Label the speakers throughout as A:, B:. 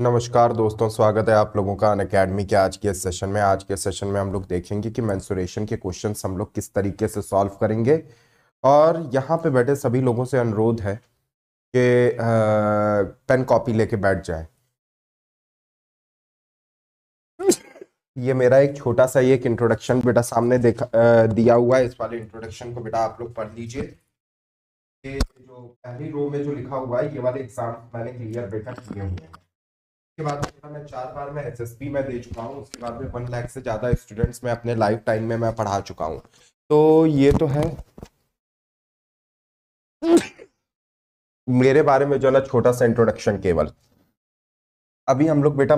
A: नमस्कार दोस्तों स्वागत है आप लोगों का अन अकेडमी के आज के सेशन में आज के सेशन
B: में हम लोग देखेंगे कि मैंसुरेशन के क्वेश्चन हम लोग किस तरीके से सॉल्व करेंगे और यहाँ पे बैठे सभी लोगों से अनुरोध है कि पेन कॉपी लेके बैठ जाए ये मेरा एक छोटा सा एक इंट्रोडक्शन बेटा सामने देखा आ, दिया हुआ है इस वाले इंट्रोडक्शन को बेटा आप लोग पढ़ लीजिए जो पहली रो में जो लिखा हुआ है ये वाले एग्जाम मैंने क्लियर बेटा किए हुए हैं उसके बाद मेरा मैं चार बार में एसएसबी में दे चुका हूँ उसके बाद में वन लाख से ज़्यादा स्टूडेंट्स में अपने लाइफ टाइम में मैं पढ़ा चुका हूँ तो ये तो है मेरे बारे में जो है ना छोटा सा इंट्रोडक्शन केवल अभी हम लोग बेटा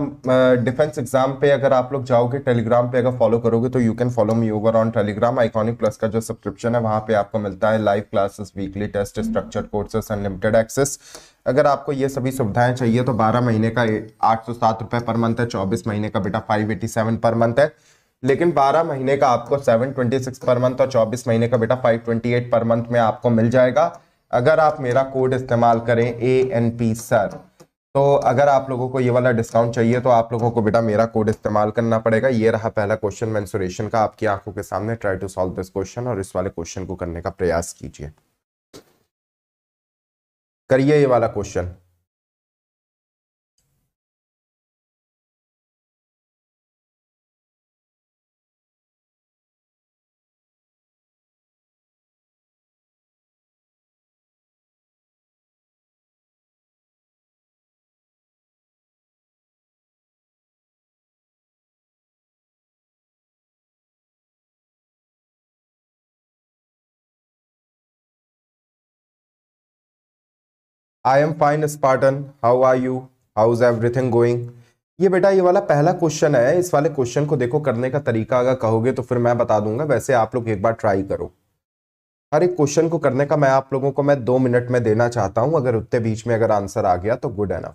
B: डिफेंस एग्जाम पे अगर आप लोग जाओगे टेलीग्राम पे अगर फॉलो करोगे तो you can follow me over on Telegram iconic plus का जो सब्सक्रिप्शन है वहाँ पे आपको मिलता है live classes weekly test structure courses unlimited access अगर आपको ये सभी सुविधाएं चाहिए तो बारह महीने का आठ सौ सात रुपये पर मंथ है चौबीस महीने का बेटा फाइव एटी सेवन पर मंथ है लेकिन 12 महीने का आपको 726 पर मंथ और 24 महीने का बेटा 528 पर मंथ में आपको मिल जाएगा अगर आप मेरा कोड इस्तेमाल करें ए एन पी सर तो अगर आप लोगों को ये वाला डिस्काउंट चाहिए तो आप लोगों को बेटा मेरा कोड इस्तेमाल करना पड़ेगा ये रहा पहला क्वेश्चन मैंसुरेशन का आपकी आंखों के सामने try to solve this question और इस वाले क्वेश्चन को करने का प्रयास कीजिए
A: करिए ये वाला question I am fine Spartan how are you
B: how is everything going ये बेटा ये वाला पहला क्वेश्चन है इस वाले क्वेश्चन को देखो करने का तरीका अगर कहोगे तो फिर मैं बता दूंगा वैसे आप लोग एक बार ट्राई करो हर एक क्वेश्चन को करने
A: का मैं आप लोगों को मैं दो मिनट में देना चाहता हूं अगर उतने बीच में अगर आंसर आ गया तो गुड एनफ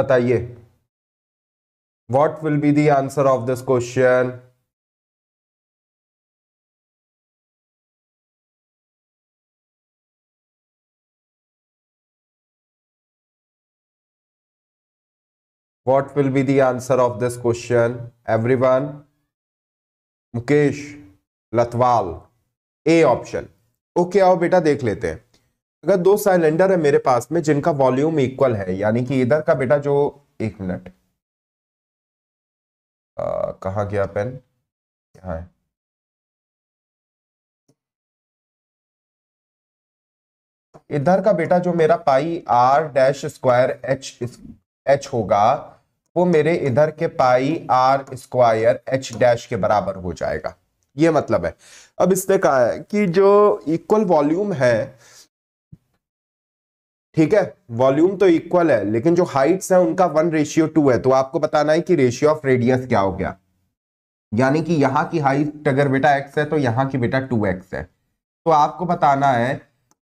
A: बताइए what will be the answer of this question will be the answer of this question every one Mukesh Latwal
B: A option okay आओ बेटा देख लेते हैं अगर दो सिलेंडर है मेरे पास में जिनका वॉल्यूम इक्वल है यानी कि इधर का बेटा जो
A: एक मिनट कहा गया पेन यहाँ है इधर का बेटा जो मेरा
B: pi R dash square H H होगा वो मेरे इधर के pi are square H dash के बराबर हो जाएगा ये मतलब है अब इसने कहा है कि जो इक्वल वॉल्यूम है ठीक है वॉल्यूम तो इक्वल है लेकिन जो हाइट्स है उनका वन रेशियो टू है तो आपको बताना है कि रेशियो ऑफ रेडियस क्या हो गया यानी कि यहाँ की हाइट अगर बेटा एक्स है तो यहाँ की बेटा टू एक्स है तो आपको बताना है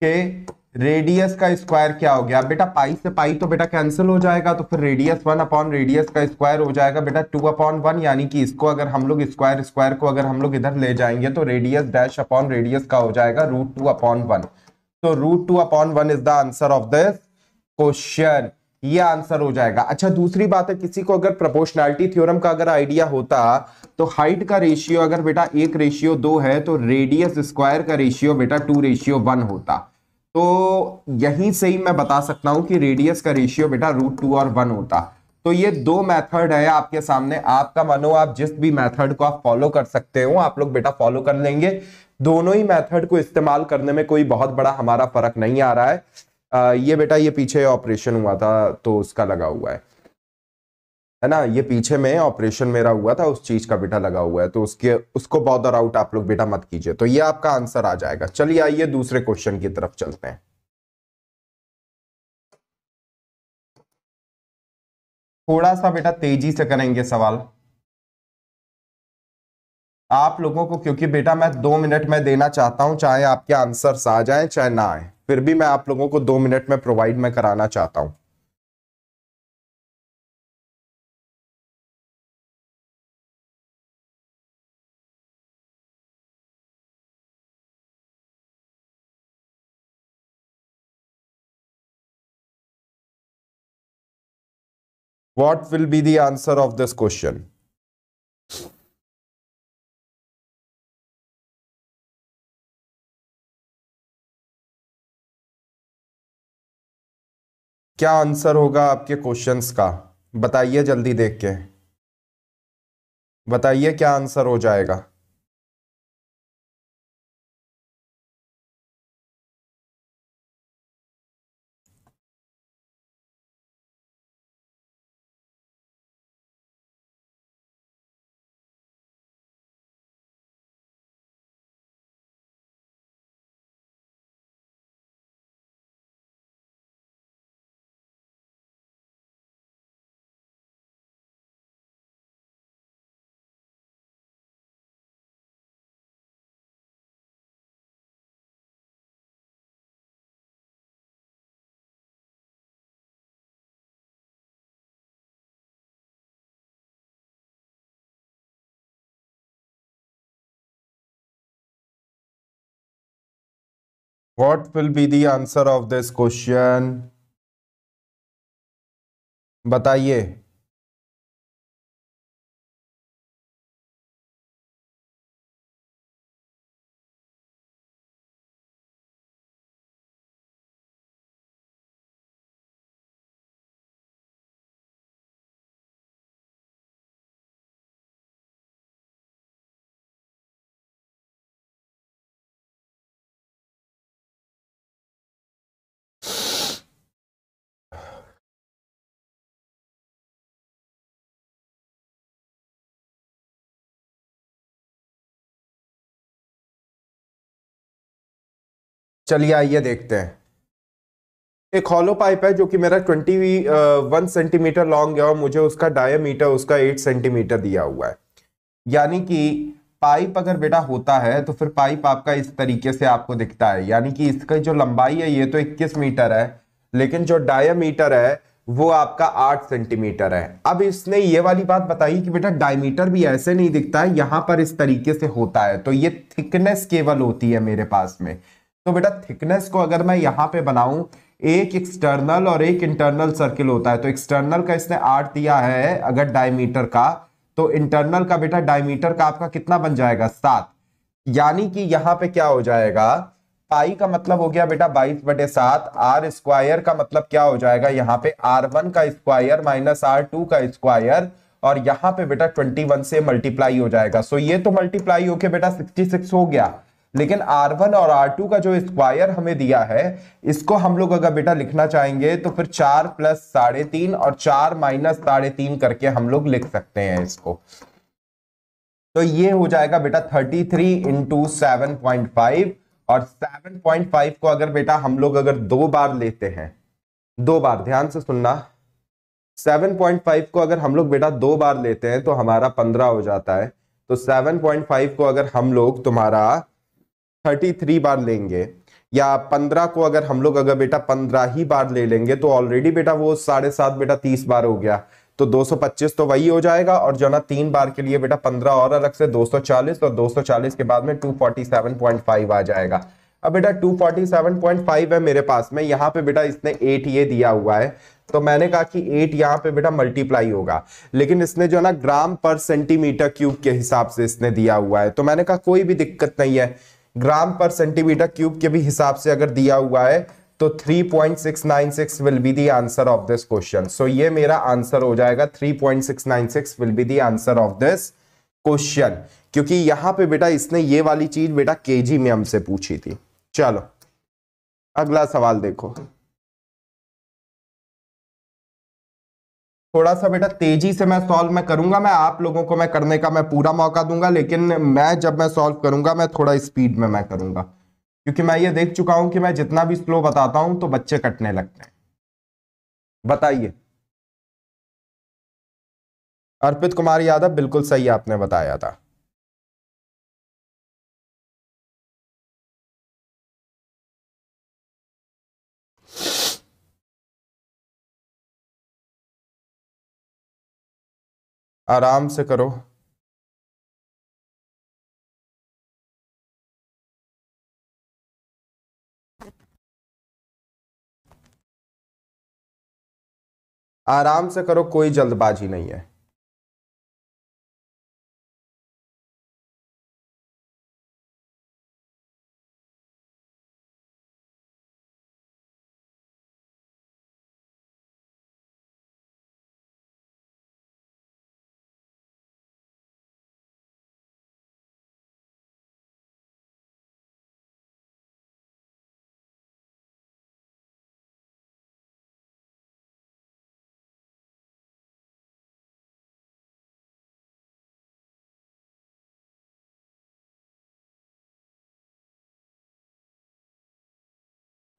B: कि रेडियस का स्क्वायर क्या हो गया बेटा पाई से पाई तो बेटा कैंसिल हो जाएगा तो फिर रेडियस वन अपॉन रेडियस का स्क्वायर हो जाएगा बेटा टू अपॉन वन यानी कि इसको अगर हम लोग स्क्वायर स्क्वायर को अगर हम लोग इधर ले जाएंगे तो रेडियस डैश अपॉन रेडियस का हो जाएगा रूट टू अपॉन वन तो root two upon one is the answer of this question ये आंसर हो जाएगा अच्छा दूसरी बात है किसी को अगर प्रोपोर्शनैलिटी थ्योरम का अगर आइडिया होता तो हाइट का रेशियो अगर बेटा एक रेशियो दो है तो रेडियस स्क्वायर का रेशियो बेटा टू रेशियो वन होता तो यहीं से ही मैं बता सकता हूं कि रेडियस का रेशियो बेटा रूट टू और वन होता तो ये दो मेथड है आपके सामने आपका मानो आप जिस भी मेथड को आप फॉलो कर सकते हो आप लोग बेटा फॉलो कर लेंगे दोनों ही मेथड को इस्तेमाल करने में कोई बहुत बड़ा हमारा फर्क नहीं आ रहा है आ, ये बेटा ये पीछे ऑपरेशन हुआ था तो उसका लगा हुआ है है ना ये पीछे में ऑपरेशन मेरा हुआ था उस चीज का बेटा लगा हुआ है तो उसके उसको बॉदर आउट आप लोग बेटा मत कीजिए
A: तो ये आपका आंसर आ जाएगा चलिए आइए दूसरे क्वेश्चन की तरफ चलते हैं थोड़ा सा बेटा तेजी से करेंगे सवाल आप लोगों को क्योंकि बेटा मैं दो
B: मिनट में देना चाहता हूं चाहे आपके आंसर्स आ जाए चाहे ना आए फिर भी मैं आप लोगों को दो मिनट में
A: प्रोवाइड में कराना चाहता हूं What will be the answer of this question? क्या आंसर होगा आपके क्वेश्चंस का बताइए जल्दी देख के बताइए क्या आंसर हो जाएगा what will be the answer of this question बताइए चलिए आइए देखते हैं
B: एक हॉलो पाइप है जो कि मेरा ट्वेंटी वन सेंटीमीटर लॉन्ग है और मुझे उसका डायमीटर उसका एट सेंटीमीटर दिया हुआ है यानी कि पाइप अगर बेटा होता है तो फिर पाइप आपका इस तरीके से आपको दिखता है यानी कि इसका जो लंबाई है ये तो 21 मीटर है लेकिन जो डायमीटर है वो आपका 8 सेंटीमीटर है अब इसने ये वाली बात बताई कि बेटा डायमीटर भी ऐसे नहीं दिखता है यहां पर इस तरीके से होता है तो ये थिकनेस केवल होती है मेरे पास में तो बेटा थिकनेस को अगर मैं यहां पे बनाऊं एक एक्सटर्नल और एक इंटरनल सर्किल होता है तो एक्सटर्नल का इसने आर्ट दिया है अगर डायमीटर का तो इंटरनल का बेटा डायमीटर का आपका कितना बन जाएगा सात यानी कि यहां पे क्या हो जाएगा पाई का मतलब हो गया बेटा बाईस बटे सात आर स्क्वायर का मतलब क्या हो जाएगा यहाँ पे आर वन का स्क्वायर माइनस आर टू का स्क्वायर और यहाँ पे बेटा ट्वेंटी वन से मल्टीप्लाई हो जाएगा सो ये तो मल्टीप्लाई होके बेटा सिक्सटी सिक्स हो गया लेकिन R1 और R2 का जो स्क्वायर हमें दिया है इसको हम लोग अगर बेटा लिखना चाहेंगे तो फिर चार प्लस साढ़े तीन और चार माइनस साढ़े तीन करके हम लोग लिख सकते हैं इसको तो ये हो जाएगा बेटा thirty three into seven point five और सेवन पॉइंट फाइव को अगर बेटा हम लोग अगर दो बार लेते हैं दो बार ध्यान से सुनना 7.5 को अगर हम लोग बेटा दो बार लेते हैं तो हमारा 15 हो जाता है तो 7.5 को अगर हम लोग तुम्हारा थर्टी थ्री बार लेंगे या पंद्रह को अगर हम लोग अगर बेटा पंद्रह ही बार ले लेंगे तो ऑलरेडी बेटा वो साढ़े सात बेटा तीस बार हो गया तो 225 तो वही हो जाएगा और जो ना तीन बार के लिए बेटा 15 और अलग से 240 और 240 के बाद में 247.5 आ जाएगा अब बेटा 247.5 है मेरे पास में यहाँ पे बेटा इसने एट ये दिया हुआ है तो मैंने कहा कि एट यहाँ पे बेटा मल्टीप्लाई होगा लेकिन इसने जो ना ग्राम पर सेंटीमीटर क्यूब के हिसाब से इसने दिया हुआ है तो मैंने कहा कोई भी दिक्कत नहीं है ग्राम पर सेंटीमीटर क्यूब के भी हिसाब से अगर दिया हुआ है तो 3.696 will be the answer of this question so ये मेरा आंसर हो जाएगा 3.696 will be the answer of this question क्योंकि यहां पे बेटा इसने ये वाली चीज बेटा
A: केजी में हमसे पूछी थी चलो अगला सवाल देखो थोड़ा सा बेटा तेजी से मैं सॉल्व मैं
B: करूंगा मैं आप लोगों को मैं करने का मैं पूरा मौका दूंगा लेकिन मैं जब मैं सॉल्व करूंगा मैं थोड़ा स्पीड
A: में मैं करूंगा क्योंकि मैं ये देख चुका हूं कि मैं जितना भी स्लो बताता हूं तो बच्चे कटने लगते हैं बताइए अर्पित कुमार यादव बिल्कुल सही आपने बताया था आराम से करो आराम से करो कोई जल्दबाजी नहीं है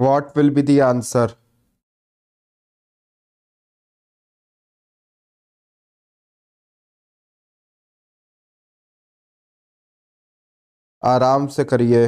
A: What will be the answer? आराम से करिए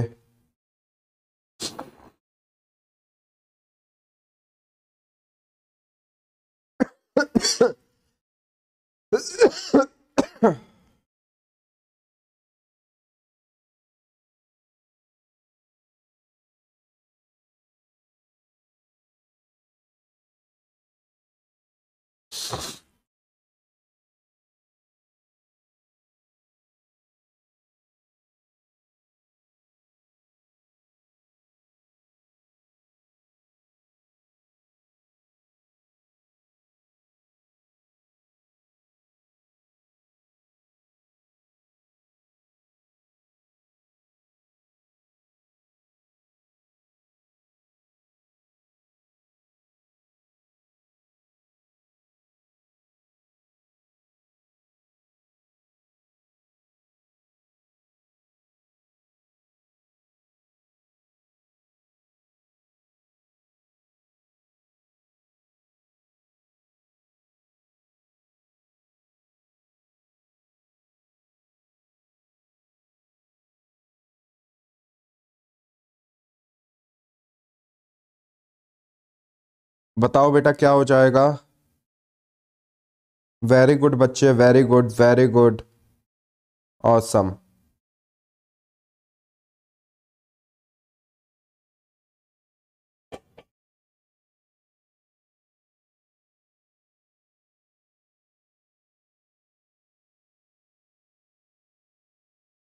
A: बताओ बेटा क्या हो जाएगा वेरी गुड बच्चे very good very good awesome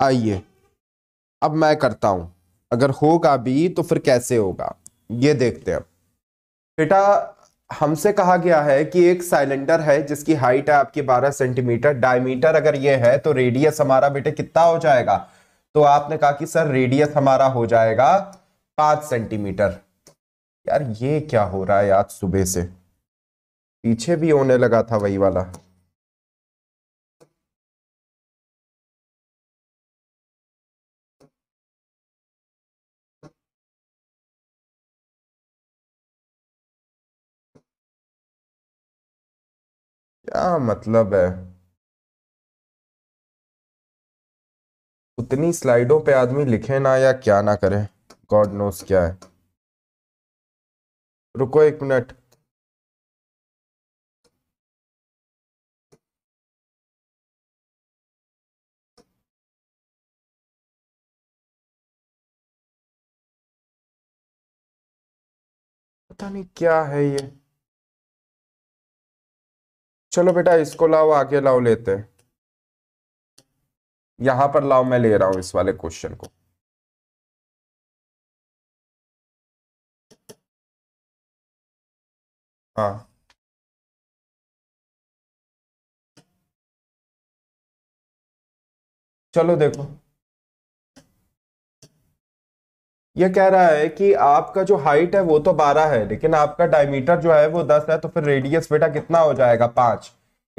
A: आइए अब मैं करता हूं अगर होगा भी तो फिर कैसे होगा ये देखते हैं बेटा
B: हमसे कहा गया है कि एक साइलेंडर है जिसकी हाइट है आपकी 12 सेंटीमीटर डायमीटर अगर ये है तो रेडियस हमारा बेटे कितना हो जाएगा तो आपने कहा कि सर रेडियस हमारा हो जाएगा पांच सेंटीमीटर यार ये क्या हो रहा है
A: आज सुबह से पीछे भी होने लगा था वही वाला क्या मतलब है उतनी स्लाइडों पे आदमी लिखे ना या क्या ना करे गॉड नोस क्या है रुको एक मिनट पता नहीं क्या है ये चलो बेटा इसको लाओ आगे लाओ लेते हैं यहां पर लाओ मैं ले रहा हूं इस वाले क्वेश्चन को हाँ चलो देखो ये कह रहा है कि आपका जो हाइट है वो तो बारह है लेकिन आपका डायमीटर
B: जो है वो दस है तो फिर रेडियस बेटा कितना हो जाएगा पांच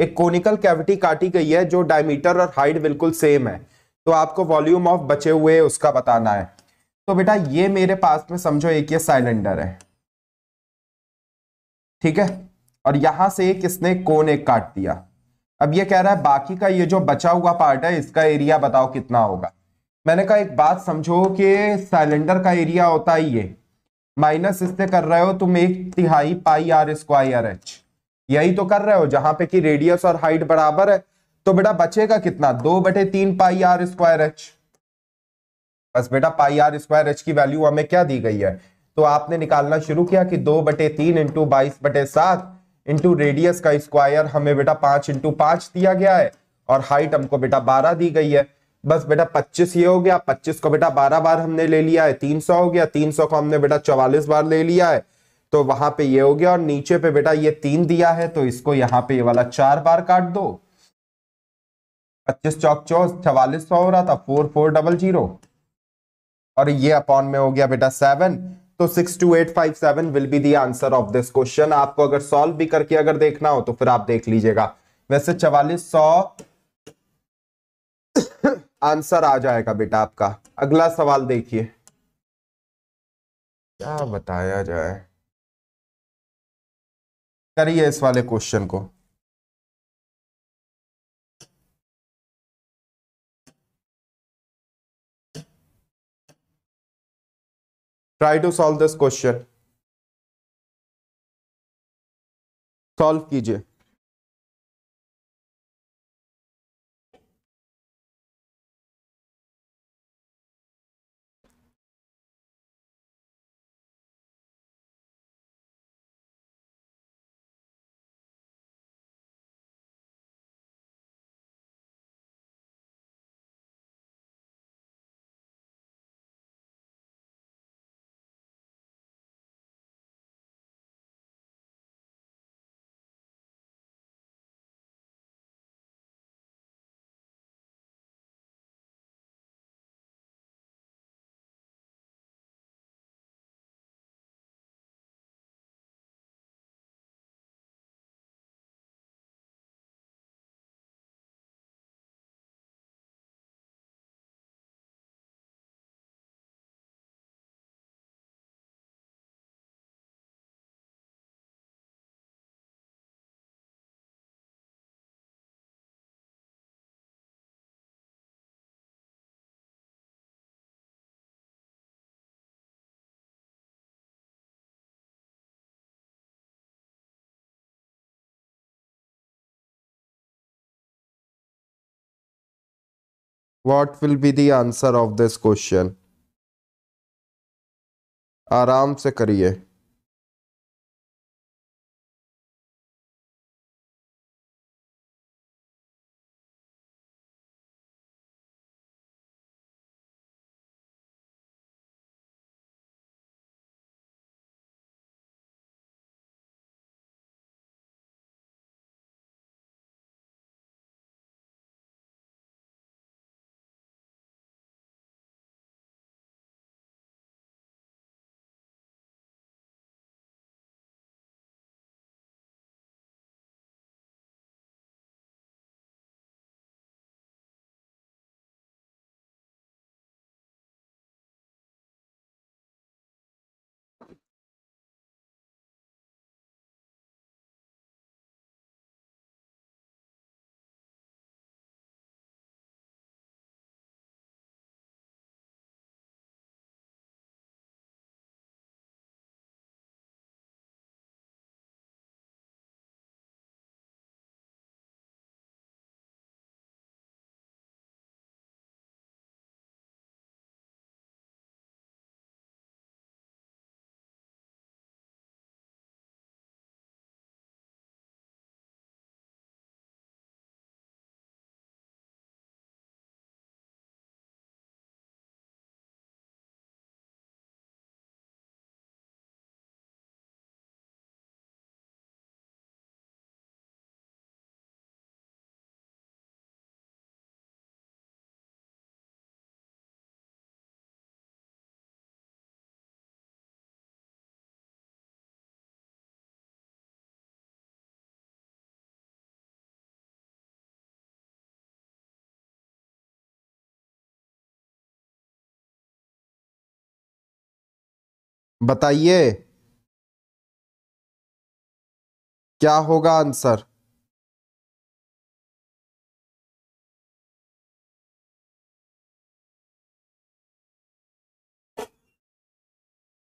B: एक कोनिकल कैविटी काटी गई है जो डायमीटर और हाइट बिल्कुल सेम है तो आपको वॉल्यूम ऑफ बचे हुए उसका बताना है तो बेटा ये मेरे पास में समझो एक ये साइलेंडर है ठीक है और यहां से किसने कोन एक काट दिया अब ये कह रहा है बाकी का ये जो बचा हुआ पार्ट है इसका एरिया बताओ कितना होगा मैंने कहा एक बात समझो कि सिलेंडर का एरिया होता है ये माइनस इससे कर रहे हो तुम एक तिहाई पाई आर स्क्वायर एच यही तो कर रहे हो जहां पे कि रेडियस और हाइट बराबर है तो बेटा बचेगा कितना दो बटे तीन पाई आर स्क्वायर एच बस बेटा पाई आर स्क्वायर एच की वैल्यू हमें क्या दी गई है तो आपने निकालना शुरू किया कि दो बटे तीन इंटू बाईस बटे सात इंटू रेडियस का स्क्वायर हमें बेटा पांच इंटू पांच दिया गया है और हाइट हमको बेटा बारह दी गई है बस बेटा 25 ये हो गया 25 को बेटा 12 बार हमने ले लिया है 300 हो गया 300 को हमने बेटा 44 बार ले लिया है तो वहां पे ये हो गया और नीचे पे बेटा ये तीन दिया है तो इसको यहाँ पे ये वाला चार बार काट दो 25 चौक चौ चवालीस हो रहा था फोर फोर डबल जीरो और ये अपॉन में हो गया बेटा सेवन तो six two eight five seven will be the answer of this question आपको अगर सॉल्व भी करके अगर देखना हो तो फिर आप देख लीजिएगा वैसे चवालीस सौ आंसर आ जाएगा बेटा आपका अगला सवाल देखिए
A: क्या बताया जाए करिए इस वाले क्वेश्चन को try to solve this question solve कीजिए What will be the answer of this question? आराम से करिए बताइए क्या होगा आंसर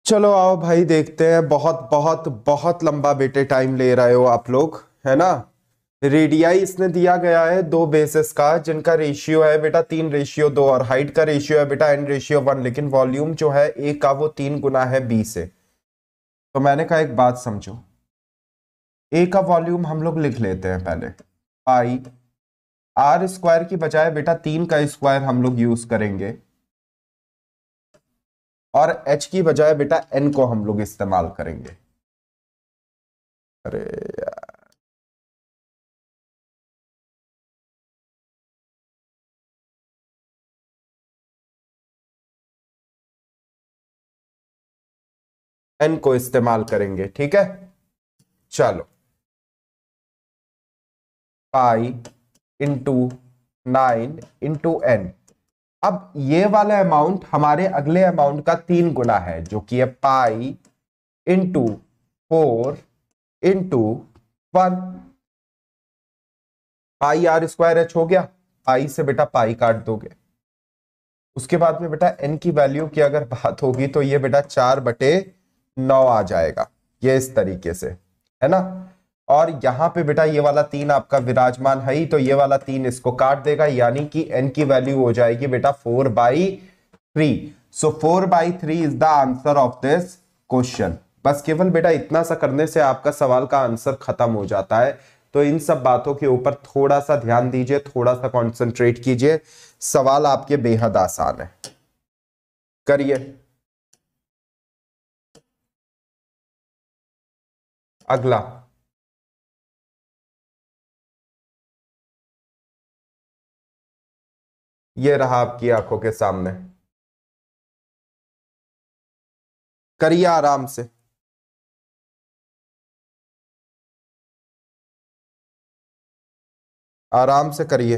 A: चलो आओ भाई देखते हैं बहुत बहुत बहुत लंबा
B: बेटे टाइम ले रहे हो आप लोग है ना रेडियाई इसने दिया गया है दो बेसिस का जिनका रेशियो है बेटा तीन रेशियो दो और हाइट का रेशियो है बेटा एन रेशियो वन लेकिन वॉल्यूम जो है ए का वो तीन गुना है बी से तो मैंने कहा एक बात समझो ए का वॉल्यूम हम लोग लिख लेते हैं पहले पाई आर स्क्वायर की बजाय बेटा तीन का स्क्वायर हम लोग यूज करेंगे
A: और एच की बजाय बेटा एन को हम लोग इस्तेमाल करेंगे अरे एन को इस्तेमाल करेंगे ठीक है चलो pi into
B: nine into N अब ये वाला अमाउंट हमारे अगले अमाउंट का तीन गुना है जो कि है pi into four into one pi are square H हो गया पाई से बेटा पाई काट दोगे उसके बाद में बेटा एन की वैल्यू की अगर बात होगी तो ये बेटा चार बटे नौ आ जाएगा ये इस तरीके से है ना और यहां पे बेटा ये वाला तीन आपका विराजमान है ही तो ये वाला तीन इसको काट देगा यानी कि एन की वैल्यू हो जाएगी बेटा four by three so four by three is the answer of this question बस केवल बेटा इतना सा करने से आपका सवाल का आंसर खत्म हो जाता है तो इन सब बातों के ऊपर थोड़ा सा ध्यान दीजिए थोड़ा
A: सा कॉन्सेंट्रेट कीजिए सवाल आपके बेहद आसान है करिए अगला यह रहा आपकी आंखों के सामने करिए आराम से आराम से करिए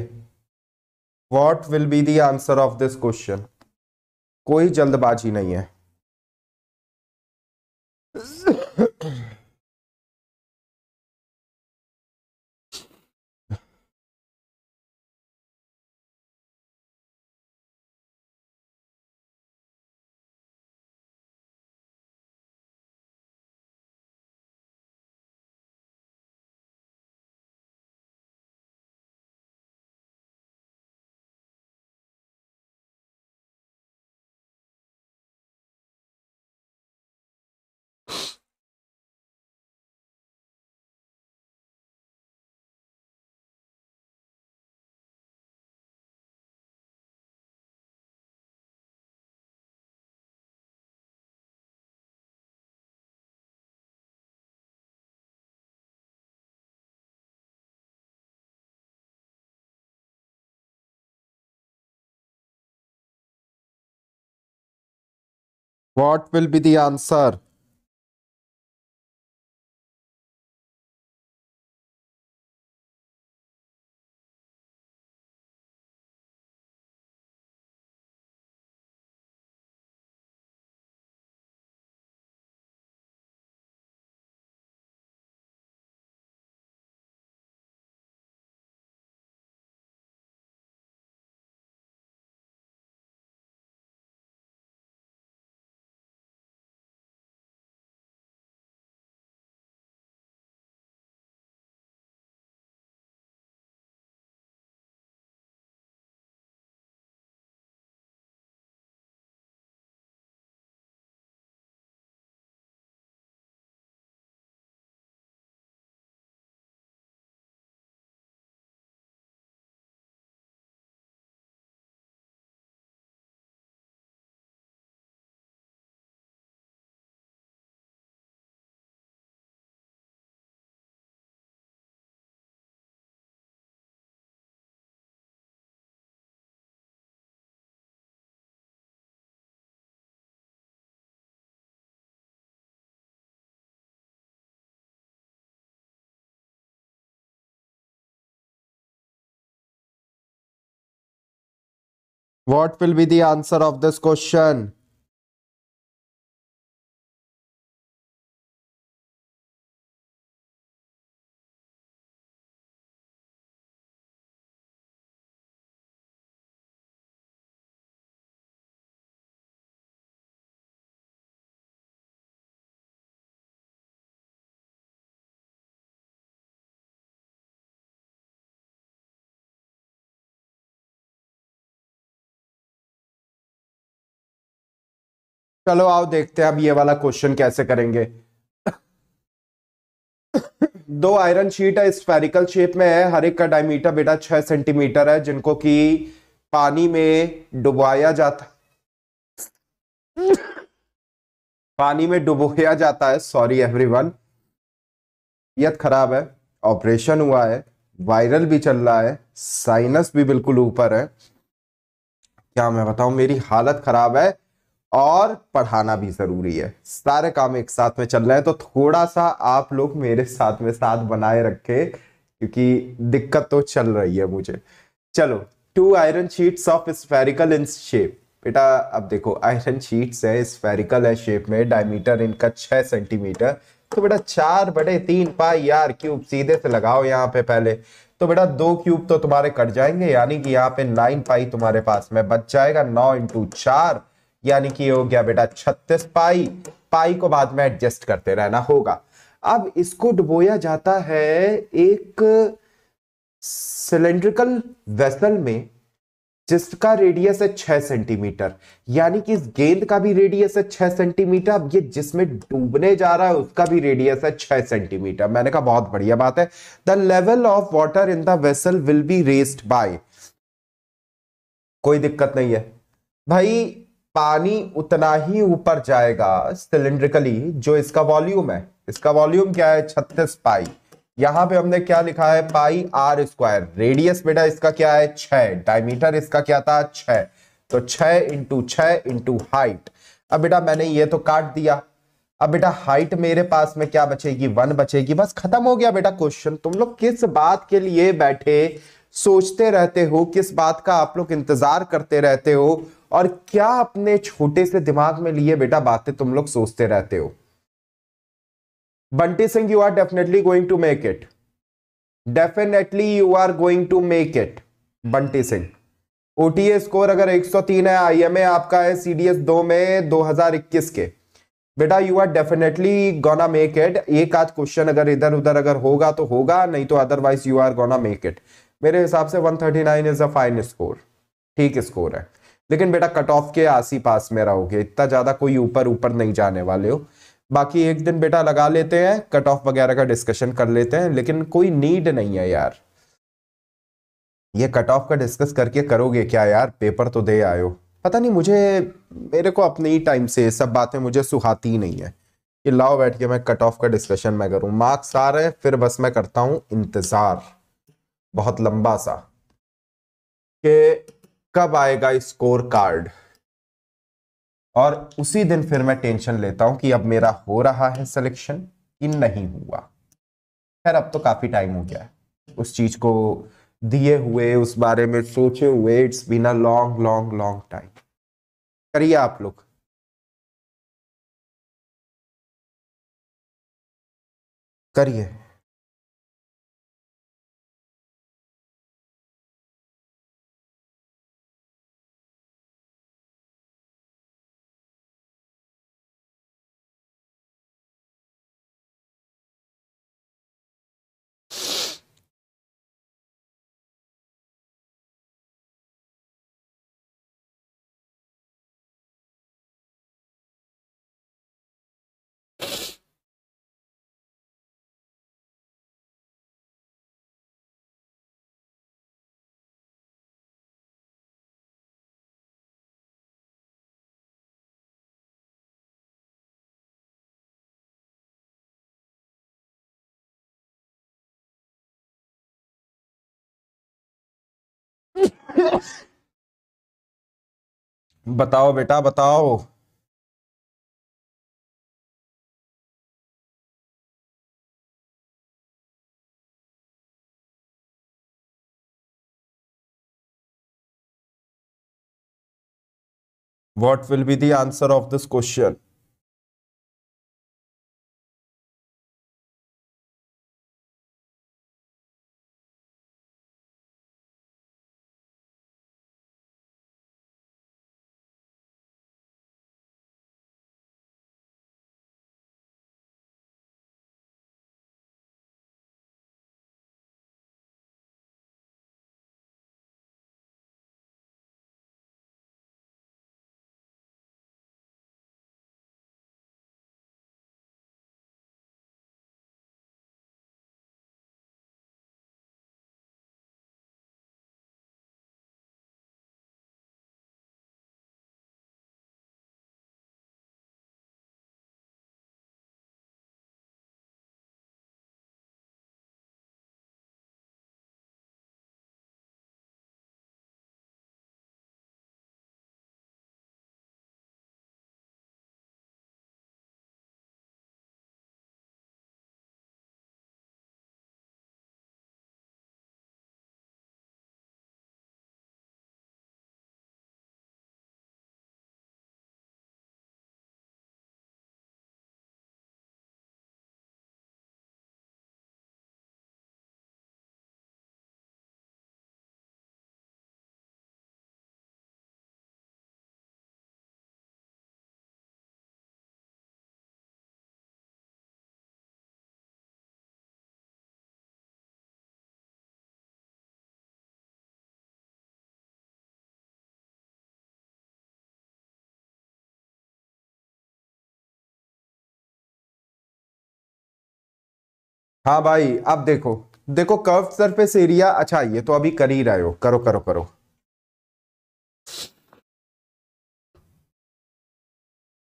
A: what will be the answer of this question कोई जल्दबाजी नहीं है What will be the answer? What will be the answer of this question? चलो आओ देखते हैं अब ये वाला क्वेश्चन कैसे करेंगे
B: दो आयरन शीट है स्पेरिकल शेप में है हर एक का डायमीटर बेटा छह सेंटीमीटर है जिनको कि पानी में डुबाया जाता पानी में डुबोया जाता है सॉरी एवरीवन वन खराब है ऑपरेशन हुआ है वायरल भी चल रहा है साइनस भी बिल्कुल ऊपर है क्या मैं बताऊं मेरी हालत खराब है और पढ़ाना भी ज़रूरी है सारे काम एक साथ में चल रहे हैं तो थोड़ा सा आप लोग मेरे साथ में साथ बनाए रखे क्योंकि दिक्कत तो चल रही है मुझे चलो two iron sheets of spherical in shape बेटा अब देखो आयरन शीट्स है स्फेरिकल है शेप में डायमीटर इनका छह सेंटीमीटर तो बेटा चार बड़े तीन पाई यार क्यूब सीधे से लगाओ यहाँ पे पहले तो बेटा दो क्यूब तो तुम्हारे कट जाएंगे यानी कि यहाँ पे नाइन पाई तुम्हारे पास में बच जाएगा नौ इंटू चार यानी कि ये हो गया बेटा छत्तीस पाई पाई को बाद में एडजस्ट करते रहना होगा अब इसको डुबोया जाता है एक सिलेंड्रिकल वेसल में जिसका रेडियस है छह सेंटीमीटर यानी कि इस गेंद का भी रेडियस है छह सेंटीमीटर अब ये जिसमें डूबने जा रहा है उसका भी रेडियस है छह सेंटीमीटर मैंने कहा बहुत बढ़िया बात है the level of water in the vessel will be raised by कोई दिक्कत नहीं है भाई पानी उतना ही ऊपर जाएगा सिलेंड्रिकली जो इसका वॉल्यूम है इसका वॉल्यूम क्या है छत्तीस पाई यहां पे हमने क्या लिखा है पाई आर स्क्वायर रेडियस बेटा इसका क्या है छह डायमीटर इसका क्या था छह तो छह इंटू छह इंटू हाइट अब बेटा मैंने ये तो काट दिया अब बेटा हाइट मेरे पास में क्या बचेगी वन बचेगी बस खत्म हो गया बेटा क्वेश्चन तुम लोग किस बात के लिए बैठे सोचते रहते हो किस बात का आप लोग इंतजार करते रहते हो और क्या अपने छोटे से दिमाग में लिए बेटा बातें तुम लोग सोचते रहते हो Bunty Singh you are definitely going to make it definitely you are going to make it Bunty Singh OTA score अगर 103 है आईएमए आपका है सीडीएस दो में 2021 के बेटा you are definitely gonna make it एक आध क्वेश्चन अगर इधर उधर अगर होगा तो होगा नहीं तो otherwise you are gonna make it मेरे हिसाब से 139 इज अ फाइन स्कोर ठीक स्कोर है लेकिन बेटा कट ऑफ के आसी पास में रहोगे इतना ज़्यादा कोई ऊपर ऊपर नहीं जाने वाले हो बाकी एक दिन बेटा लगा लेते हैं कट ऑफ वगैरह का डिस्कशन कर लेते हैं लेकिन कोई नीड नहीं है यार ये कट ऑफ का डिस्कस करके करोगे क्या यार पेपर तो दे आयो पता नहीं मुझे मेरे को अपने ही टाइम से सब बातें मुझे सुहाती ही नहीं है कि लाओ बैठ के मैं कट ऑफ का डिस्कशन मैं करूं मार्क्स आ रहे हैं फिर बस मैं करता हूं इंतज़ार बहुत लंबा सा के कब आएगा स्कोर कार्ड और उसी दिन फिर मैं टेंशन लेता हूं कि अब मेरा हो रहा है सिलेक्शन कि नहीं हुआ खैर अब तो काफी टाइम हो गया है उस चीज को दिए हुए उस बारे में
A: सोचे हुए it's been a long long long time करिए आप लोग करिए बताओ बेटा बताओ what will be the answer of this question हाँ भाई अब देखो देखो कर्व सरफेस एरिया अच्छा ये तो अभी कर ही रहे हो करो करो करो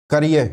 A: करिए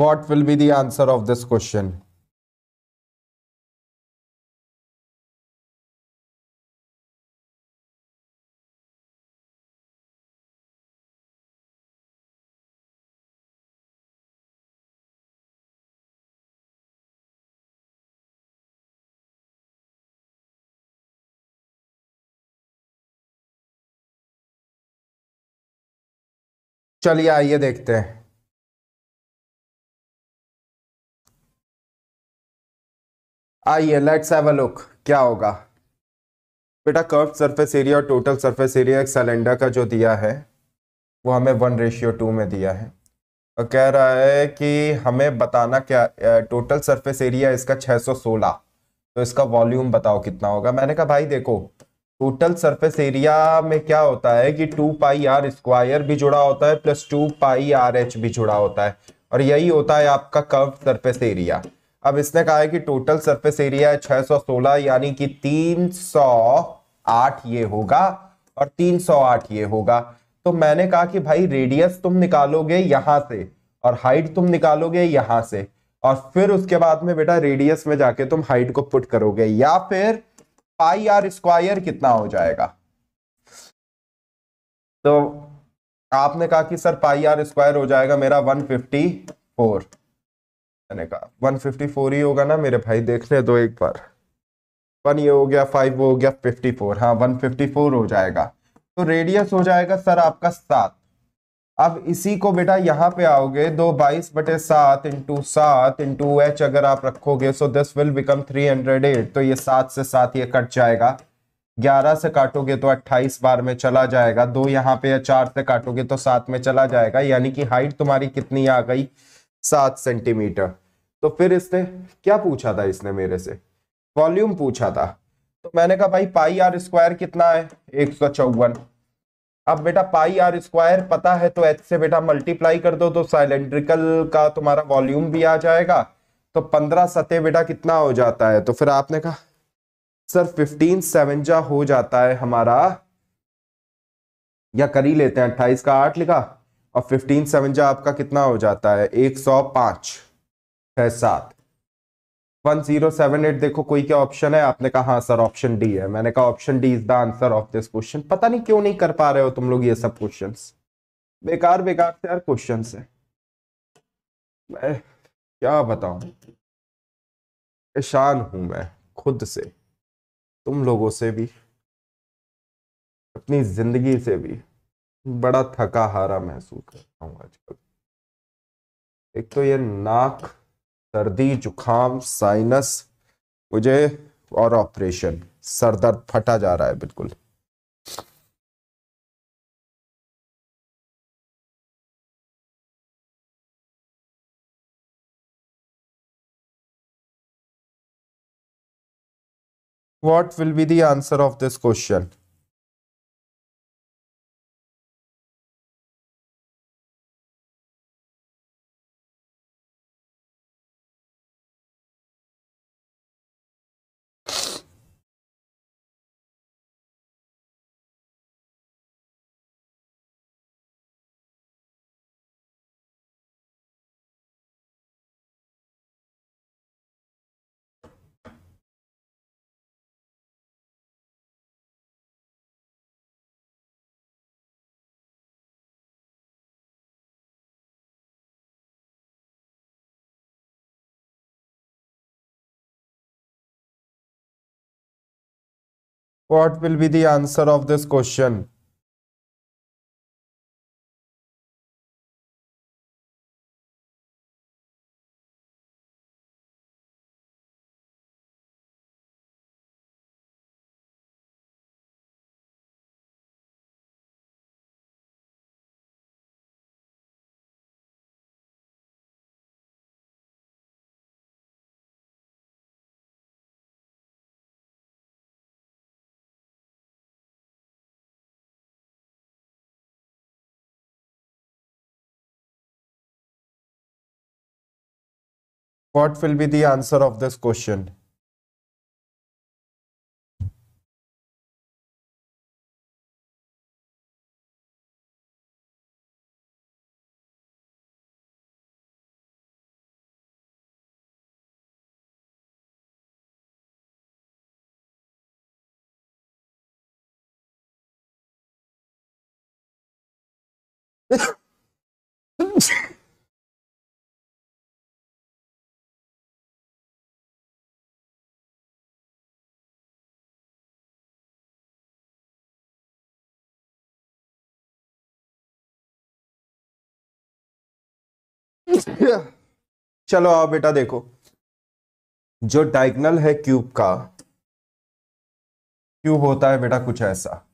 A: what will be the answer of this question चलिए आइए देखते हैं आइए लेट्स हैव अ लुक क्या होगा
B: बेटा कर्व सरफेस एरिया और टोटल सरफेस एरिया एक सिलेंडर का जो दिया है वो हमें वन रेशियो टू में दिया है और कह रहा है कि हमें बताना क्या टोटल सरफेस एरिया इसका 616 तो इसका वॉल्यूम बताओ कितना होगा मैंने कहा भाई देखो टोटल सरफेस एरिया में क्या होता है कि टू पाई आर स्क्वायर भी जुड़ा होता है plus two pi R H भी जुड़ा होता है और यही होता है आपका कर्व सरफेस एरिया अब इसने कहा है कि टोटल सरफेस एरिया है 616 यानी कि 308 ये होगा और 308 ये होगा तो मैंने कहा कि भाई रेडियस तुम निकालोगे यहां से और हाइट तुम निकालोगे यहां से और फिर उसके बाद में बेटा रेडियस में जाके तुम हाइट को पुट करोगे या फिर पाई आर स्क्वायर कितना हो जाएगा तो आपने कहा कि सर पाई आर स्क्वायर हो जाएगा मेरा 154 मैंने कहा वन फिफ्टी फोर ही होगा ना मेरे भाई देखने दो एक बार वन ये हो गया फाइव वो हो गया फिफ्टी फोर हाँ वन फिफ्टी फोर हो जाएगा तो रेडियस हो जाएगा सर आपका सात अब इसी को बेटा यहाँ पे आओगे दो बाईस बटे सात इंटू सात इंटू एच अगर आप रखोगे so this will become three hundred eight तो ये सात से सात ये कट जाएगा ग्यारह से काटोगे तो अट्ठाईस बार में चला जाएगा दो यहाँ पे या चार से काटोगे तो सात में चला जाएगा यानी कि हाइट तुम्हारी कितनी आ गई सात सेंटीमीटर तो फिर इसने क्या पूछा था इसने मेरे से वॉल्यूम पूछा था तो मैंने कहा भाई पाई आर स्क्वायर कितना है एक सौ चौवन अब बेटा पाई आर स्क्वायर पता है तो एच से बेटा मल्टीप्लाई कर दो तो साइलेंड्रिकल का तुम्हारा वॉल्यूम भी आ जाएगा तो पंद्रह सतह बेटा कितना हो जाता है तो फिर आपने कहा सर फिफ्टीन सेवनजा हो जाता है हमारा या कर ही लेते हैं अट्ठाईस का आठ लिखा और फिफ्टीन सेवनजा आपका कितना हो जाता है एक सौ पांच है सात वन जीरो सेवन एट देखो कोई क्या ऑप्शन है आपने कहा हाँ सर ऑप्शन डी है मैंने कहा option D is the answer of this question पता नहीं क्यों नहीं कर पा रहे हो तुम लोग ये सब क्वेश्चन बेकार बेकार से यार क्वेश्चन है मैं क्या बताऊं परेशान हूं मैं खुद से तुम लोगों से भी अपनी जिंदगी से भी बड़ा थका हारा महसूस करता हूँ आजकल एक तो ये नाक सर्दी जुखाम साइनस मुझे और ऑपरेशन
A: सर दर्द फटा जा रहा है बिल्कुल What will be the answer of this question? What will be the answer of this question? What will be the answer of this question? चलो आओ बेटा देखो जो डायगनल है क्यूब का क्यूब होता है बेटा कुछ ऐसा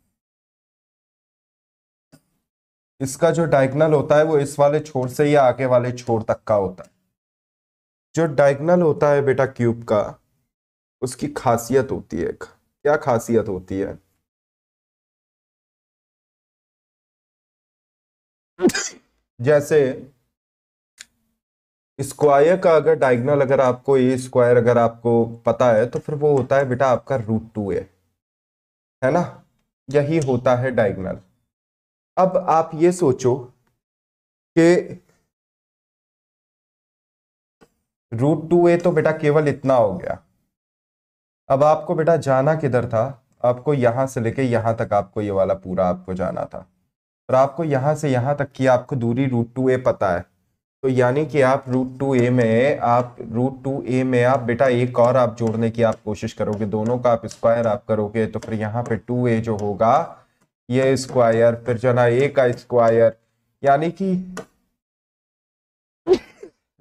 B: इसका जो डायगनल होता है वो इस वाले छोर से या आगे वाले छोर तक का होता है
A: जो डायगनल होता है बेटा क्यूब का उसकी खासियत होती है क्या खासियत होती है जैसे स्क्वायर का
B: अगर डायगनल अगर आपको ए स्क्वायर अगर आपको पता है तो फिर वो होता है बेटा आपका रूट टू ए
A: है ना यही होता है डायगनल अब आप ये सोचो कि रूट टू ए तो बेटा केवल इतना हो गया अब आपको बेटा जाना
B: किधर था आपको यहां से लेके यहाँ तक आपको ये वाला पूरा आपको जाना था और आपको यहाँ से यहाँ तक की आपको दूरी रूट टू ए पता है तो यानी कि आप रूट टू ए में आप रूट टू ए में आप बेटा एक और आप जोड़ने की आप कोशिश करोगे दोनों का आप स्क्वायर आप करोगे तो फिर यहाँ पे टू ए जो होगा ये स्क्वायर फिर ना ए का स्क्वायर यानी कि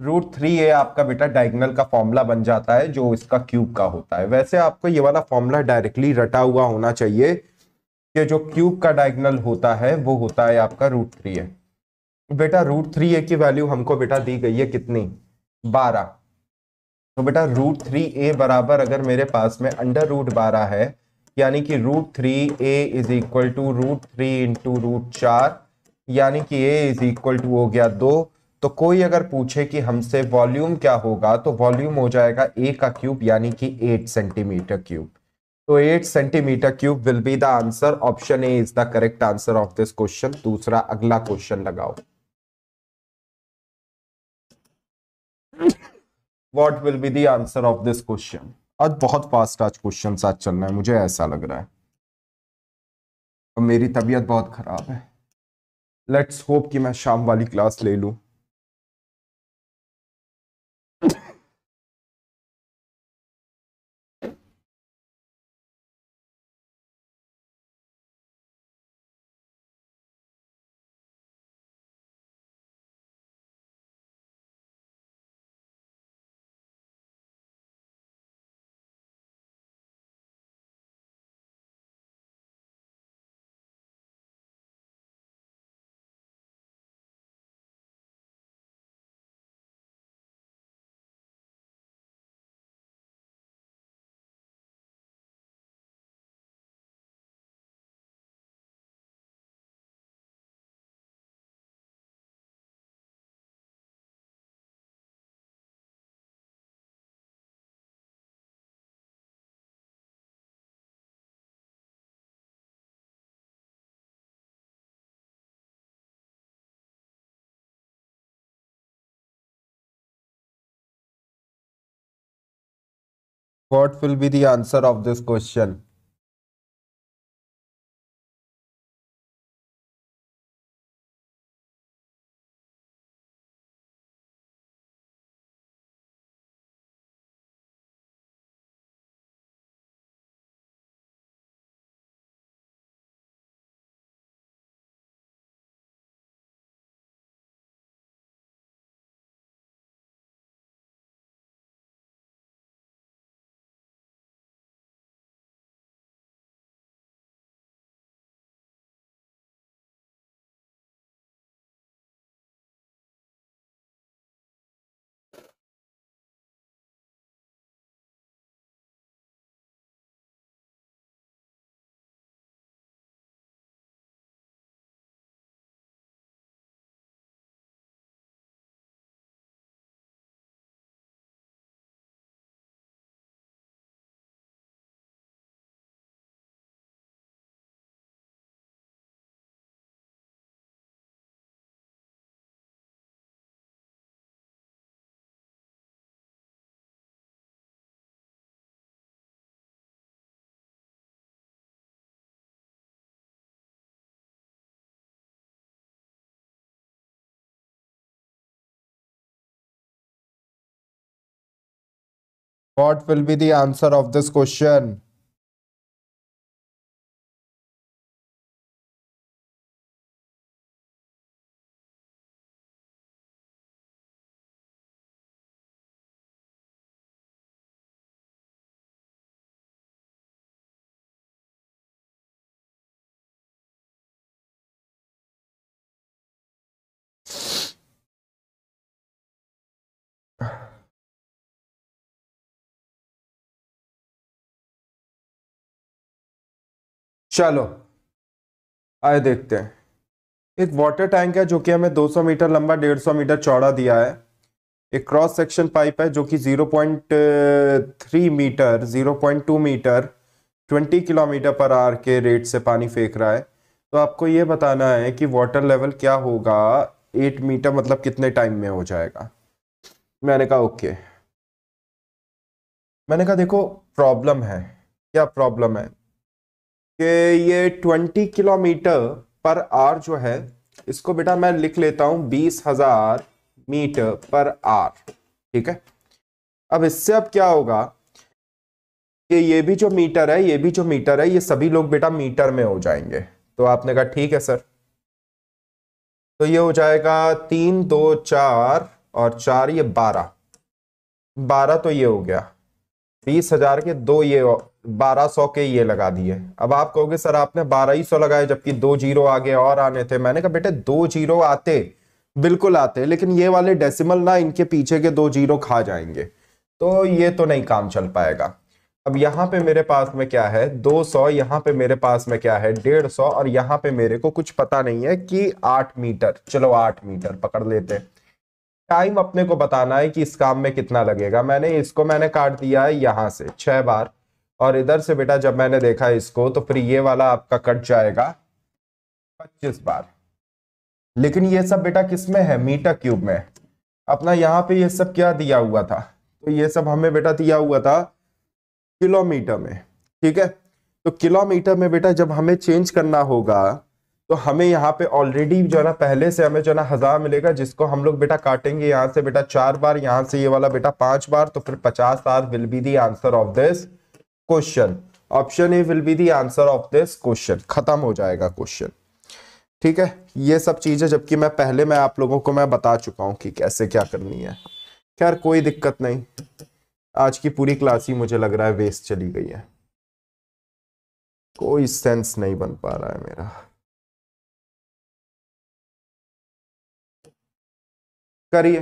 B: रूट थ्री ए आपका बेटा डायगनल का फॉर्मूला बन जाता है जो इसका क्यूब का होता है वैसे आपको ये वाला फॉर्मूला डायरेक्टली रटा हुआ होना चाहिए कि जो क्यूब का डायगनल होता है वो होता है आपका रूट थ्री ए बेटा रूट थ्री ए की वैल्यू हमको बेटा दी गई है कितनी बारह तो बेटा रूट थ्री ए बराबर अगर मेरे पास में अंडर रूट बारह है यानी कि root three A is equal to root three into root चार यानी कि ए इज इक्वल टू हो गया दो तो कोई अगर पूछे कि हमसे वॉल्यूम क्या होगा तो वॉल्यूम हो जाएगा ए का क्यूब यानी कि एट सेंटीमीटर क्यूब तो eight centimetre cube will be the answer option A is the correct answer of this question दूसरा अगला क्वेश्चन लगाओ what will be the answer of this question आज बहुत फास्ट आज क्वेश्चन आज चलना है मुझे
A: ऐसा लग रहा है और मेरी तबीयत बहुत खराब है लेट्स होप कि मैं शाम वाली क्लास ले लूँ What will be the answer of this question? What will be the answer of this question? चलो आए देखते हैं एक वाटर
B: टैंक है जो कि हमें 200 मीटर लंबा 150 मीटर चौड़ा दिया है एक क्रॉस सेक्शन पाइप है जो कि 0.3 metre 0.2 metre 20 kilometre per hour के रेट से पानी फेंक रहा है तो आपको ये बताना है कि वाटर लेवल क्या होगा 8 मीटर मतलब कितने टाइम में हो जाएगा मैंने कहा ओके मैंने कहा देखो प्रॉब्लम है क्या प्रॉब्लम है कि ये ट्वेंटी किलोमीटर पर आर जो है इसको बेटा मैं लिख लेता हूं बीस हजार मीटर पर आर ठीक है अब इससे अब क्या होगा कि ये भी जो मीटर है ये भी जो मीटर है ये सभी लोग बेटा मीटर में हो जाएंगे तो आपने कहा ठीक है सर तो ये हो जाएगा तीन दो चार और चार ये बारह बारह तो ये हो गया बीस हजार के दो ये 1200 के ये लगा दिए अब आप कहोगे सर आपने 1200 लगाए जबकि दो जीरो आगे और आने थे मैंने कहा बेटे दो जीरो आते बिल्कुल आते लेकिन ये वाले डेसिमल ना इनके पीछे के दो जीरो खा जाएंगे तो ये तो नहीं काम चल पाएगा अब यहाँ पे मेरे पास में क्या है 200 सौ यहाँ पे मेरे पास में क्या है 150 और यहाँ पे मेरे को कुछ पता नहीं है कि 8 मीटर चलो 8 मीटर पकड़ लेते टाइम अपने को बताना है कि इस काम में कितना लगेगा मैंने इसको मैंने काट दिया है यहाँ से छह बार और इधर से बेटा जब मैंने देखा इसको तो फिर ये वाला आपका कट जाएगा पच्चीस बार लेकिन ये सब बेटा किस में है मीटर क्यूब में अपना यहाँ पे ये सब क्या दिया हुआ था तो ये सब हमें बेटा दिया हुआ था किलोमीटर में ठीक है तो किलोमीटर में बेटा जब हमें चेंज करना होगा तो हमें यहाँ पे ऑलरेडी जो है ना पहले से हमें जो है ना हजार मिलेगा जिसको हम लोग बेटा काटेंगे यहाँ से बेटा चार बार यहाँ से ये वाला बेटा पांच बार तो फिर पचास R will be the answer of this question option A will be the answer of this question खत्म हो जाएगा क्वेश्चन ठीक है ये सब चीजें जबकि मैं पहले मैं आप लोगों को मैं बता चुका हूं कि कैसे क्या करनी है खैर कोई दिक्कत नहीं आज की पूरी क्लास ही मुझे लग रहा है वेस्ट चली गई है
A: कोई सेंस नहीं बन पा रहा है मेरा करिए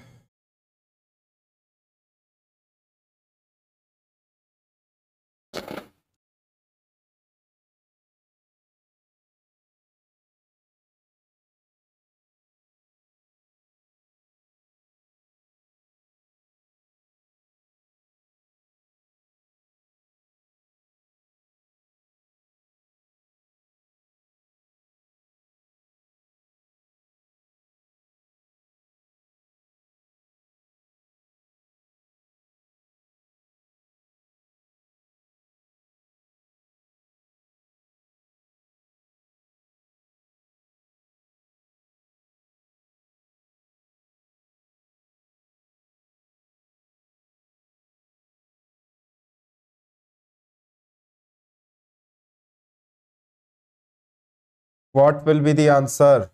A: What will be the answer?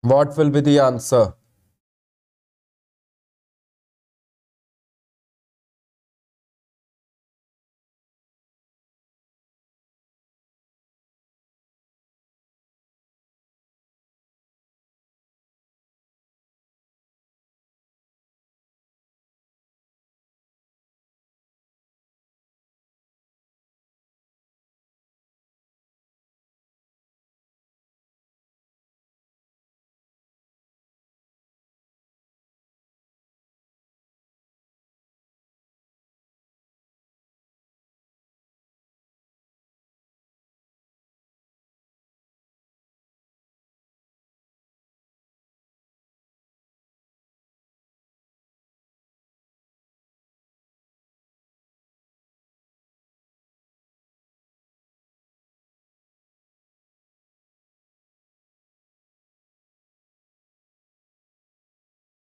A: What will be the answer?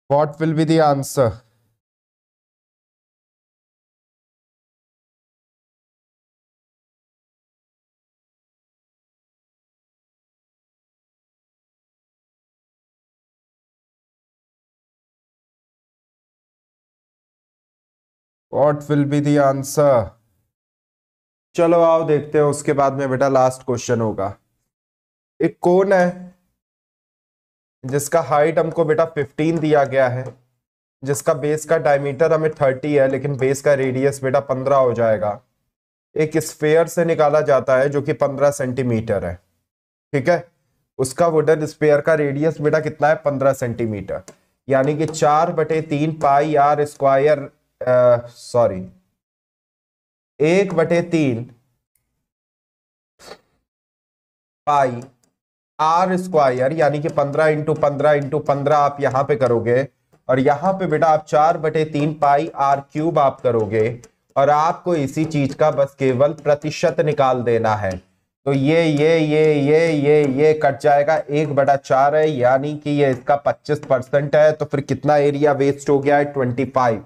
A: What will be the answer? What will be the answer? चलो आओ देखते हैं उसके बाद में बेटा लास्ट क्वेश्चन होगा
B: एक कोन है जिसका हाइट हमको बेटा 15 दिया गया है जिसका बेस का डायमीटर हमें 30 है लेकिन बेस का रेडियस बेटा 15 हो जाएगा एक स्पेयर से निकाला जाता है जो कि 15 सेंटीमीटर है ठीक है उसका वुडन स्पेयर का रेडियस बेटा कितना है 15 सेंटीमीटर यानी कि चार बटे तीन पाई आर स्क्वायर सॉरी एक बटे तीन पाई आर स्क्वायर यानी कि पंद्रह इंटू पंद्रह इंटू पंद्रह आप यहां पे करोगे और यहां पे बेटा आप चार बटे तीन पाई आर क्यूब आप करोगे और आपको इसी चीज का बस केवल प्रतिशत निकाल देना है तो ये ये ये ये ये ये कट जाएगा एक बटा चार है यानी कि ये इसका पच्चीस परसेंट है तो फिर कितना एरिया वेस्ट हो गया है ट्वेंटी फाइव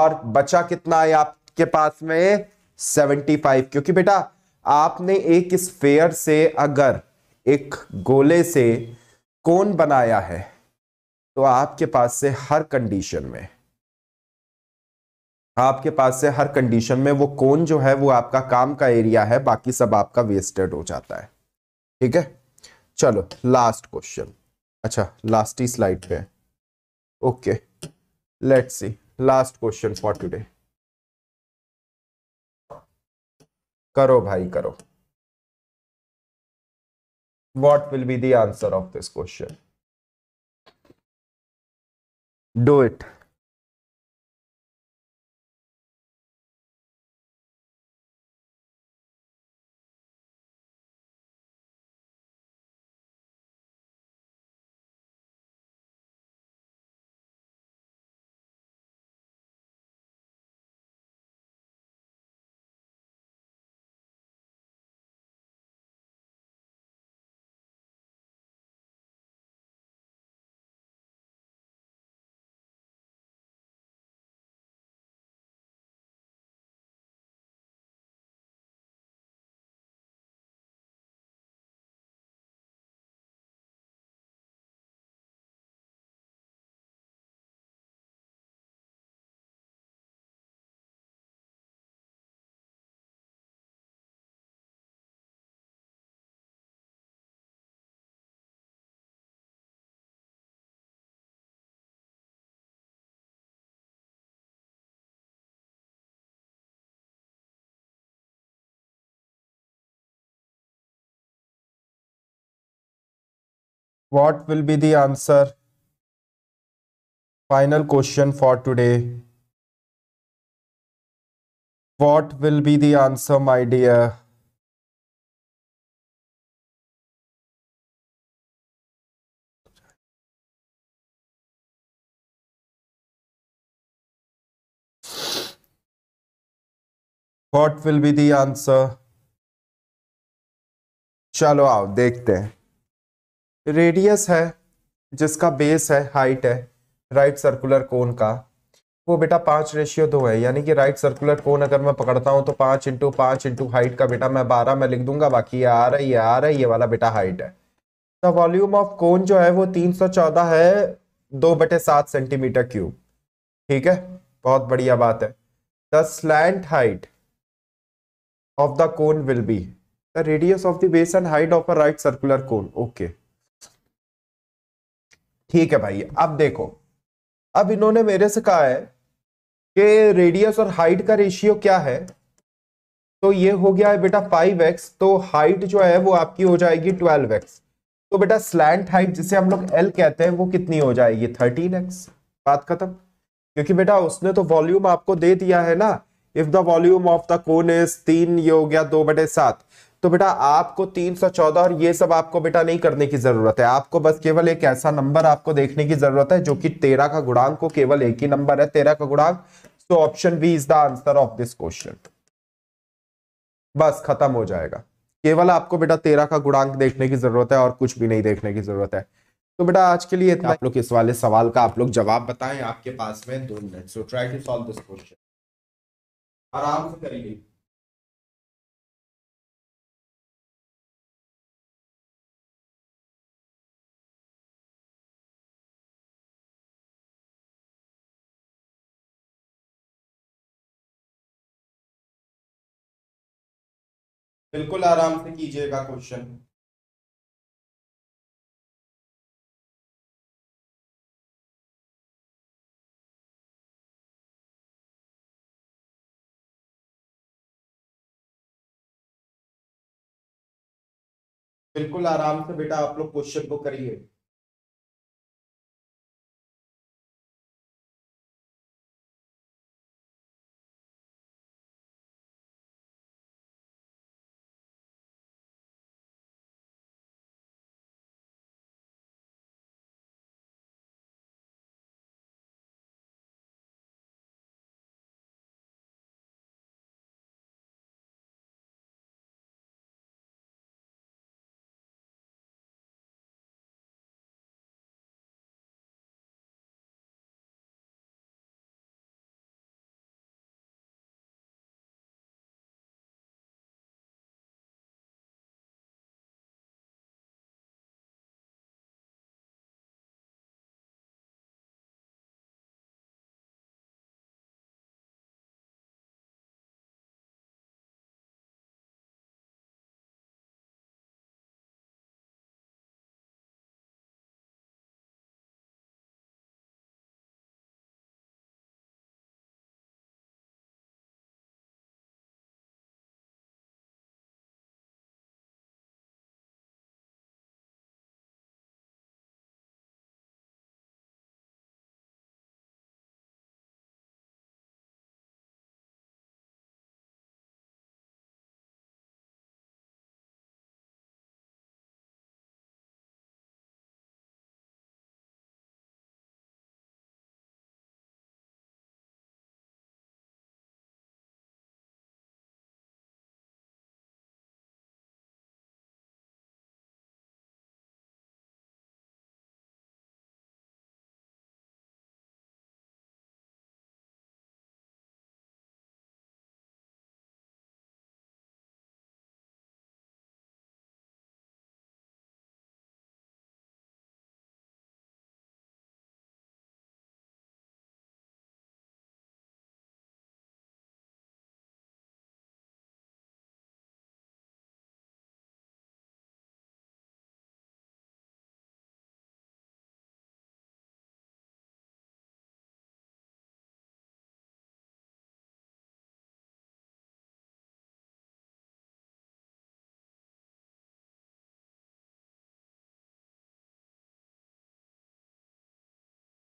B: और बचा कितना है आपके पास में सेवेंटी फाइव क्योंकि बेटा आपने एक स्फेयर से अगर एक गोले से कौन बनाया है तो आपके पास से हर कंडीशन में आपके पास से हर कंडीशन में वो कौन जो है वो आपका काम का एरिया है बाकी सब आपका वेस्टेड हो जाता है ठीक है चलो लास्ट क्वेश्चन अच्छा लास्ट ही स्लाइड पे
A: okay let's see last question for today करो भाई करो what will be the answer of this question do it what will be the answer final question for today what will be the answer my dear what will be the answer चलो
B: आओ देखते हैं radius है जिसका base है height है right circular कोन का वो बेटा पांच रेशियो दो है यानी कि राइट सर्कुलर कोन अगर मैं पकड़ता हूं तो पांच इंटू पांच इंटू हाइट का बेटा मैं बारह में लिख दूंगा बाकी ये आ रही है आ रही है ये वाला बेटा हाइट है द वॉल्यूम ऑफ कोन जो है वो तीन सौ चौदह है दो बटे सात सेंटीमीटर क्यूब ठीक है बहुत बढ़िया बात है the slant height of the cone will be the radius of the base and height of a right circular cone okay ठीक है भाई अब देखो अब इन्होंने मेरे से कहा है कि रेडियस और हाइट का रेशियो क्या है तो ये हो गया है बेटा फाइव एक्स तो हाइट जो है वो आपकी हो जाएगी ट्वेल्व एक्स तो बेटा स्लैंड हाइट जिसे हम लोग एल कहते हैं वो कितनी हो जाएगी थर्टीन एक्स बात खत्म क्योंकि बेटा उसने तो वॉल्यूम आपको दे दिया है ना if the volume of the cone is तीन ये हो गया दो बटे सात तो बेटा आपको 314 और ये सब आपको बेटा नहीं करने की जरूरत है आपको बस केवल एक ऐसा नंबर आपको देखने की जरूरत है जो कि 13 का गुणांक को केवल एक ही नंबर है 13 का गुणांक so option B is the answer of this question बस खत्म हो जाएगा केवल आपको बेटा तेरह का गुणांक देखने की जरूरत है और कुछ भी नहीं देखने की जरूरत है तो बेटा आज के लिए इतना आप लोग इस वाले सवाल का
A: आप लोग जवाब बताएं आपके पास में दो minute so try to solve this question आराम से करेंगे बिल्कुल आराम से कीजिएगा क्वेश्चन बिल्कुल आराम से बेटा आप लोग क्वेश्चन को करिए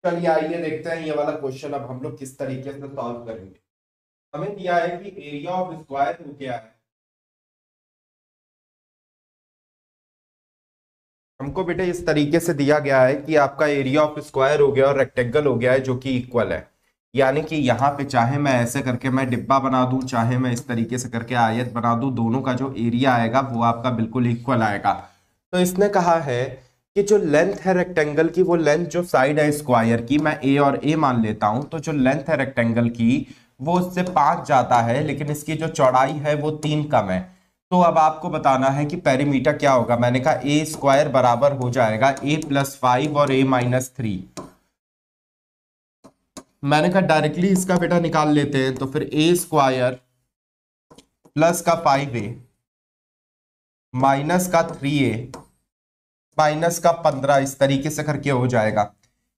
A: चलिए आइए देखते हैं ये वाला क्वेश्चन अब हम लोग किस तरीके से सॉल्व करेंगे हमें दिया है कि एरिया ऑफ स्क्वायर वो क्या है हमको बेटे इस तरीके से दिया गया है कि आपका एरिया ऑफ स्क्वायर हो गया और
B: रेक्टेंगल हो गया है जो कि इक्वल है यानी कि यहाँ पे चाहे मैं ऐसे करके मैं डिब्बा बना दूं चाहे मैं इस तरीके से करके आयत बना दूं दोनों का जो एरिया आएगा वो आपका बिल्कुल इक्वल आएगा तो इसने कहा है कि जो लेंथ है रेक्टेंगल की वो लेंथ जो साइड है स्क्वायर की मैं ए और ए मान लेता हूं तो जो लेंथ है रेक्टेंगल की वो उससे पांच जाता है लेकिन इसकी जो चौड़ाई है वो तीन कम है तो अब आपको बताना है कि पेरीमीटर क्या होगा मैंने कहा ए स्क्वायर बराबर हो जाएगा ए प्लस फाइव और ए माइनस थ्री मैंने कहा डायरेक्टली इसका बेटा निकाल लेते हैं तो फिर ए स्क्वायर प्लस का फाइव ए माइनस का थ्री ए माइनस का पंद्रह इस तरीके से करके हो जाएगा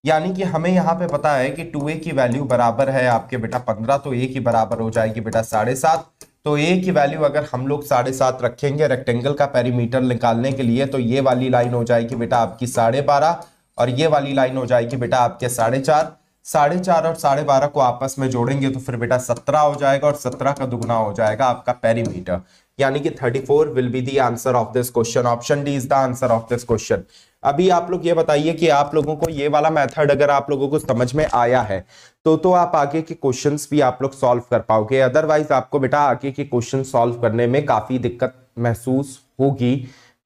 B: यानी कि हमें यहाँ पे पता है कि टू ए की वैल्यू बराबर है आपके बेटा पंद्रह तो ए की बराबर हो जाएगी बेटा साढ़े सात तो ए की वैल्यू अगर हम लोग साढ़े सात रखेंगे रेक्टेंगल का पेरीमीटर निकालने के लिए तो ये वाली लाइन हो जाएगी बेटा आपकी साढ़े बारह और ये वाली लाइन हो जाएगी बेटा आपके साढ़े चार साढ़े चार और साढ़े बारह को आपस में जोड़ेंगे तो फिर बेटा सत्रह हो जाएगा और सत्रह का दुगुना हो जाएगा आपका पेरीमीटर यानी कि 34 will be the answer of this question option D is the answer of this question अभी आप लोग ये बताइए कि आप लोगों को ये वाला मेथड अगर आप लोगों को समझ में आया है तो तो आप आगे के क्वेश्चंस भी आप लोग सॉल्व कर पाओगे अदरवाइज आपको बेटा आगे के क्वेश्चन सॉल्व करने में काफी दिक्कत महसूस होगी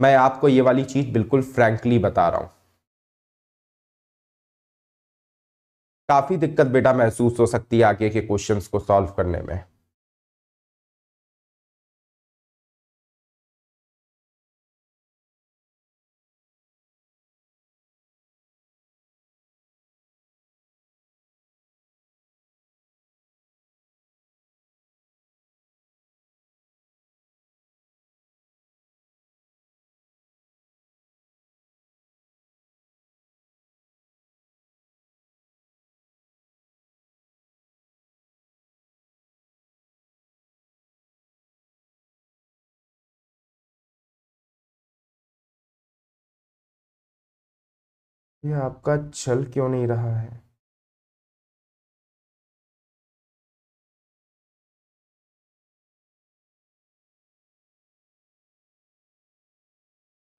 B: मैं आपको ये वाली चीज बिल्कुल फ्रेंकली बता रहा हूं
A: काफी दिक्कत बेटा महसूस हो सकती है आगे के क्वेश्चन को सॉल्व करने में ये आपका चल क्यों नहीं रहा है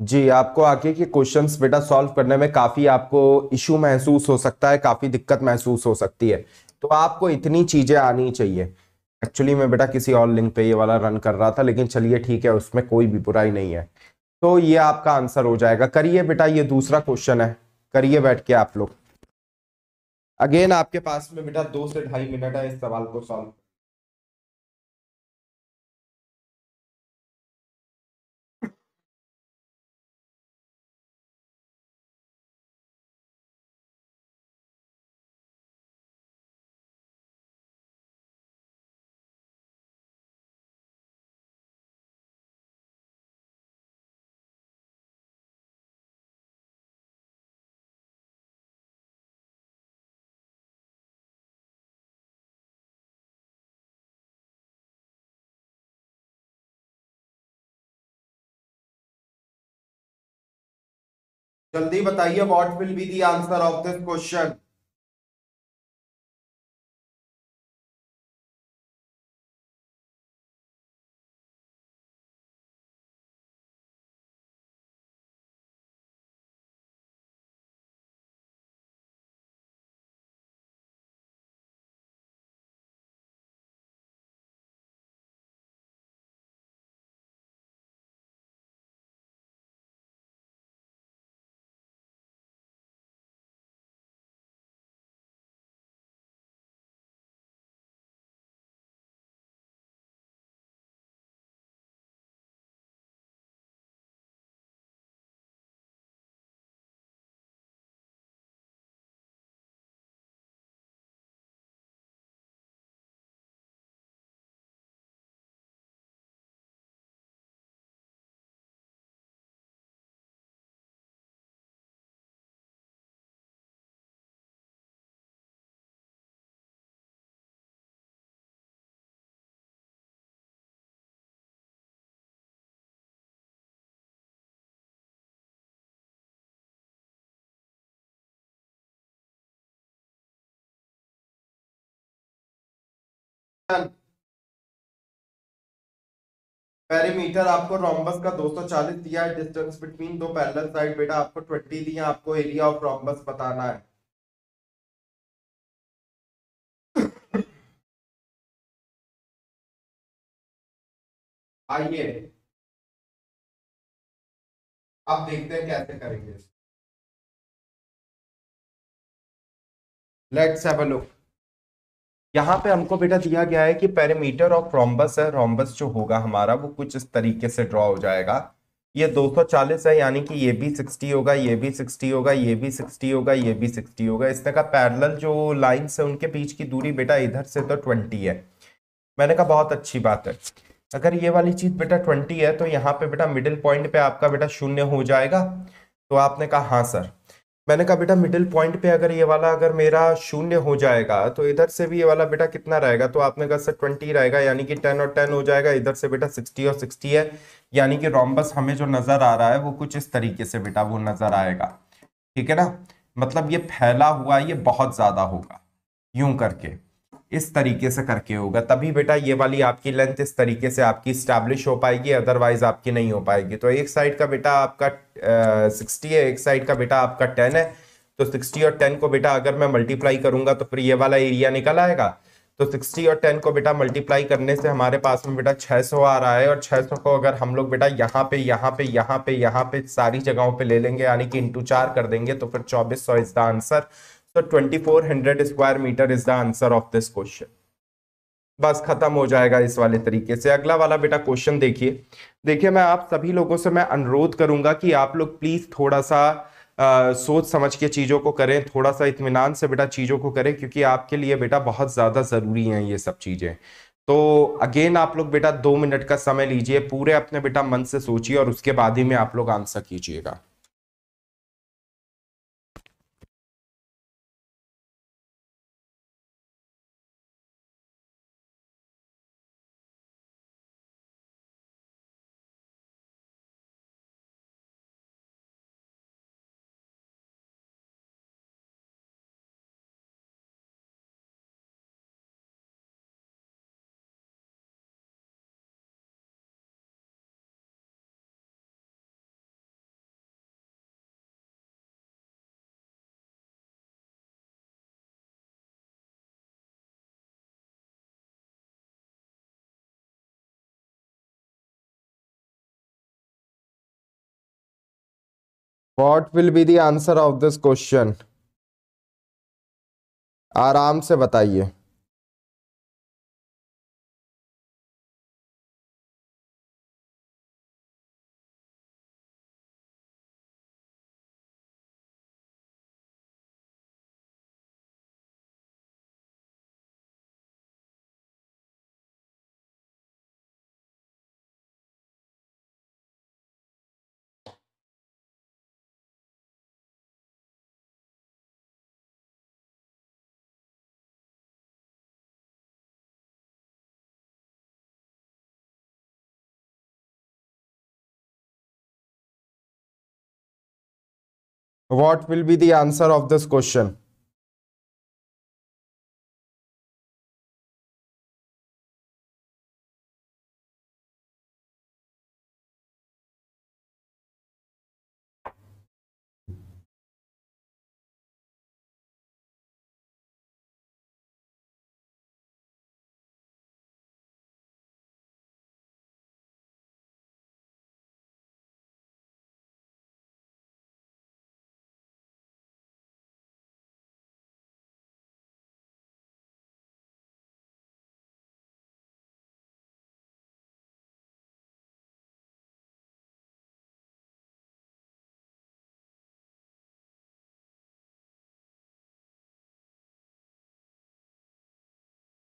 A: जी आपको आगे के क्वेश्चंस बेटा सॉल्व करने में काफ़ी आपको इश्यू महसूस हो सकता है काफ़ी
B: दिक्कत महसूस हो सकती है तो आपको इतनी चीज़ें आनी चाहिए एक्चुअली मैं बेटा किसी और लिंक पे ये वाला रन कर रहा था लेकिन चलिए ठीक है उसमें कोई भी बुराई नहीं है तो ये आपका आंसर हो जाएगा करिए बेटा ये दूसरा क्वेश्चन है करिए बैठ के आप लोग
A: अगेन आपके पास में बेटा दो से ढाई मिनट है इस सवाल को सॉल्व जल्दी बताइए what will be the answer of this question perimeter आपको रोम्बस का 240 दिया है डिस्टेंस बिटवीन दो पैरेलल साइड बेटा आपको 20 दिया आपको एरिया ऑफ रोम्बस बताना है आइए आप देखते हैं कैसे करेंगे लेट्स हैव अ लुक यहाँ पे हमको बेटा दिया गया है कि पेरीमीटर ऑफ रोम्बस
B: है रोम्बस जो होगा हमारा वो कुछ इस तरीके से ड्रॉ हो जाएगा ये 240 है यानी कि ये भी 60 होगा ये भी 60 होगा ये भी 60 होगा ये भी 60 होगा इस तरह का पैरल जो लाइन्स है उनके बीच की दूरी बेटा इधर से तो 20 है मैंने कहा बहुत अच्छी बात है अगर ये वाली चीज़ बेटा 20 है तो यहाँ पे बेटा मिडिल पॉइंट पे आपका बेटा शून्य हो जाएगा तो आपने कहा हाँ सर मैंने कहा बेटा मिडिल पॉइंट पे अगर ये वाला अगर मेरा शून्य हो जाएगा तो इधर से भी ये वाला बेटा कितना रहेगा तो आपने कहा सर ट्वेंटी रहेगा यानी कि टेन और टेन हो जाएगा इधर से बेटा सिक्सटी और सिक्सटी है यानी कि रॉम्बस हमें जो नजर आ रहा है वो कुछ इस तरीके से बेटा वो नजर आएगा ठीक है ना मतलब ये फैला हुआ ये बहुत ज्यादा होगा यूं करके इस तरीके से करके होगा तभी बेटा ये वाली आपकी लेंथ इस तरीके से आपकी स्टैब्लिश हो पाएगी अदरवाइज आपकी नहीं हो पाएगी तो एक साइड का बेटा आपका सिक्सटी है एक साइड का बेटा आपका टेन है तो सिक्सटी और टेन को बेटा अगर मैं मल्टीप्लाई करूंगा तो फिर ये वाला एरिया निकल आएगा तो सिक्सटी और टेन को बेटा मल्टीप्लाई करने से हमारे पास में बेटा छः सौ आ रहा है और छः सौ को अगर हम लोग बेटा यहाँ पे यहाँ पे यहाँ पे यहाँ पे सारी जगहों पे ले लेंगे यानी कि इंटू चार कर देंगे तो फिर चौबीस सौ इज द आंसर तो 2400 square metre is the answer of this question बस खत्म हो जाएगा इस वाले तरीके से अगला वाला बेटा क्वेश्चन देखिए देखिए मैं आप सभी लोगों से मैं अनुरोध करूंगा कि आप लोग प्लीज थोड़ा सा आ, सोच समझ के चीज़ों को करें थोड़ा सा इतमान से बेटा चीज़ों को करें क्योंकि आपके लिए बेटा बहुत ज़्यादा ज़रूरी हैं ये सब चीज़ें तो अगेन आप लोग बेटा दो मिनट का समय लीजिए पूरे अपने बेटा मन से सोचिए और उसके बाद ही में आप लोग आंसर
A: कीजिएगा what will be the answer of this question आराम से बताइए What will be the answer of this question?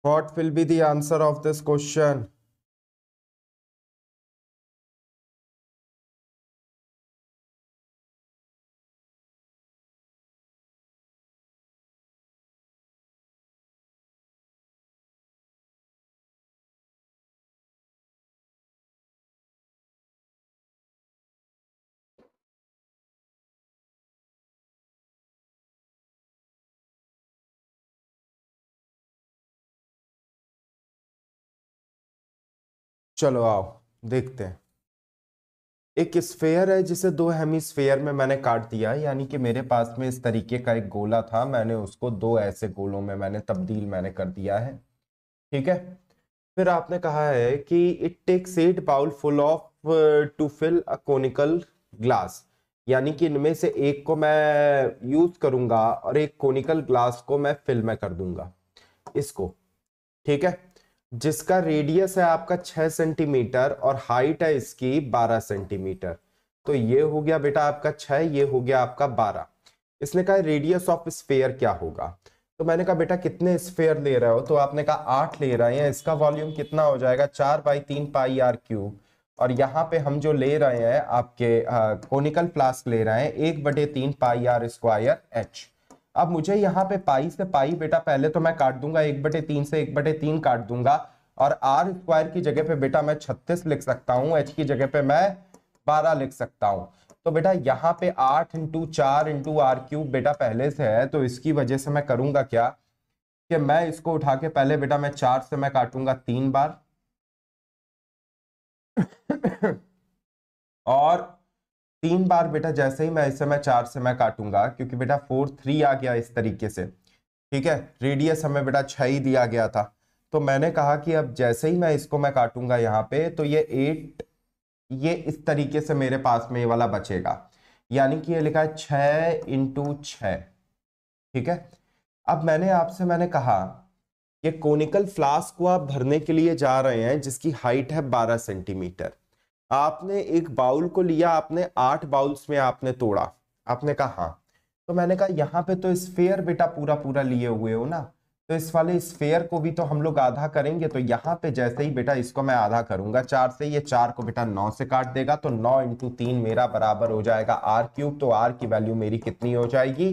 A: What will be the answer of this question? चलो आओ देखते हैं एक स्फेयर है जिसे दो
B: स्फेयर में मैंने काट दिया यानी कि मेरे पास में इस तरीके का एक गोला था मैंने उसको दो ऐसे गोलों में मैंने तब्दील मैंने कर दिया है ठीक है फिर आपने कहा है कि it takes eight bowl full of to fill a conical glass यानी कि इनमें से एक को मैं यूज करूंगा और एक कोनिकल ग्लास को मैं फिल में कर दूंगा इसको ठीक है जिसका रेडियस है आपका छः सेंटीमीटर और हाइट है इसकी बारह सेंटीमीटर तो ये हो गया बेटा आपका छः ये हो गया आपका बारह इसने कहा रेडियस ऑफ स्पेयर क्या होगा तो मैंने कहा बेटा कितने स्पेयर ले रहे हो तो आपने कहा आठ ले रहे हैं इसका वॉल्यूम कितना हो जाएगा चार बाई तीन पाई आर क्यूब और यहाँ पे हम जो ले रहे हैं आपके कोनिकल फ्लास्क ले रहे हैं एक बटे तीन पाई आर स्क्वायर एच अब मुझे यहाँ पे पाई से पाई बेटा पहले तो मैं काट दूंगा एक बटे तीन से एक बटे तीन काट दूंगा और आर स्क्वायर की जगह पे बेटा मैं छत्तीस लिख सकता हूँ एच की जगह पे मैं बारह लिख सकता हूँ तो बेटा यहाँ पे आठ इंटू चार इंटू आर क्यूब बेटा पहले से है तो इसकी वजह से मैं करूंगा क्या कि मैं इसको उठा के पहले बेटा मैं चार से मैं काटूंगा तीन बार और तीन बार बेटा जैसे ही मैं इसे मैं चार से मैं काटूंगा क्योंकि बेटा फोर थ्री आ गया इस तरीके से ठीक है रेडियस हमें बेटा छ ही दिया गया था तो मैंने कहा कि अब जैसे ही मैं इसको मैं काटूंगा यहाँ पे तो ये एट ये इस तरीके से मेरे पास में ये वाला बचेगा यानी कि ये लिखा है छ इंटू छः ठीक है अब मैंने आपसे मैंने कहा ये कोनिकल फ्लास्क को आप भरने के लिए जा रहे हैं जिसकी हाइट है बारह सेंटीमीटर आपने एक बाउल को लिया आपने आठ बाउल्स में आपने तोड़ा आपने कहा हाँ तो मैंने कहा यहाँ पे तो स्फेयर बेटा पूरा पूरा लिए हुए हो ना तो इस वाले स्फेयर को भी तो हम लोग आधा करेंगे तो यहाँ पे जैसे ही बेटा इसको मैं आधा करूंगा चार से ये चार को बेटा नौ से काट देगा तो नौ इंटू तीन मेरा बराबर हो जाएगा आर क्यूब तो आर की वैल्यू मेरी कितनी हो जाएगी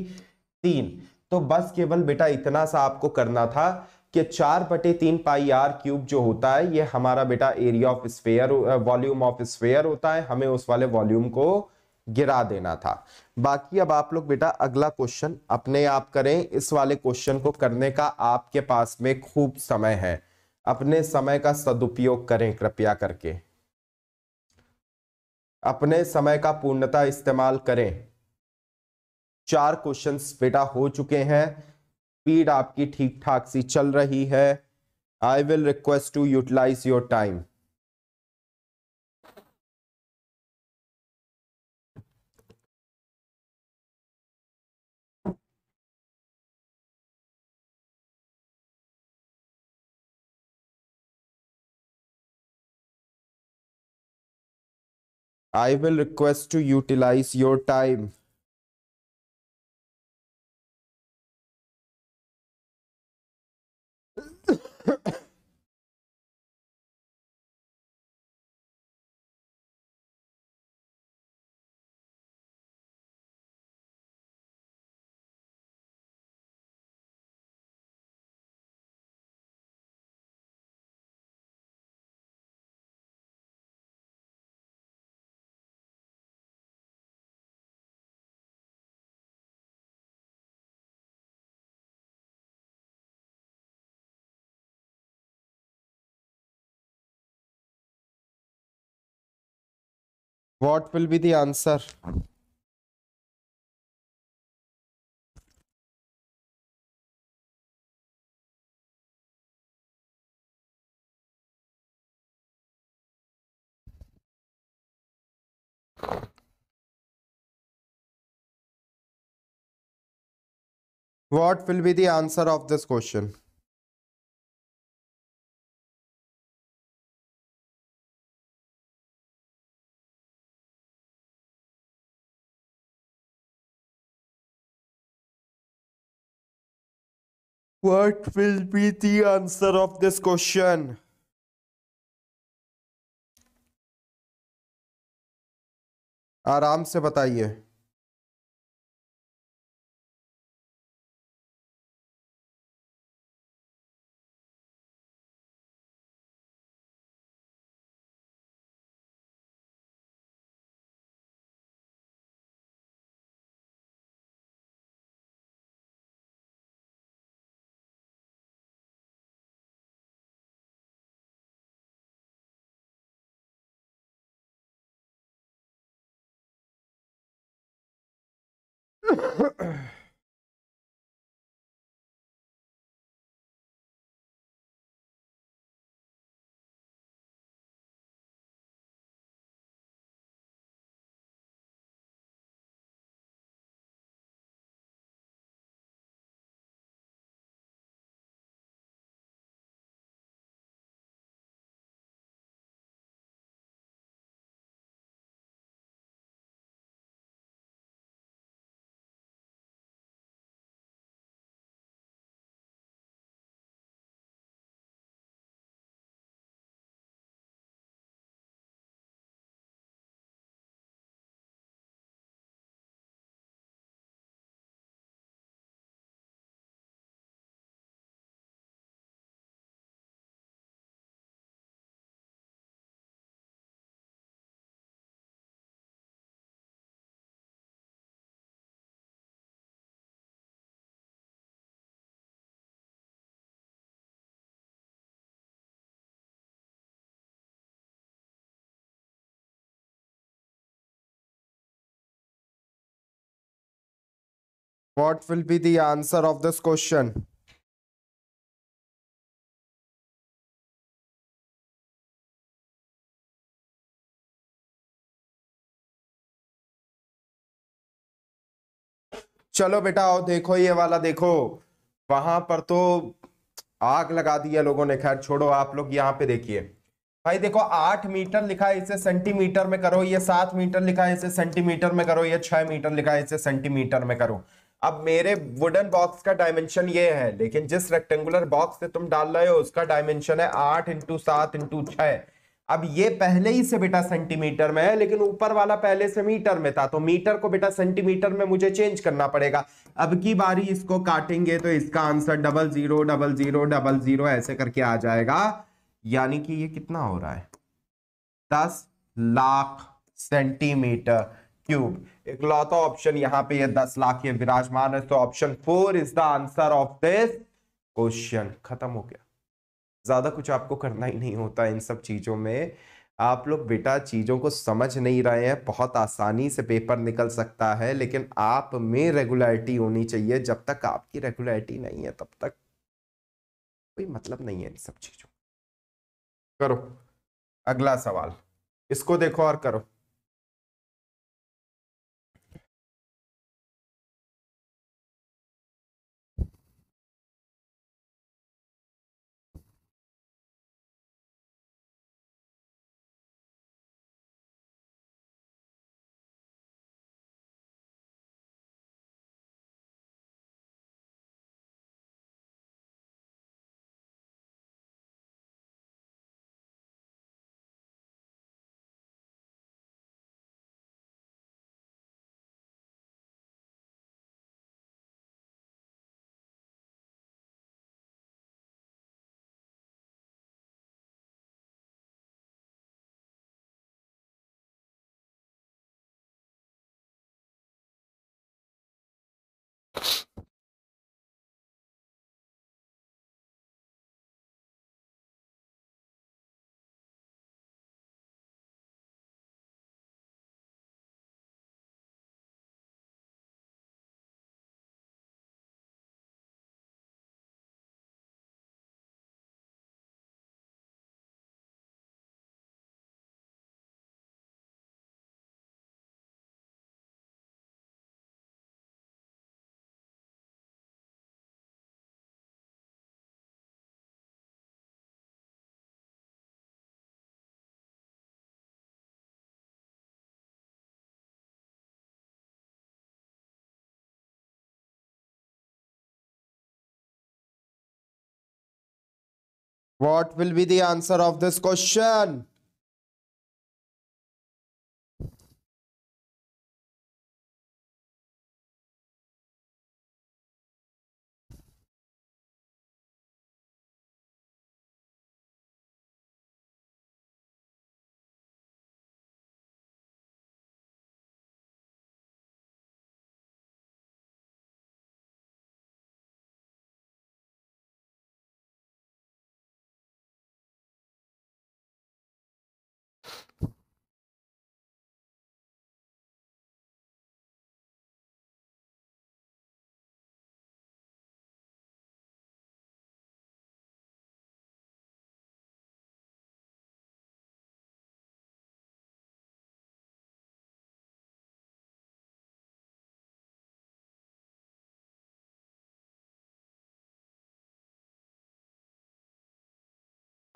B: तीन तो बस केवल बेटा इतना सा आपको करना था कि चार बटे तीन पाई आर क्यूब जो होता है ये हमारा बेटा area of sphere volume of sphere होता है हमें उस वाले वॉल्यूम को गिरा देना था बाकी अब आप लोग बेटा अगला क्वेश्चन अपने आप करें इस वाले क्वेश्चन को करने का आपके पास में खूब समय है अपने समय का सदुपयोग करें कृपया करके अपने समय का पूर्णता इस्तेमाल करें चार क्वेश्चंस बेटा हो चुके हैं स्पीड आपकी ठीक ठाक सी चल रही है I will request to utilize your time
A: I will request to utilize your time. What will be the answer? What will be the answer of this question? What will be the answer of this question? आराम से बताइए What will be the answer of this question? चलो बेटा आओ देखो ये वाला देखो वहां
B: पर तो आग लगा दी है लोगों ने खैर छोड़ो आप लोग यहाँ पे देखिए भाई देखो आठ मीटर लिखा है इसे सेंटीमीटर में करो ये सात मीटर लिखा है इसे सेंटीमीटर में करो ये छह मीटर लिखा है इसे सेंटीमीटर में करो अब मेरे वुडन बॉक्स का डायमेंशन ये है लेकिन जिस रेक्टेंगुलर बॉक्स से तुम डाल रहे हो उसका डायमेंशन है आठ इंटू सात इंटू छ अब ये पहले ही से बेटा सेंटीमीटर में है लेकिन ऊपर वाला पहले से मीटर में था तो मीटर को बेटा सेंटीमीटर में मुझे चेंज करना पड़ेगा अब की बारी इसको काटेंगे तो इसका answer double zero double zero double zero ऐसे करके आ जाएगा यानी कि ये कितना हो रहा है दस लाख सेंटीमीटर क्यूब इकलौता ऑप्शन यहाँ पे ये दस लाख ये विराजमान है तो option four is the answer of this question खत्म हो गया ज्यादा कुछ आपको करना ही नहीं होता इन सब चीजों में आप लोग बेटा चीज़ों को समझ नहीं रहे हैं बहुत आसानी से पेपर निकल सकता है लेकिन आप में रेगुलरिटी होनी चाहिए जब तक आपकी रेगुलरिटी नहीं है तब तक
A: कोई मतलब नहीं है इन सब चीज़ों करो अगला सवाल इसको देखो और करो What will be the answer of this question?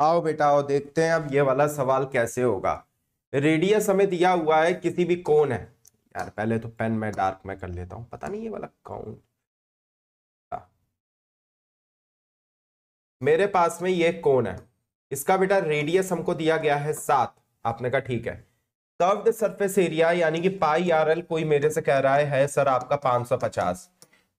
A: आओ बेटा आओ देखते हैं अब ये वाला सवाल
B: कैसे होगा रेडियस हमें दिया हुआ है किसी भी कोण है यार पहले तो पेन में डार्क में कर लेता हूं पता नहीं ये वाला कौन मेरे पास में ये कोण है इसका बेटा रेडियस हमको दिया गया है सात आपने कहा ठीक है कर्व्ड सरफेस एरिया यानी कि पाई आर एल कोई मेरे से कह रहा है, सर आपका 550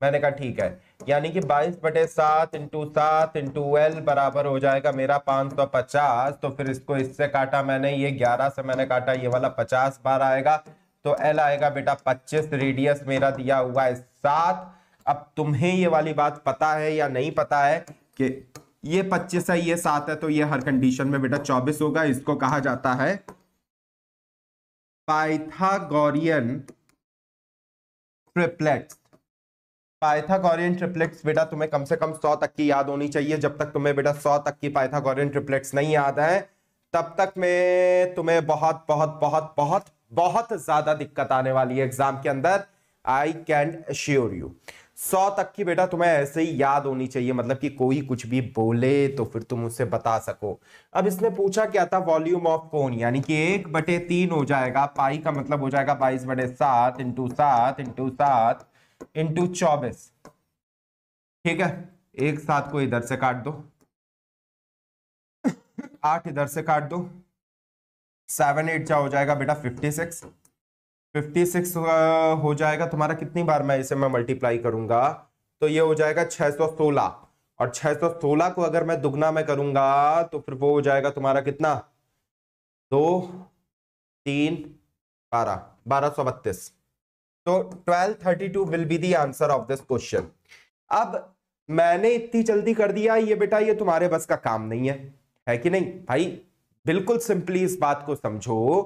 B: मैंने कहा ठीक है यानी कि 22 बटे सात इंटू सात इंटू एल बराबर हो जाएगा मेरा 550 तो फिर इसको इससे काटा मैंने ये 11 से मैंने काटा ये वाला 50 बार आएगा तो एल आएगा बेटा 25 रेडियस मेरा दिया हुआ है सात अब तुम्हें ये वाली बात पता है या नहीं पता है कि ये 25 है ये सात है तो ये हर कंडीशन में बेटा 24 होगा इसको कहा जाता है पाइथागोरियन ट्रिप्लेक्स पाइथागोरियन ट्रिप्लेक्स बेटा तुम्हें कम से कम सौ तक की याद होनी चाहिए जब तक तुम्हें बेटा सौ तक की पाइथागोरियन ट्रिप्लेक्स नहीं याद है तब तक में तुम्हें बहुत बहुत बहुत बहुत बहुत ज्यादा दिक्कत आने वाली है एग्जाम के अंदर आई कैन श्योर यू सौ तक की बेटा तुम्हें ऐसे ही याद होनी चाहिए मतलब कि कोई कुछ भी बोले तो फिर तुम उसे बता सको अब इसने पूछा क्या था वॉल्यूम ऑफ कौन यानी कि एक बटे तीन हो जाएगा पाई का मतलब हो जाएगा बाईस बटे सात इंटू सात इंटू सात इंटू चौबीस ठीक है एक सात को इधर से काट दो आठ इधर से काट दो सेवन एट जा हो जाएगा बेटा फिफ्टी सिक्स फिफ्टी सिक्स हो जाएगा तुम्हारा कितनी बार मैं इसे मैं मल्टीप्लाई करूंगा तो ये हो जाएगा छह सौ सोलह और छह सौ सोलह को अगर मैं दुगना में करूंगा तो फिर वो हो जाएगा तुम्हारा कितना दो तीन बारह बारह सौ बत्तीस तो 1232 will be the answer of this question अब मैंने इतनी जल्दी कर दिया ये बेटा ये तुम्हारे बस का काम नहीं है है कि नहीं भाई बिल्कुल सिंपली इस बात को समझो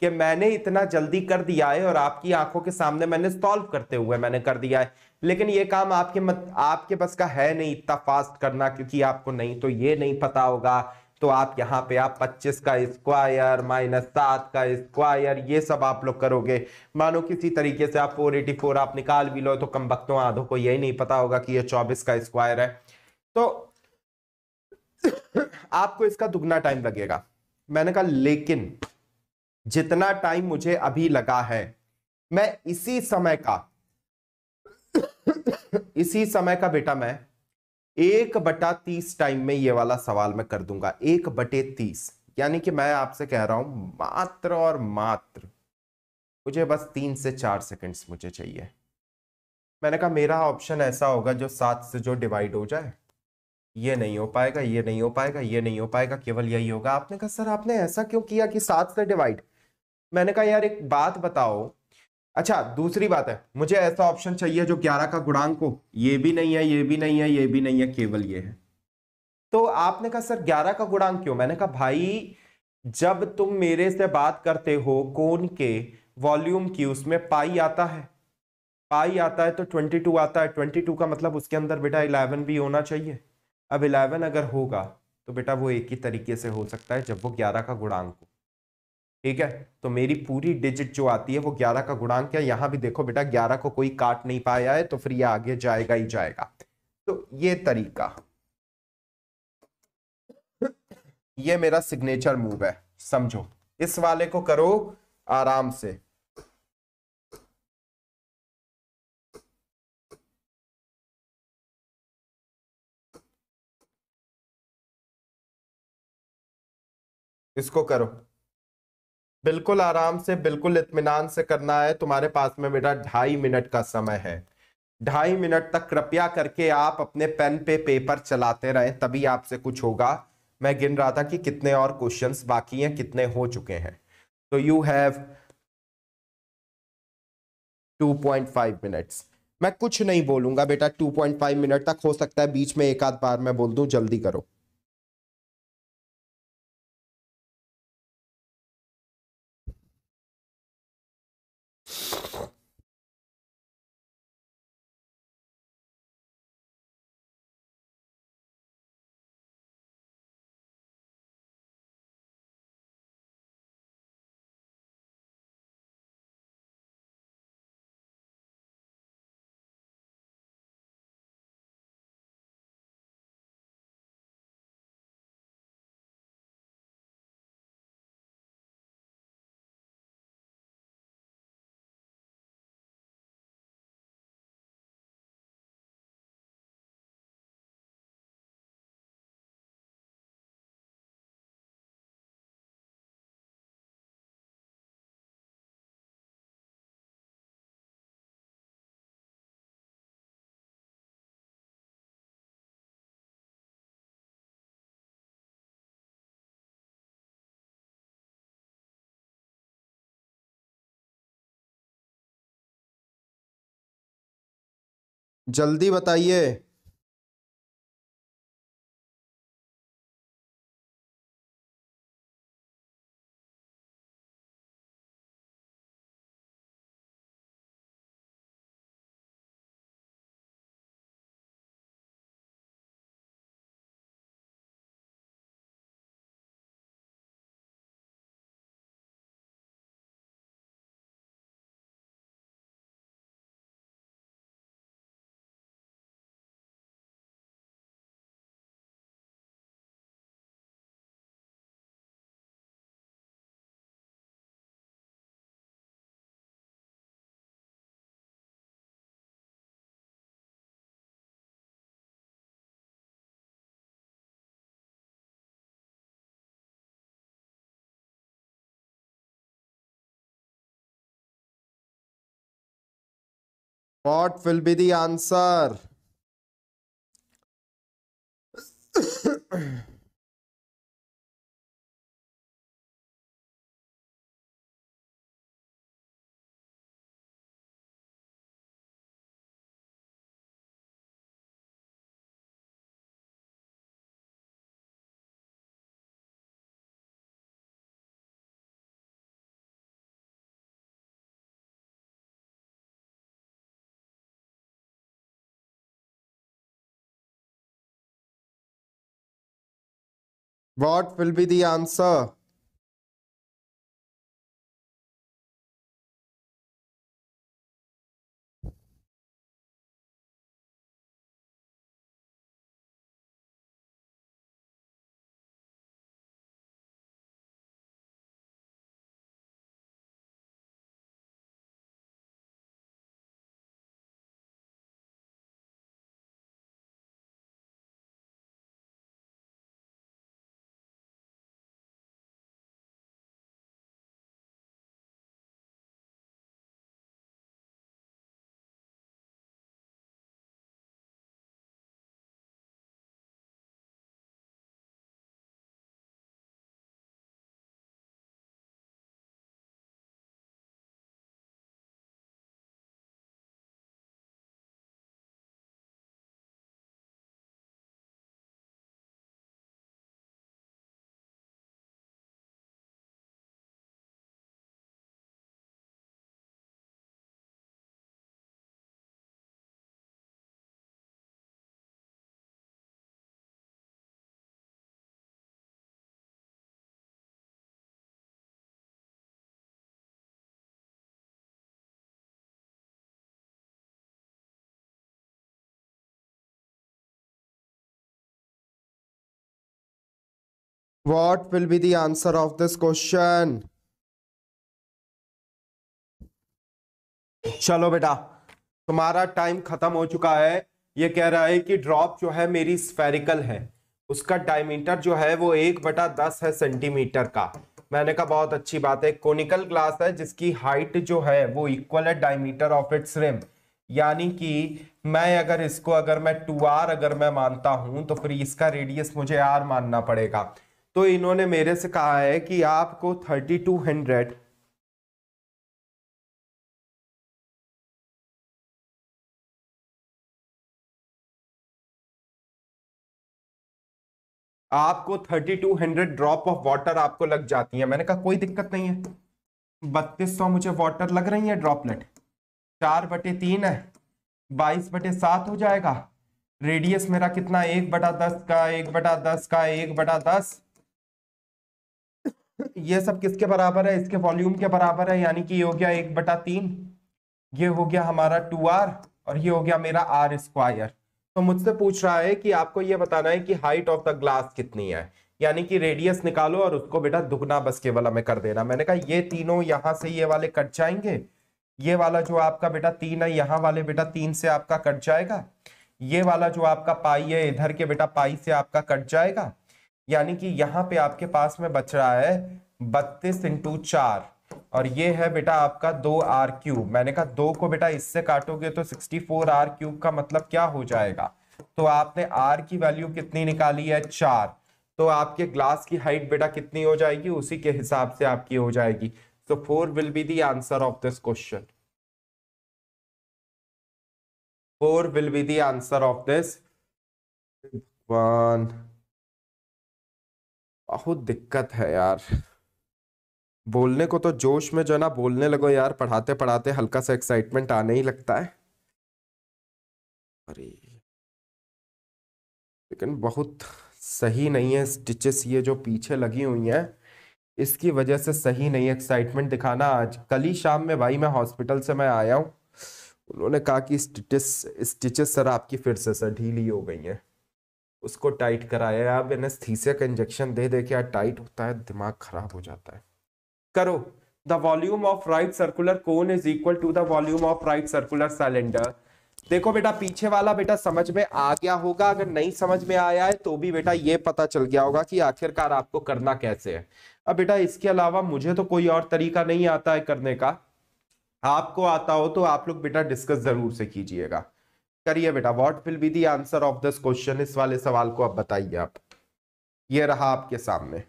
B: कि मैंने इतना जल्दी कर दिया है और आपकी आंखों के सामने मैंने सॉल्व करते हुए मैंने कर दिया है लेकिन ये काम आपके मत, आपके बस का है नहीं इतना फास्ट करना क्योंकि आपको नहीं तो ये नहीं पता होगा तो आप यहाँ पे आप 25 का स्क्वायर माइनस सात का स्क्वायर ये सब आप लोग करोगे मानो किसी तरीके से आप 484 आप निकाल भी लो तो कम वक्तों तो आधों को यही नहीं पता होगा कि ये 24 का स्क्वायर है तो आपको इसका दुगना टाइम लगेगा मैंने कहा लेकिन जितना टाइम मुझे अभी लगा है मैं इसी समय का इसी समय का बेटा मैं एक बटा तीस टाइम में ये वाला सवाल मैं कर दूंगा एक बटे तीस यानी कि मैं आपसे कह रहा हूं मात्र और मात्र मुझे बस तीन से चार सेकंड्स मुझे चाहिए मैंने कहा मेरा ऑप्शन ऐसा होगा जो सात से जो डिवाइड हो जाए ये नहीं हो पाएगा ये नहीं हो पाएगा ये नहीं हो पाएगा केवल यही होगा आपने कहा सर आपने ऐसा क्यों किया कि सात से डिवाइड मैंने कहा यार एक बात बताओ अच्छा दूसरी बात है मुझे ऐसा ऑप्शन चाहिए जो ग्यारह का गुणांक हो ये भी नहीं है ये भी नहीं है ये भी नहीं है केवल ये है तो आपने कहा सर ग्यारह का गुणांक क्यों मैंने कहा भाई जब तुम मेरे से बात करते हो कोन के वॉल्यूम की उसमें पाई आता है पाई आता है तो ट्वेंटी टू आता है ट्वेंटी टू का मतलब उसके अंदर बेटा इलेवन भी होना चाहिए अब इलेवन अगर होगा तो बेटा वो एक ही तरीके से हो सकता है जब वो ग्यारह का गुणांक हो ठीक है तो मेरी पूरी डिजिट जो आती है वो ग्यारह का गुणांक है यहां भी देखो बेटा ग्यारह को कोई काट नहीं पाया है तो फिर ये आगे जाएगा ही जाएगा तो ये तरीका ये मेरा सिग्नेचर मूव है
A: समझो इस वाले को करो आराम से इसको करो बिल्कुल आराम से बिल्कुल इतमान से करना है तुम्हारे पास में बेटा ढाई
B: मिनट का समय है ढाई मिनट तक कृपया करके आप अपने पेन पे पेपर चलाते रहें तभी आपसे कुछ होगा मैं गिन रहा था कि कितने और क्वेश्चंस बाकी हैं कितने हो चुके हैं तो यू हैव 2.5 मिनट्स मैं कुछ नहीं बोलूंगा बेटा 2.5 मिनट तक हो सकता है बीच में एक आध
A: बार मैं बोल दूं जल्दी करो जल्दी बताइए What will be the answer? What will be the answer? What will be the answer of this question? चलो बेटा
B: तुम्हारा टाइम खत्म हो चुका है ये कह रहा है कि ड्रॉप जो है मेरी स्फेरिकल है उसका डायमीटर जो है वो एक बटा दस है सेंटीमीटर का मैंने कहा बहुत अच्छी बात है कोनिकल ग्लास है जिसकी हाइट जो है वो इक्वल है डायमीटर ऑफ इट्स रिम यानी कि मैं अगर इसको अगर मैं टू आर अगर मैं मानता हूं तो फिर इसका रेडियस मुझे आर मानना पड़ेगा तो इन्होंने मेरे से कहा है कि आपको
A: थर्टी टू हंड्रेड आपको thirty two hundred drop of water आपको लग जाती है मैंने कहा
B: कोई दिक्कत नहीं है बत्तीस सौ मुझे वाटर लग रही है ड्रॉपलेट चार बटे तीन है बाईस बटे सात हो जाएगा रेडियस मेरा कितना एक बटा दस का एक बटा दस का एक बटा दस ये सब किसके बराबर है इसके वॉल्यूम के बराबर है यानी कि ये हो गया एक बटा तीन ये हो गया हमारा टू आर और ये हो गया मेरा आर स्क्वायर तो मुझसे पूछ रहा है कि आपको ये बताना है कि हाइट ऑफ द ग्लास कितनी है यानी कि रेडियस निकालो और उसको बेटा दुगना बस केवल हमें कर देना मैंने कहा ये तीनों यहाँ से ये वाले कट जाएंगे ये वाला जो आपका बेटा तीन है यहाँ वाले बेटा तीन से आपका कट जाएगा ये वाला जो आपका पाई है इधर के बेटा पाई से आपका कट जाएगा यानी कि यहां पे आपके पास में बच रहा है बत्तीस इंटू चार और ये है बेटा आपका दो आर क्यूब मैंने कहा दो को बेटा इससे काटोगे तो सिक्सटी फोर आर क्यूब का मतलब क्या हो जाएगा तो आपने आर की वैल्यू कितनी निकाली है चार तो आपके ग्लास की हाइट बेटा कितनी हो जाएगी उसी के हिसाब से आपकी हो जाएगी सो तो four will be the answer of this question
A: four will be the answer of this भगवान बहुत दिक्कत है यार
B: बोलने को तो जोश में जो है ना बोलने लगो यार पढ़ाते पढ़ाते हल्का सा एक्साइटमेंट आने ही लगता है अरे लेकिन बहुत सही नहीं है स्टिचेस ये जो पीछे लगी हुई हैं इसकी वजह से सही नहीं एक्साइटमेंट दिखाना आज कल ही शाम में भाई मैं हॉस्पिटल से मैं आया हूँ उन्होंने कहा कि स्टिचेस स्टिचेस सर आपकी फिर से सर ढीली हो गई हैं उसको टाइट कराया आप एनेस्थीसिया का इंजेक्शन दे दे के टाइट होता है दिमाग खराब हो जाता है करो the volume of right circular cone is equal to the volume of right circular cylinder देखो बेटा पीछे वाला बेटा समझ में आ गया होगा अगर नहीं समझ में आया है तो भी बेटा ये पता चल गया होगा कि आखिरकार आपको करना कैसे है अब बेटा इसके अलावा मुझे तो कोई और तरीका नहीं आता है करने का आपको आता हो तो आप लोग बेटा डिस्कस जरूर से कीजिएगा करिए बेटा what will be the answer of this question इस वाले सवाल को
A: अब बताइए आप ये रहा आपके सामने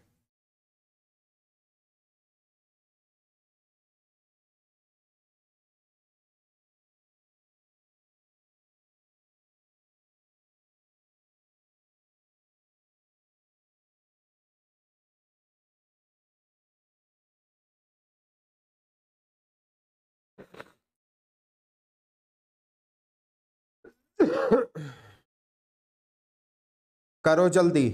A: करो जल्दी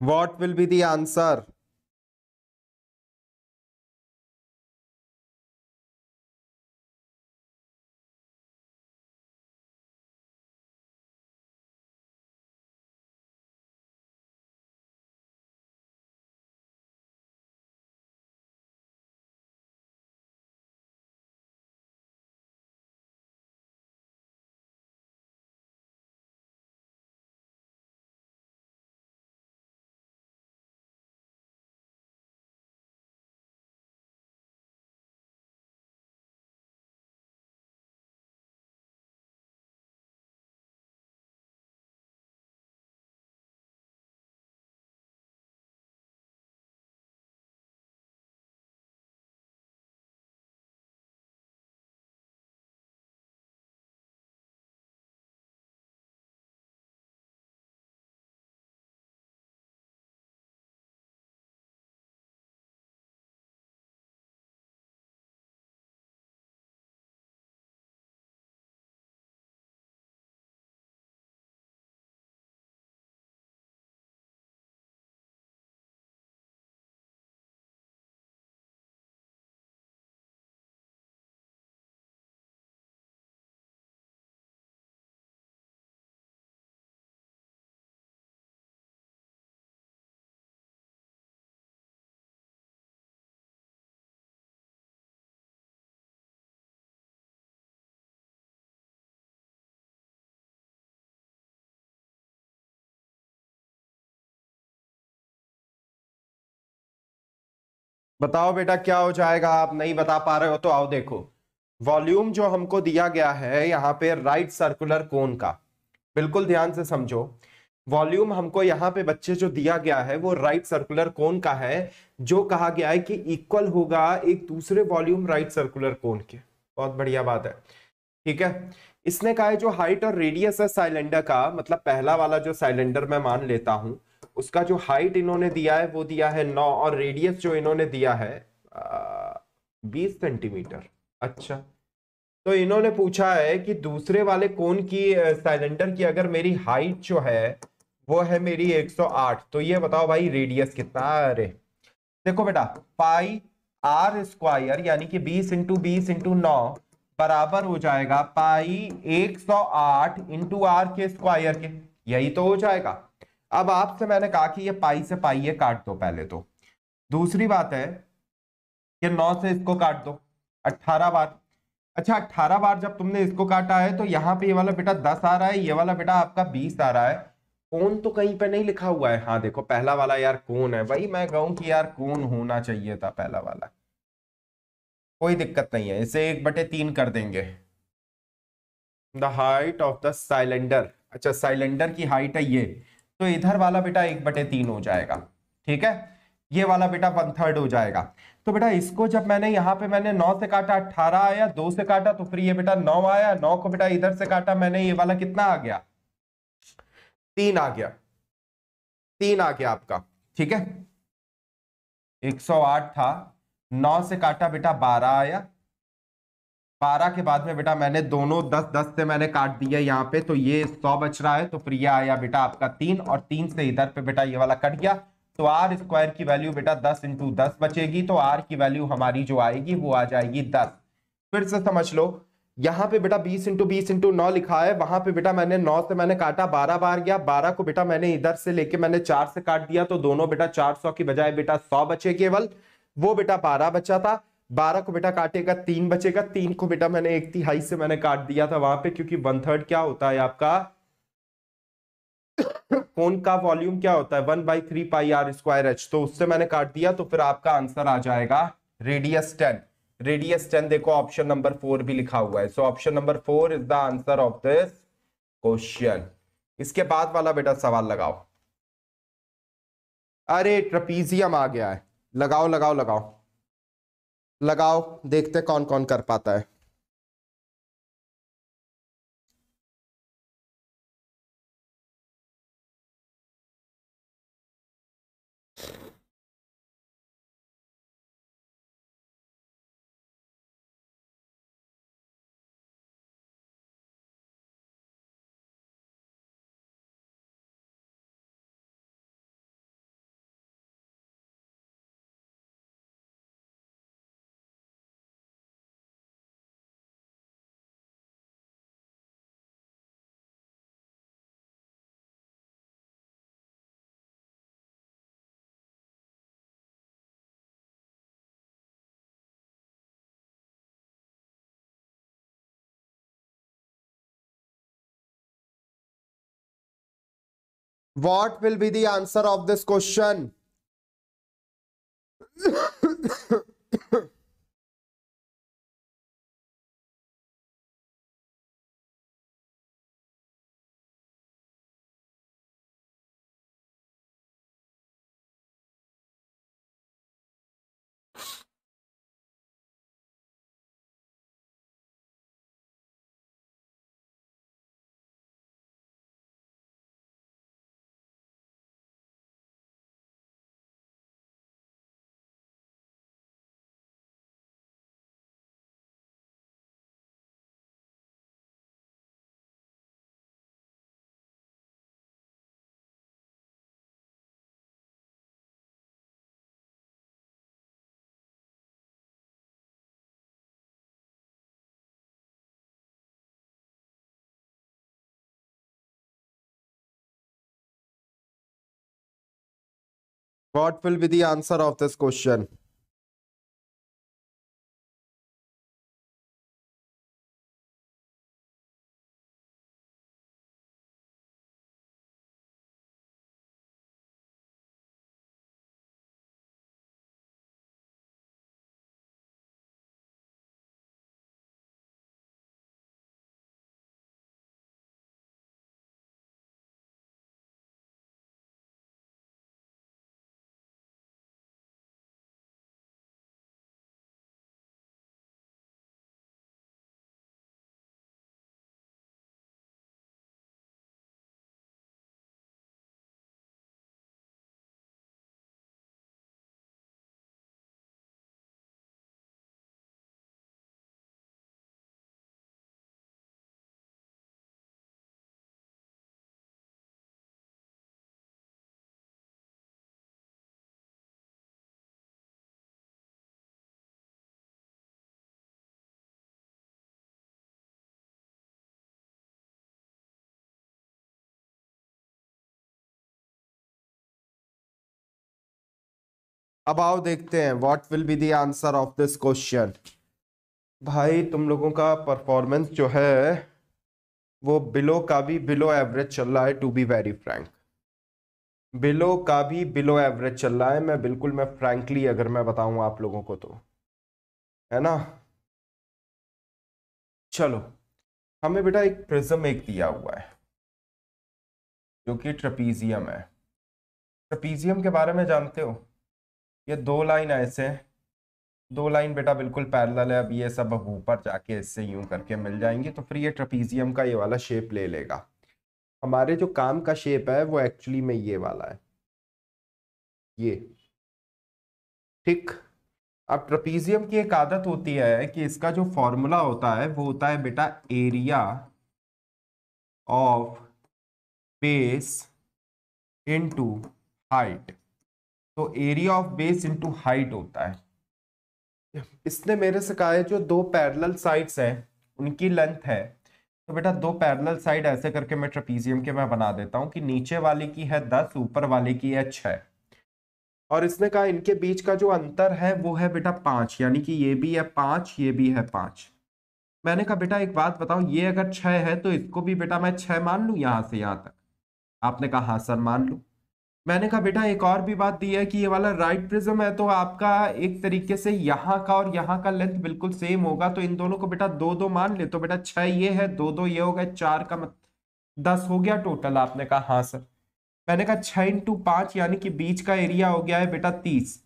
A: what will be the answer बताओ बेटा क्या हो जाएगा आप नहीं
B: बता पा रहे हो तो आओ देखो वॉल्यूम जो हमको दिया गया है यहाँ पे राइट सर्कुलर कोन का बिल्कुल ध्यान से समझो वॉल्यूम हमको यहाँ पे बच्चे जो दिया गया है वो राइट सर्कुलर कोन का है जो कहा गया है कि इक्वल होगा एक दूसरे वॉल्यूम राइट सर्कुलर कोन के बहुत बढ़िया बात है ठीक है इसने कहा है जो हाइट और रेडियस है साइलेंडर का मतलब पहला वाला जो साइलेंडर मैं मान लेता हूँ उसका जो हाइट इन्होंने दिया है वो दिया है नौ और रेडियस जो इन्होंने दिया है बीस सेंटीमीटर अच्छा तो इन्होंने पूछा है कि दूसरे वाले कोन की सिलेंडर की अगर मेरी हाइट जो है वो है मेरी 108 तो ये बताओ भाई रेडियस कितना अरे देखो बेटा पाई आर स्क्वायर यानी कि 20 इंटू बीस इंटू नौ बराबर हो जाएगा पाई 108 सौ आठ इंटू आर के स्क्वायर के यही तो हो जाएगा अब आपसे मैंने कहा कि ये पाई से पाई ये काट दो पहले तो दूसरी बात है कि नौ से इसको काट दो अट्ठारह बार अच्छा अट्ठारह बार जब तुमने इसको काटा है तो यहाँ पे ये वाला बेटा दस आ रहा है ये वाला बेटा आपका बीस आ रहा है कौन तो कहीं पे नहीं लिखा हुआ है हाँ देखो पहला वाला यार कौन है भाई मैं कहूँ कि यार कौन होना चाहिए था पहला वाला कोई दिक्कत नहीं है इसे एक बटे तीन कर देंगे the height of the cylinder अच्छा साइलेंडर की हाइट है ये तो इधर वाला बेटा एक बटे तीन हो जाएगा ठीक है ये वाला बेटा वन थर्ड हो जाएगा तो बेटा इसको जब मैंने यहाँ पे मैंने नौ से काटा अठारह आया दो से काटा तो फिर ये बेटा नौ आया नौ को बेटा इधर से काटा मैंने ये वाला कितना आ गया तीन आ गया तीन आ गया आपका ठीक है आठ था नौ से काटा बेटा बारह आया बारह के बाद में बेटा मैंने दोनों दस दस से मैंने काट दिया यहाँ पे तो ये सौ बच रहा है तो प्रिया आया बेटा आपका तीन और तीन से इधर पे बेटा ये वाला कट गया तो आर स्क्वायर की वैल्यू बेटा दस इंटू दस बचेगी तो आर की वैल्यू हमारी जो आएगी वो आ जाएगी दस फिर से समझ लो यहाँ पे बेटा बीस इंटू बीस इंटू नौ लिखा है वहां पे बेटा मैंने नौ से मैंने काटा बारह बार गया बारह को बेटा मैंने इधर से लेके मैंने चार से काट दिया तो दोनों बेटा चार सौ की बजाय बेटा सौ बचे केवल वो बेटा बारह बचा था बारह को बेटा काटेगा तीन बचेगा तीन को बेटा मैंने एक तिहाई से मैंने काट दिया था वहां पे क्योंकि वन थर्ड क्या होता है आपका फोन का वॉल्यूम क्या होता है one by three pi are square H तो उससे मैंने काट दिया तो फिर आपका आंसर आ जाएगा रेडियस टेन रेडियस टेन देखो ऑप्शन नंबर फोर भी लिखा हुआ है so option number four is the answer of this question इसके बाद वाला बेटा सवाल लगाओ अरे ट्रपीजियम आ गया है लगाओ लगाओ लगाओ लगाओ
A: देखते कौन कौन कर पाता है What will be the answer of this question? What will be the answer of this question? अब आओ देखते हैं what will be the answer of this question
B: भाई तुम लोगों का परफॉर्मेंस जो है वो बिलो का भी बिलो एवरेज चल रहा है to be very frank below का भी बिलो एवरेज चल रहा है मैं बिल्कुल मैं फ्रैंकली अगर मैं बताऊं आप लोगों को तो है
A: ना चलो हमें बेटा एक प्रिज्म एक दिया हुआ है जो कि ट्रपीजियम है ट्रपीजियम
B: के बारे में जानते हो ये दो लाइन ऐसे दो लाइन बेटा बिल्कुल पैरल है अब ये सब अब ऊपर जाके इससे यूं करके मिल जाएंगी तो फिर ये ट्रपीजियम का ये वाला शेप ले लेगा हमारे जो काम का शेप है वो एक्चुअली में ये वाला है ये ठीक अब ट्रपीजियम की एक आदत होती है कि इसका जो फॉर्मूला होता है वो होता है बेटा area of base into height तो area of base into height होता है इसने मेरे से कहा है जो दो पैरेलल साइड्स हैं उनकी लेंथ है तो बेटा दो पैरेलल साइड ऐसे करके मैं ट्रपीजियम के मैं बना देता हूँ कि नीचे वाले की है दस ऊपर वाले की है छः और इसने कहा इनके बीच का जो अंतर है वो है बेटा पाँच यानी कि ये भी है पाँच ये भी है पाँच मैंने कहा बेटा एक बात बताऊँ ये अगर छः है तो इसको भी बेटा मैं छः मान लूँ यहाँ से यहाँ तक आपने कहा हाँ सर मान लूँ मैंने कहा बेटा एक और भी बात दी है कि ये वाला राइट प्रिज्म है तो आपका एक तरीके से यहाँ का और यहाँ का लेंथ बिल्कुल सेम होगा तो इन दोनों को बेटा दो दो मान ले तो बेटा छह ये है दो दो ये हो गए चार का मत दस हो गया टोटल आपने कहा हाँ सर मैंने कहा छः इंटू पांच यानी कि बीच का एरिया हो गया है बेटा तीस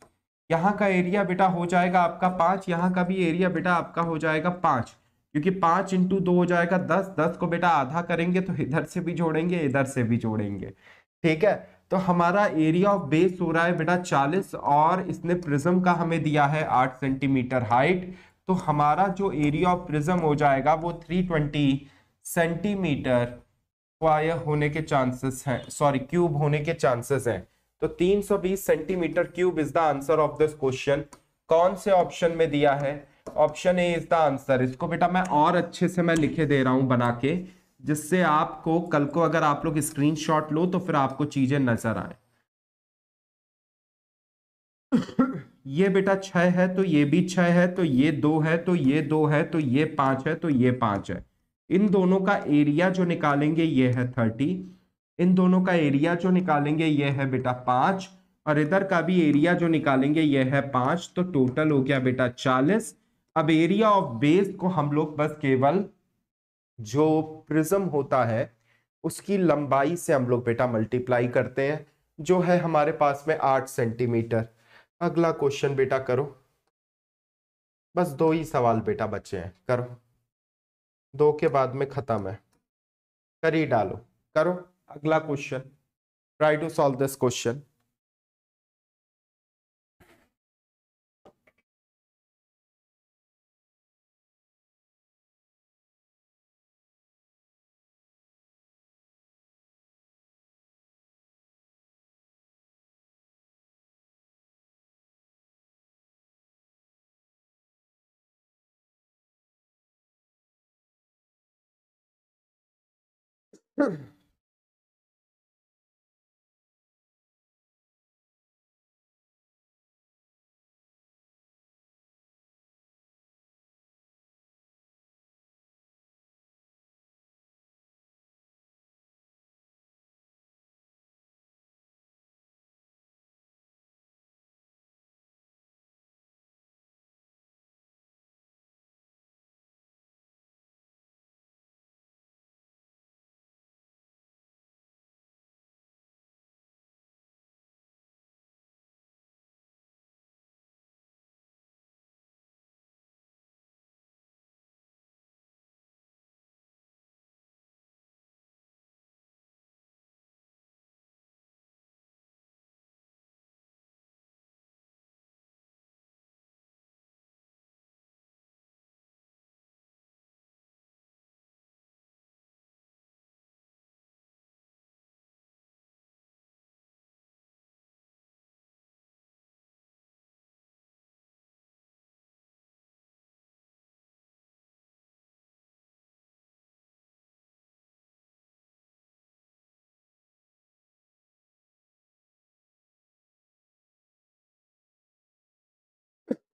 B: यहाँ का एरिया बेटा हो जाएगा आपका पांच यहाँ का भी एरिया बेटा आपका हो जाएगा पांच क्योंकि पांच इंटू दो हो जाएगा दस दस को बेटा आधा करेंगे तो इधर से भी जोड़ेंगे इधर से भी जोड़ेंगे ठीक है तो हमारा एरिया ऑफ बेस हो रहा है बेटा 40 और इसने प्रिज्म का हमें दिया है 8 सेंटीमीटर हाइट तो हमारा जो एरिया ऑफ प्रिज्म हो जाएगा वो 320 सेंटीमीटर क्वायर होने के चांसेस हैं सॉरी क्यूब होने के चांसेस हैं तो 320 centimetre cube is the answer of this question कौन से ऑप्शन में दिया है option A is the answer इसको बेटा मैं और अच्छे से मैं लिखे दे रहा हूँ बना के जिससे आपको कल को अगर आप लोग शॉट लो तो फिर आपको चीजें नजर आए ये बेटा छह है तो ये भी छह है तो ये दो है तो ये दो है तो ये पांच है तो ये पांच है इन दोनों का एरिया जो निकालेंगे ये है थर्टी इन दोनों का एरिया जो निकालेंगे ये है बेटा पांच और इधर का भी एरिया जो निकालेंगे ये है पांच तो टोटल हो गया बेटा चालीस अब एरिया ऑफ बेस को हम लोग बस केवल जो प्रिज्म होता है उसकी लंबाई से हम लोग बेटा मल्टीप्लाई करते हैं जो है हमारे पास में आठ सेंटीमीटर अगला क्वेश्चन बेटा करो बस दो ही सवाल बेटा बचे हैं करो दो के बाद में ख़त्म है
A: कर ही डालो करो अगला question try to solve this question 嗯。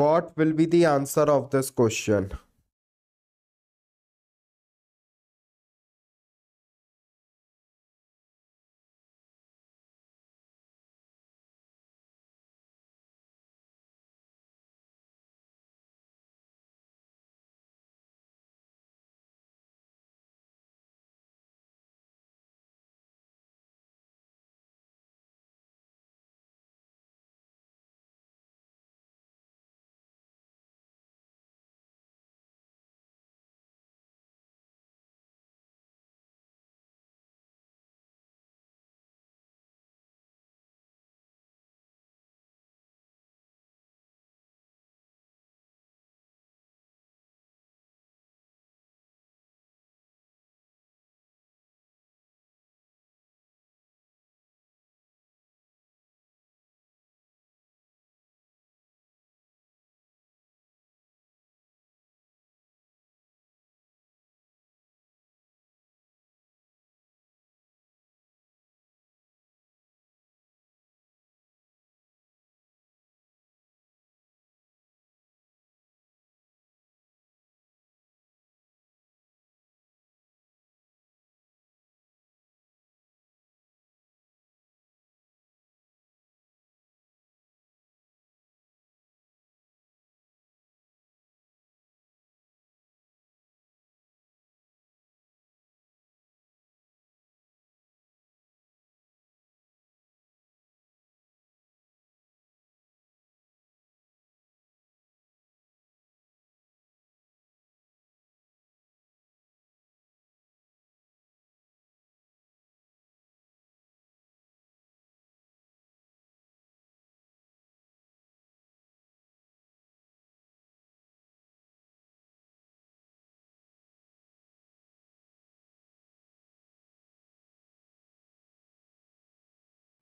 A: What will be the answer of this question?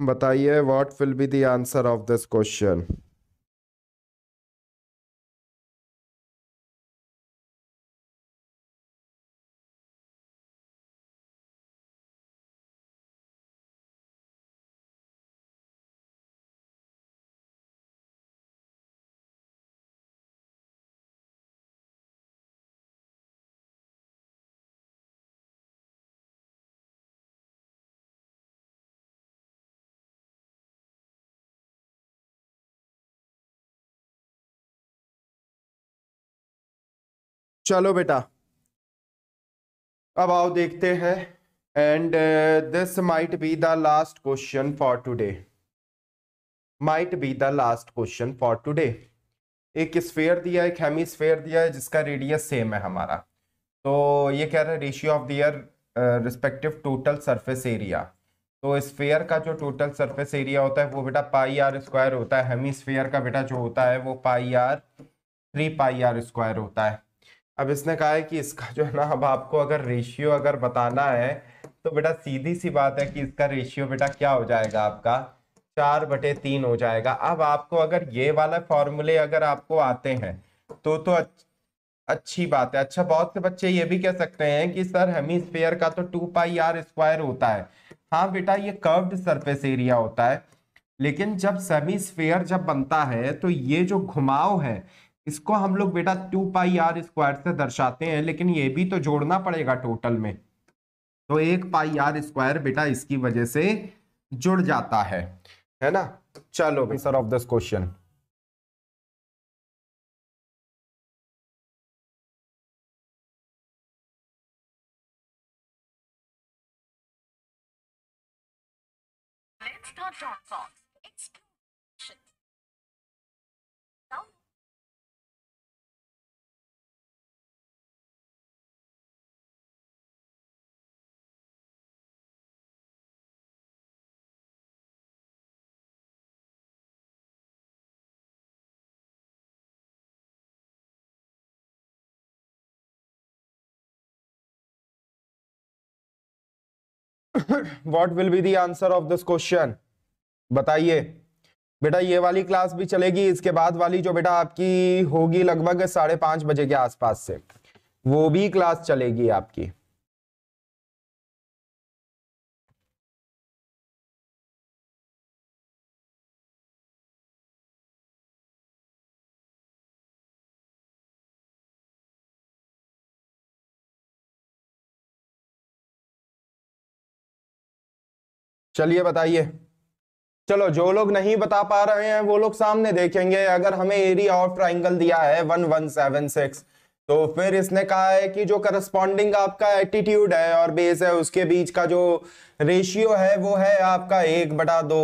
A: बताइए what will be the answer of this question चलो बेटा अब आओ देखते हैं and
B: this might be the last question for today might be the last question for today एक sphere दिया है एक स्फेयर दिया है जिसका रेडियस सेम है हमारा तो ये कह रहा है ratio of their respective total surface area तो स्फेयर का जो टोटल सरफेस एरिया होता है वो बेटा पाई आर स्क्वायर होता है हेमिस्फेयर का बेटा जो होता है वो pi r three pi are square होता है अब इसने कहा है कि इसका जो है ना अब आपको अगर रेशियो अगर बताना है तो बेटा सीधी सी बात है कि इसका रेशियो बेटा क्या हो जाएगा आपका चार बटे तीन हो जाएगा अब आपको अगर ये वाला फॉर्मूले अगर आपको आते हैं तो तो अच्छी बात है अच्छा बहुत से बच्चे ये भी कह सकते हैं कि सर हेमी स्पेयर का तो टू पाई आर स्क्वायर होता है हाँ बेटा ये कर्व्ड सरफेस एरिया होता है लेकिन जब सेमी स्फेयर जब बनता है तो ये जो घुमाव है इसको हम लोग बेटा टू पाई आर स्क्वायर से दर्शाते हैं लेकिन ये भी तो जोड़ना पड़ेगा टोटल में तो एक पाई आर स्क्वायर
A: बेटा इसकी वजह से जुड़ जाता है है ना चलो sir of this question Let's what will be the answer of this question बताइए बेटा ये वाली
B: क्लास भी चलेगी इसके बाद वाली जो बेटा आपकी होगी लगभग साढ़े पांच बजे के आसपास से
A: वो भी क्लास चलेगी आपकी चलिए बताइए चलो जो लोग नहीं बता पा रहे हैं वो
B: लोग सामने देखेंगे अगर हमें एरिया ऑफ ट्राइंगल दिया है वन वन सेवन सिक्स तो फिर इसने कहा है कि जो करस्पॉन्डिंग आपका एटीट्यूड है और बेस है उसके बीच का जो रेशियो है वो है आपका एक बटा दो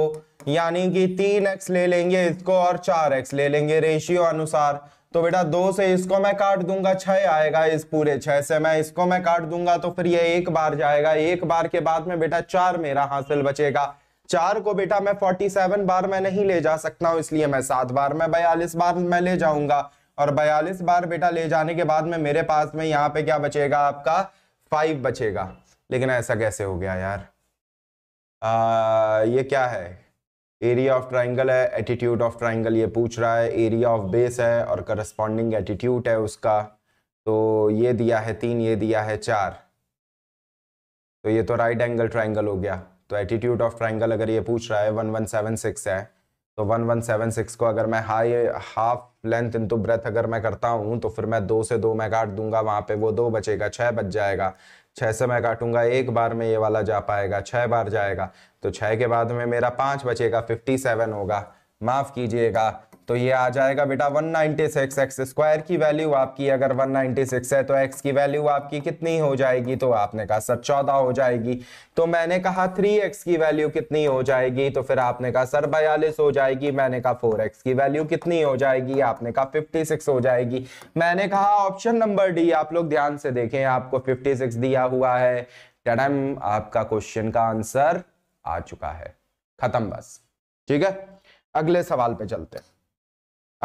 B: यानी कि तीन एक्स ले लेंगे इसको और चार एक्स ले लेंगे रेशियो अनुसार तो बेटा दो से इसको मैं काट दूंगा छह आएगा इस पूरे छह से मैं इसको मैं काट दूंगा तो फिर ये एक बार जाएगा एक बार के बाद में बेटा चार मेरा हासिल बचेगा चार को बेटा मैं फोर्टी सेवन बार मैं नहीं ले जा सकता हूं इसलिए मैं सात बार मैं बयालीस बार मैं ले जाऊंगा और बयालीस बार बेटा ले जाने के बाद में मेरे पास में यहाँ पे क्या बचेगा आपका फाइव बचेगा लेकिन ऐसा कैसे हो गया यार आ, ये क्या है एरिया ऑफ ट्राइंगल है एटीट्यूड ऑफ ट्राइंगल ये पूछ रहा है एरिया ऑफ बेस है और करस्पॉन्डिंग एटीट्यूड है उसका तो ये दिया है तीन ये दिया है चार तो ये तो राइट एंगल ट्राइंगल हो गया तो एटीट्यूड ऑफ ट्राइंगल अगर ये पूछ रहा है वन वन सेवन सिक्स है तो वन वन सेवन सिक्स को अगर मैं high half length into breadth अगर मैं करता हूँ तो फिर मैं दो से दो मैं काट दूंगा वहाँ पे वो दो बचेगा छः बच जाएगा छः से मैं काटूंगा एक बार में ये वाला जा पाएगा छः बार जाएगा तो छः के बाद में मेरा पाँच बचेगा फिफ्टी सेवन होगा माफ़ कीजिएगा तो ये आ जाएगा बेटा 196 नाइनटी सिक्स एक्स स्क्वायर की वैल्यू आपकी अगर 196 है तो x की वैल्यू आपकी कितनी हो जाएगी तो आपने कहा सर 14 हो जाएगी तो मैंने कहा 3x की वैल्यू कितनी हो जाएगी तो फिर आपने कहा सर बयालीस हो जाएगी मैंने कहा 4x की वैल्यू कितनी हो जाएगी आपने कहा 56 हो जाएगी मैंने कहा ऑप्शन नंबर डी आप लोग ध्यान से देखें आपको फिफ्टी दिया हुआ है टडम आपका क्वेश्चन का आंसर आ चुका है खत्म बस ठीक है अगले सवाल पे चलते हैं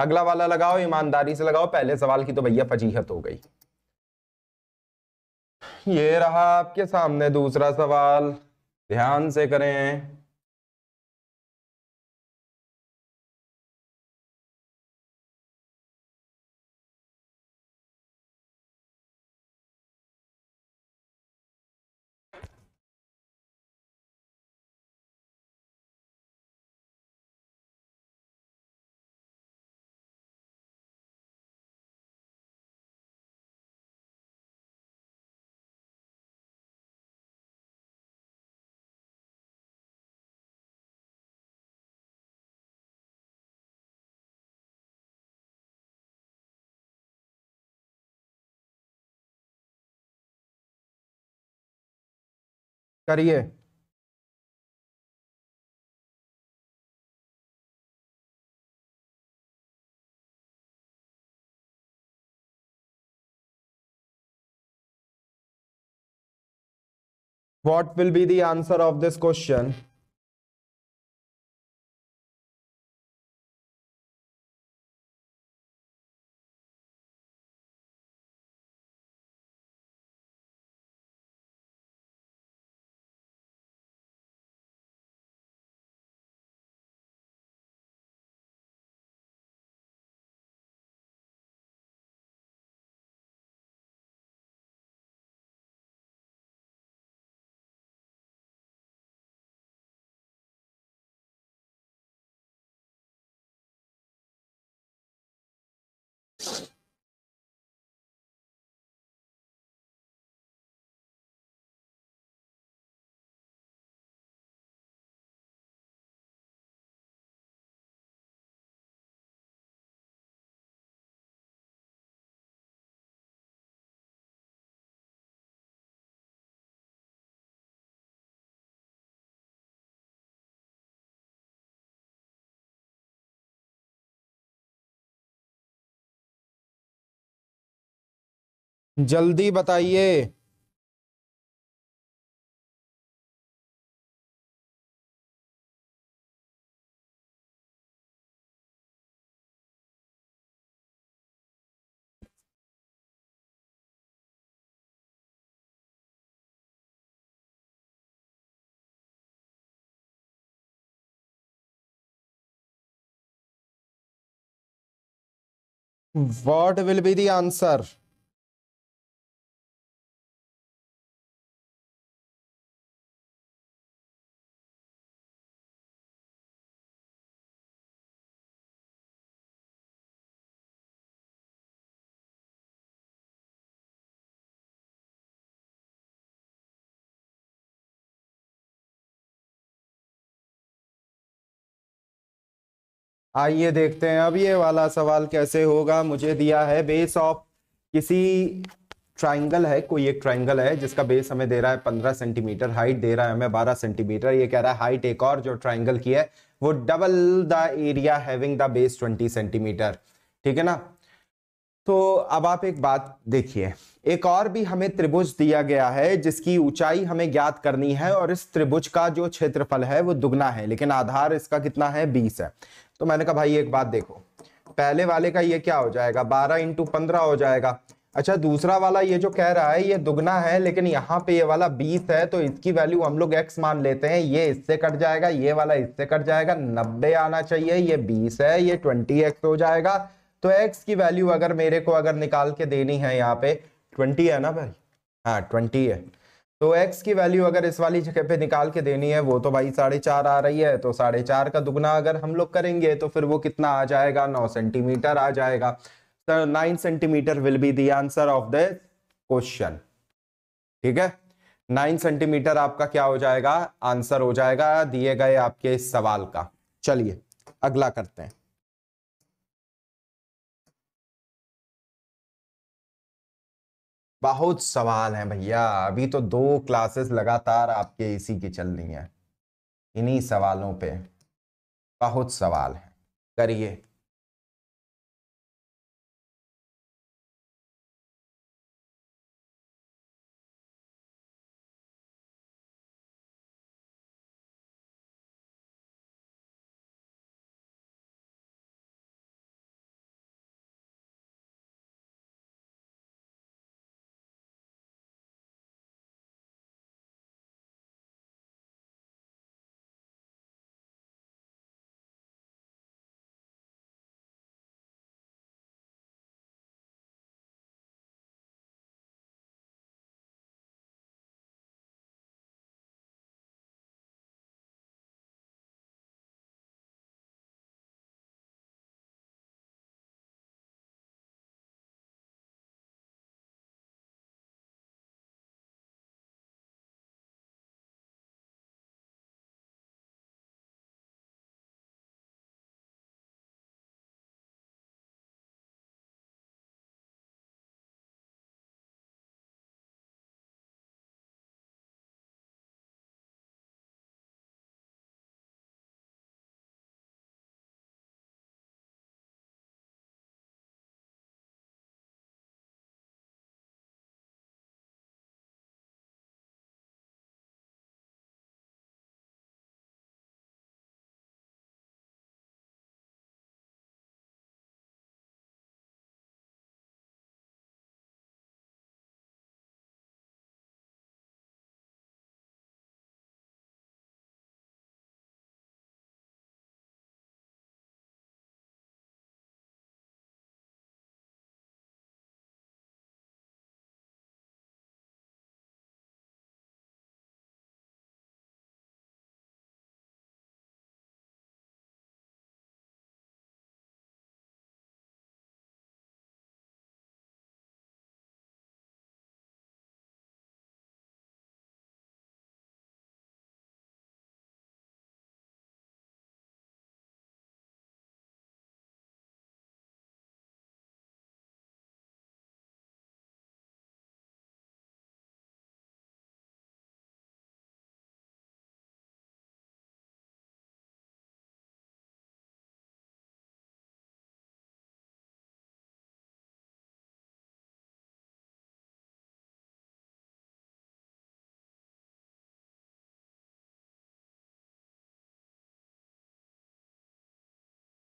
B: अगला वाला लगाओ ईमानदारी से लगाओ पहले सवाल की तो भैया फजीहत हो गई
A: ये रहा आपके सामने दूसरा सवाल ध्यान से करें करिए what will be the answer of this question जल्दी बताइए What will be the answer? आइए देखते हैं अब ये वाला सवाल कैसे होगा मुझे दिया है बेस ऑफ किसी
B: ट्राइंगल है कोई एक ट्राइंगल है जिसका बेस हमें दे रहा है पंद्रह सेंटीमीटर हाइट दे रहा है हमें बारह सेंटीमीटर ये कह रहा है हाइट एक और जो ट्राइंगल की है वो double the area having the base twenty centimetre ठीक है ना तो अब आप एक बात देखिए एक और भी हमें त्रिभुज दिया गया है जिसकी ऊंचाई हमें ज्ञात करनी है और इस त्रिभुज का जो क्षेत्रफल है वो दुगना है लेकिन आधार इसका कितना है बीस है तो मैंने कहा भाई एक बात देखो पहले वाले का ये क्या हो जाएगा बारह इंटू पंद्रह हो जाएगा अच्छा दूसरा वाला ये जो कह रहा है ये दुगना है लेकिन यहाँ पे ये वाला बीस है तो इसकी वैल्यू हम लोग एक्स मान लेते हैं ये इससे कट जाएगा ये वाला इससे कट जाएगा नब्बे आना चाहिए ये बीस है ये ट्वेंटी एक्स हो जाएगा तो एक्स की वैल्यू अगर मेरे को अगर निकाल के देनी है यहाँ पे ट्वेंटी है ना भाई हाँ ट्वेंटी है तो x की वैल्यू अगर इस वाली जगह पे निकाल के देनी है वो तो भाई साढ़े चार आ रही है तो साढ़े चार का दुगना अगर हम लोग करेंगे तो फिर वो कितना आ जाएगा नौ सेंटीमीटर आ जाएगा nine centimetre will be the answer of the question ठीक है नाइन सेंटीमीटर आपका क्या हो जाएगा
A: आंसर हो जाएगा दिए गए आपके सवाल का चलिए अगला करते हैं बहुत सवाल हैं भैया अभी तो दो क्लासेस लगातार आपके इसी की चल रही हैं इन्हीं सवालों पे बहुत सवाल हैं करिए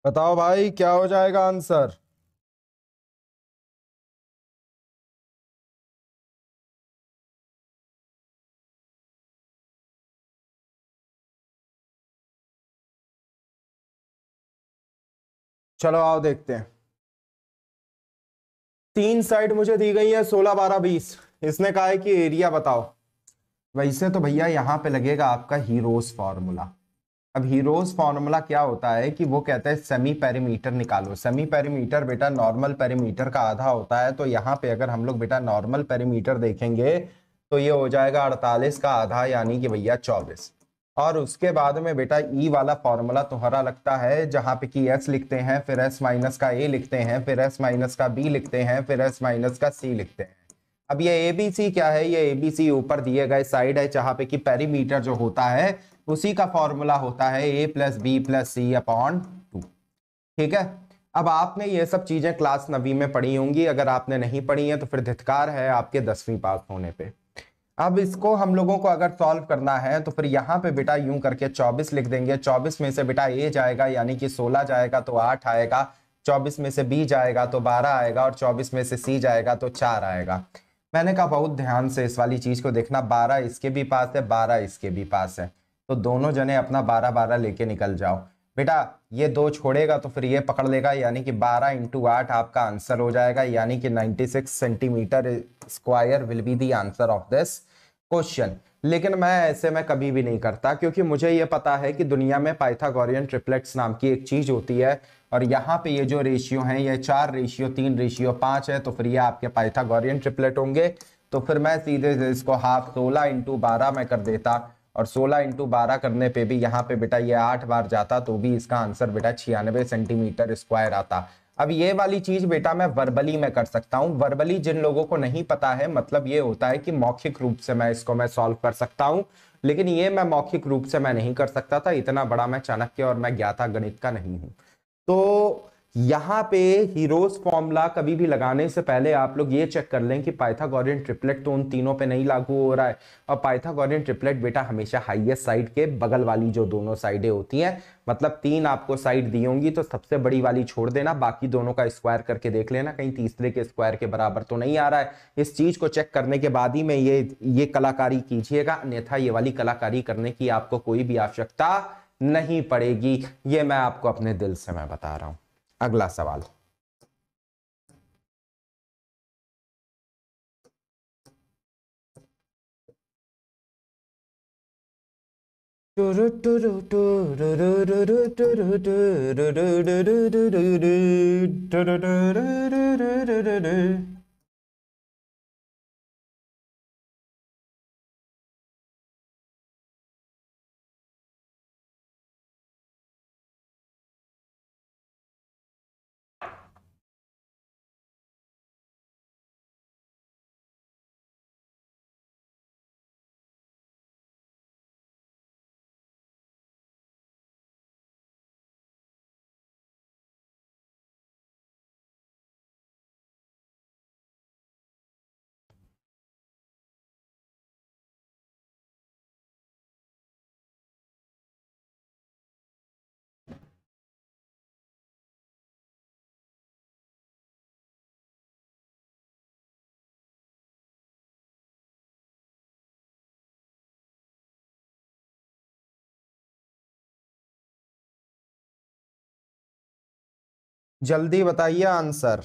A: बताओ भाई क्या हो जाएगा आंसर चलो आओ देखते हैं तीन साइड मुझे दी गई है सोलह बारह
B: बीस इसने कहा है कि एरिया बताओ वैसे तो भैया यहां पे लगेगा आपका हीरोज फॉर्मूला अब हीरोज फॉर्मूला क्या होता है कि वो कहता है सेमी पेरीमीटर निकालो सेमी पेरीमीटर बेटा नॉर्मल पेरीमीटर का आधा होता है तो यहाँ पे अगर हम लोग बेटा नॉर्मल पेरीमीटर देखेंगे तो ये हो जाएगा अड़तालीस का आधा यानी कि भैया चौबीस और उसके बाद में बेटा ई e वाला फॉर्मूला तुम्हारा लगता है जहाँ पे कि एस लिखते हैं फिर एस माइनस का ए लिखते हैं फिर एस माइनस का बी लिखते हैं फिर एस माइनस का सी लिखते हैं अब ये ए बी सी क्या है ये ए बी सी ऊपर दिए गए साइड है जहाँ पे कि पेरीमीटर जो होता है उसी का फॉर्मूला होता है A plus B plus C upon two ठीक है अब आपने ये सब चीज़ें क्लास नवी में पढ़ी होंगी अगर आपने नहीं पढ़ी है तो फिर धितकार है आपके दसवीं पास होने पे अब इसको हम लोगों को अगर सॉल्व करना है तो फिर यहाँ पे बेटा यूं करके 24 लिख देंगे 24 में से बेटा ए जाएगा यानी कि 16 जाएगा तो 8 आएगा 24 में से बी जाएगा तो 12 आएगा और 24 में से सी जाएगा तो 4 आएगा मैंने कहा बहुत ध्यान से इस वाली चीज़ को देखना 12 इसके भी पास है 12 इसके भी पास है तो दोनों जने अपना बारह बारह लेके निकल जाओ बेटा ये दो छोड़ेगा तो फिर ये पकड़ लेगा यानी कि बारह इंटू आठ आपका आंसर हो जाएगा यानी कि ninety six centimetre square will be the answer of this question लेकिन मैं ऐसे में कभी भी नहीं करता क्योंकि मुझे ये पता है कि दुनिया में पाइथागोरियन ट्रिपलेट्स नाम की एक चीज़ होती है और यहाँ पे ये जो रेशियो हैं ये चार रेशियो तीन रेशियो पाँच है तो फिर ये आपके पाइथागोरियन ट्रिपलेट होंगे तो फिर मैं सीधे इसको हाफ सोलह इंटू बारह में कर देता और 16 इंटू बारह करने पे भी यहाँ पे बेटा ये आठ बार जाता तो भी इसका आंसर बेटा छियानवे सेंटीमीटर स्क्वायर आता अब ये वाली चीज बेटा मैं वर्बली में कर सकता हूँ वर्बली जिन लोगों को नहीं पता है मतलब ये होता है कि मौखिक रूप से मैं इसको मैं सॉल्व कर सकता हूँ लेकिन ये मैं मौखिक रूप से मैं नहीं कर सकता था इतना बड़ा मैं चाणक्य और मैं ज्ञाता गणित का नहीं हूँ तो यहां पे हीरोज फॉर्मूला कभी भी लगाने से पहले आप लोग ये चेक कर लें कि पाइथागोरियन ट्रिपलेट तो उन तीनों पे नहीं लागू हो रहा है और पाइथागोरियन ट्रिपलेट बेटा हमेशा हाईएस्ट साइड के बगल वाली जो दोनों साइडें होती हैं मतलब तीन आपको साइड दी होंगी तो सबसे बड़ी वाली छोड़ देना बाकी दोनों का स्क्वायर करके देख लेना कहीं तीसरे के स्क्वायर के बराबर तो नहीं आ रहा है इस चीज को चेक करने के बाद ही मैं ये ये कलाकारी कीजिएगा अन्यथा ये वाली कलाकारी करने की आपको कोई भी आवश्यकता नहीं पड़ेगी ये मैं आपको अपने दिल से मैं बता रहा हूं
A: अगला सवाल जल्दी बताइए answer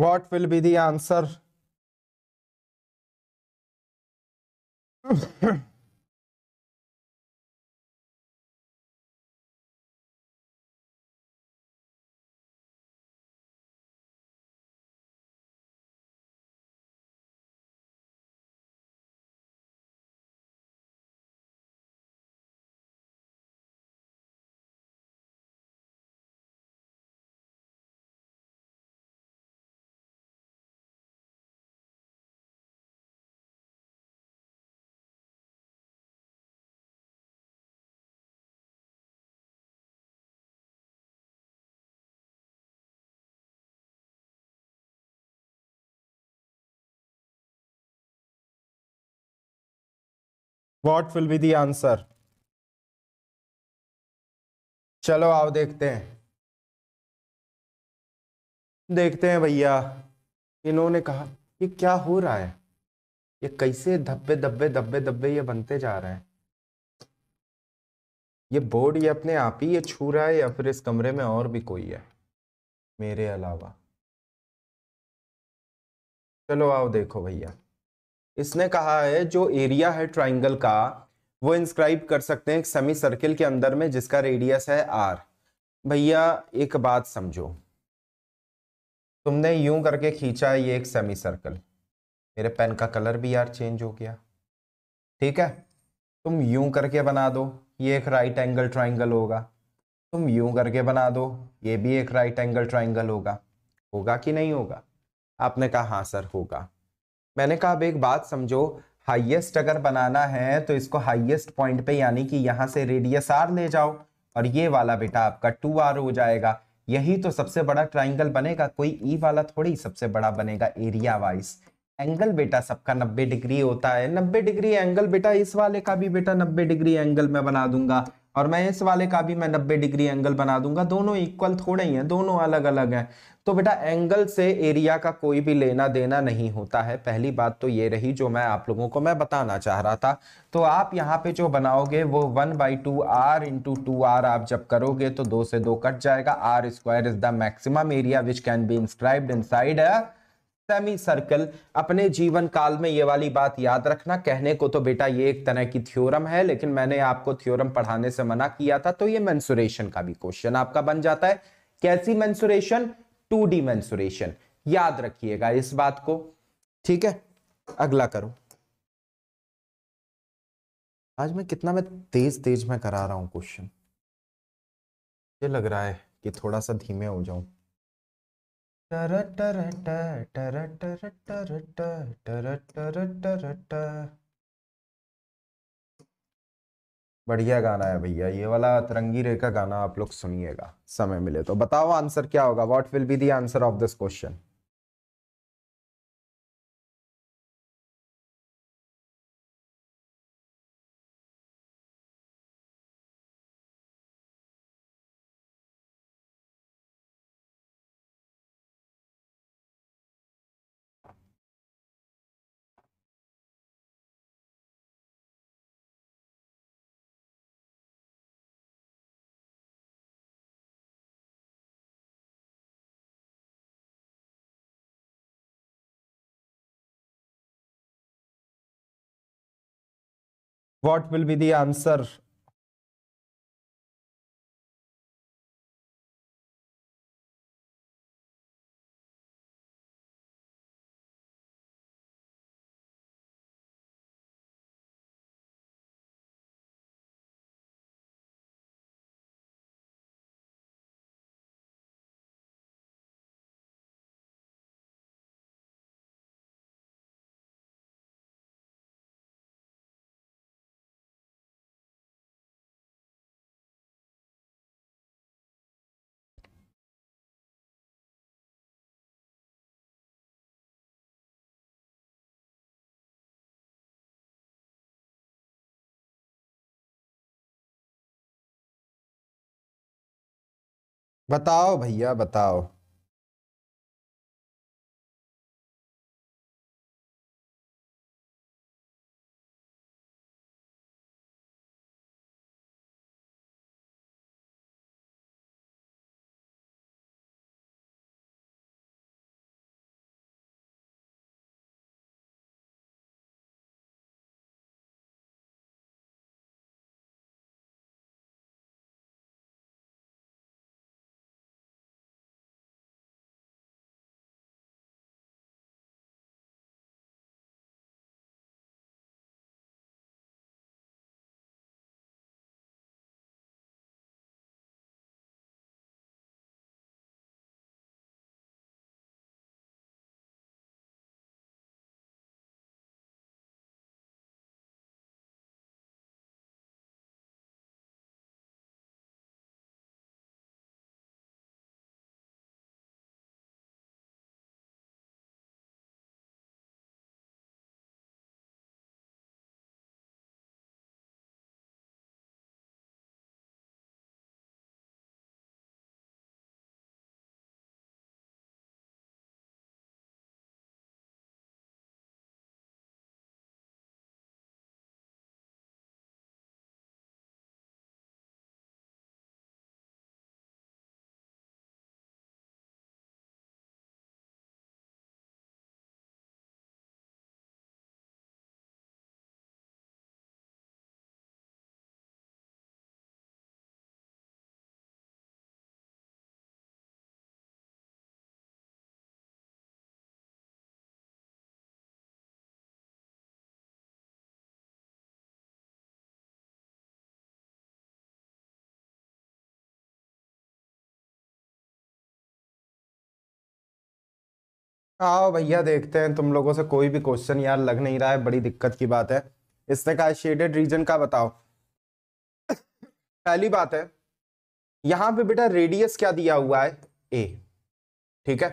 A: What will be the answer? What will be the answer चलो आओ देखते हैं देखते हैं भैया
B: इन्होंने कहा ये क्या हो रहा है ये कैसे धब्बे धब्बे धब्बे धब्बे ये बनते जा रहे हैं ये बोर्ड ये अपने आप ही ये छू रहा है या फिर इस कमरे में और भी कोई है मेरे अलावा चलो आओ देखो भैया इसने कहा है जो एरिया है ट्राइंगल का वो इंस्क्राइब कर सकते हैं एक सेमी सर्किल के अंदर में जिसका रेडियस है आर भैया एक बात समझो तुमने यूं करके खींचा ये एक सेमी सर्कल मेरे पेन का कलर भी यार चेंज हो गया ठीक है तुम यूं करके बना दो ये एक राइट एंगल ट्राइंगल होगा तुम यूं करके बना दो ये भी एक राइट एंगल ट्राइंगल होगा होगा कि नहीं होगा आपने कहा हाँ सर होगा मैंने कहा अब एक बात समझो हाईएस्ट अगर बनाना है तो इसको हाईएस्ट पॉइंट पे यानी कि यहाँ से रेडियस आर ले जाओ और ये वाला बेटा आपका टू आर हो जाएगा यही तो सबसे बड़ा ट्राइंगल बनेगा कोई ई e वाला थोड़ी सबसे बड़ा बनेगा एरिया वाइज एंगल बेटा सबका 90 डिग्री होता है 90 डिग्री एंगल बेटा इस वाले का भी बेटा 90 डिग्री एंगल मैं बना दूंगा और मैं इस वाले का भी मैं 90 डिग्री एंगल बना दूंगा दोनों इक्वल थोड़े ही हैं दोनों अलग अलग हैं तो बेटा एंगल से एरिया का कोई भी लेना देना नहीं होता है पहली बात तो ये रही जो मैं आप लोगों को मैं बताना चाह रहा था तो आप यहाँ पे जो बनाओगे वो one by two r into two r आप जब करोगे तो दो से दो कट जाएगा r square is the maximum area which can be inscribed inside semi circle अपने जीवन काल में ये वाली बात याद रखना कहने को तो बेटा ये एक तरह की थ्योरम है लेकिन मैंने आपको थ्योरम पढ़ाने से मना किया था तो ये मेंसुरेशन का भी क्वेश्चन आपका बन जाता है कैसी मेंसुरेशन टू डी मैंसुरेशन याद रखिएगा इस बात को ठीक है अगला करो आज मैं कितना मैं तेज तेज में करा रहा हूं क्वेश्चन मुझे लग रहा है कि थोड़ा सा धीमे हो जाऊं
A: टर टर टर
B: टर टर टर टर टर टर बढ़िया गाना है भैया ये वाला तिरंगी रेखा गाना आप लोग
A: सुनिएगा समय मिले तो बताओ आंसर क्या होगा what will be the answer of this question what will be the answer बताओ भैया बताओ आओ भैया देखते हैं तुम लोगों से कोई भी क्वेश्चन यार लग नहीं रहा है बड़ी दिक्कत की बात है इसने कहा
B: शेडेड रीजन का बताओ पहली बात है यहां पे बेटा रेडियस क्या दिया हुआ है ए ठीक है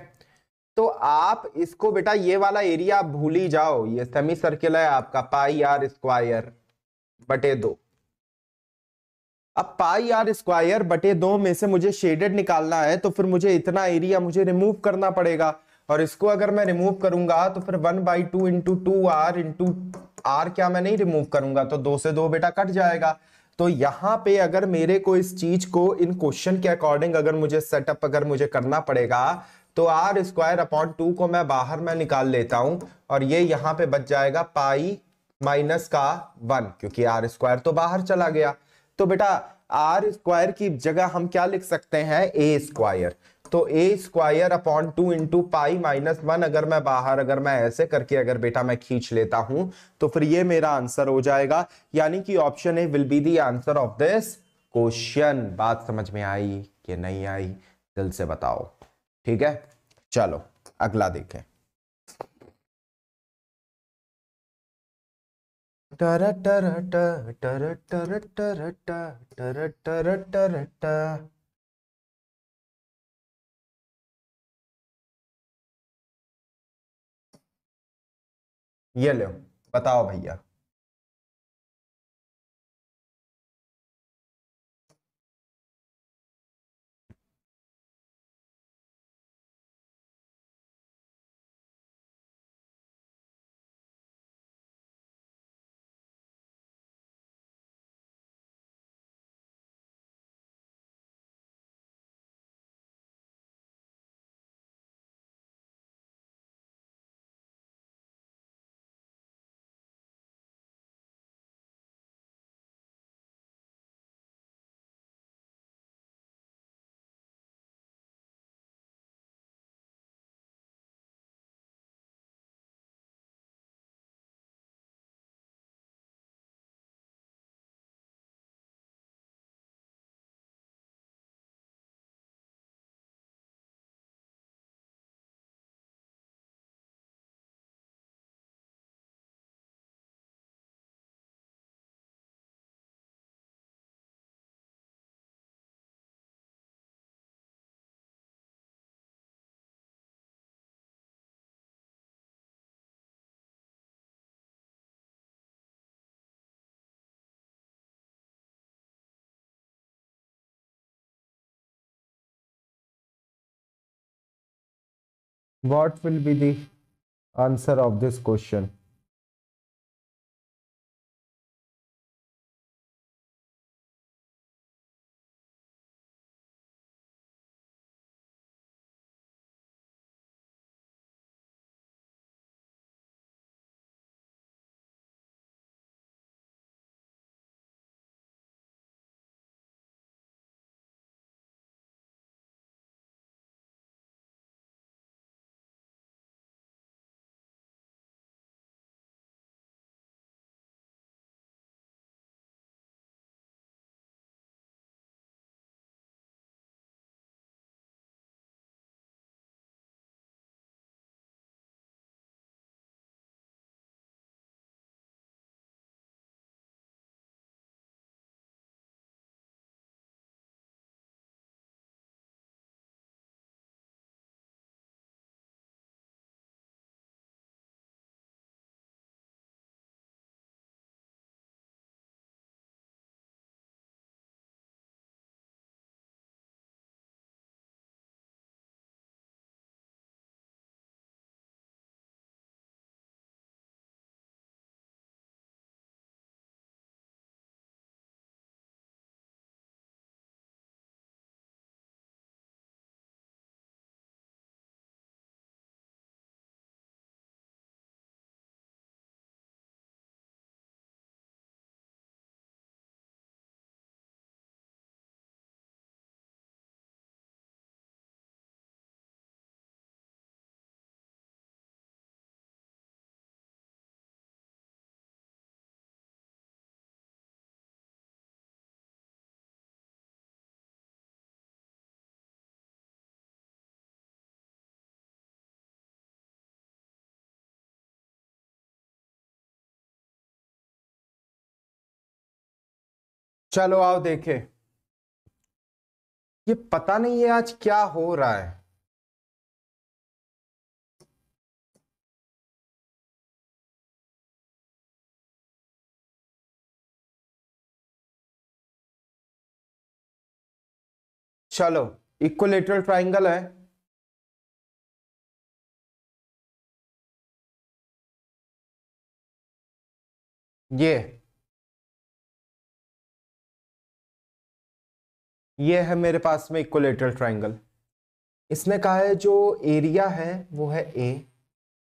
B: तो आप इसको बेटा ये वाला एरिया आप भूल ही जाओ ये सेमी सर्किल है आपका पाई आर स्क्वायर बटे दो अब पाई आर स्क्वायर बटे दो में से मुझे शेडेड निकालना है तो फिर मुझे इतना एरिया मुझे रिमूव करना पड़ेगा और इसको अगर मैं रिमूव करूंगा तो फिर one by two into two r into r क्या मैं नहीं रिमूव करूंगा तो दो से दो बेटा कट जाएगा तो यहाँ पे अगर मेरे को इस चीज को इन क्वेश्चन के अकॉर्डिंग अगर मुझे सेटअप अगर मुझे करना पड़ेगा तो आर स्क्वायर अपॉन टू को मैं बाहर में निकाल लेता हूं और ये यहाँ पे बच जाएगा पाई माइनस का वन क्योंकि आर स्क्वायर तो बाहर चला गया तो बेटा आर स्क्वायर की जगह हम क्या लिख सकते हैं ए स्क्वायर तो A square upon two into pi minus one अगर मैं बाहर अगर मैं ऐसे करके अगर बेटा मैं खींच लेता हूं तो फिर ये मेरा आंसर हो जाएगा यानी कि option A will be the answer of this question बात समझ में आई
A: कि नहीं आई दिल से बताओ ठीक है चलो अगला देखें टर टर टर टर टर टर टर टर टर ये लो बताओ भैया what will be the answer of this question चलो आओ देखे ये पता नहीं है आज क्या हो रहा है चलो इक्वलेटरल ट्राइंगल है ये ये है मेरे पास में
B: इक्वलेटरल ट्राइंगल
A: इसने कहा है जो एरिया है वो है
B: ए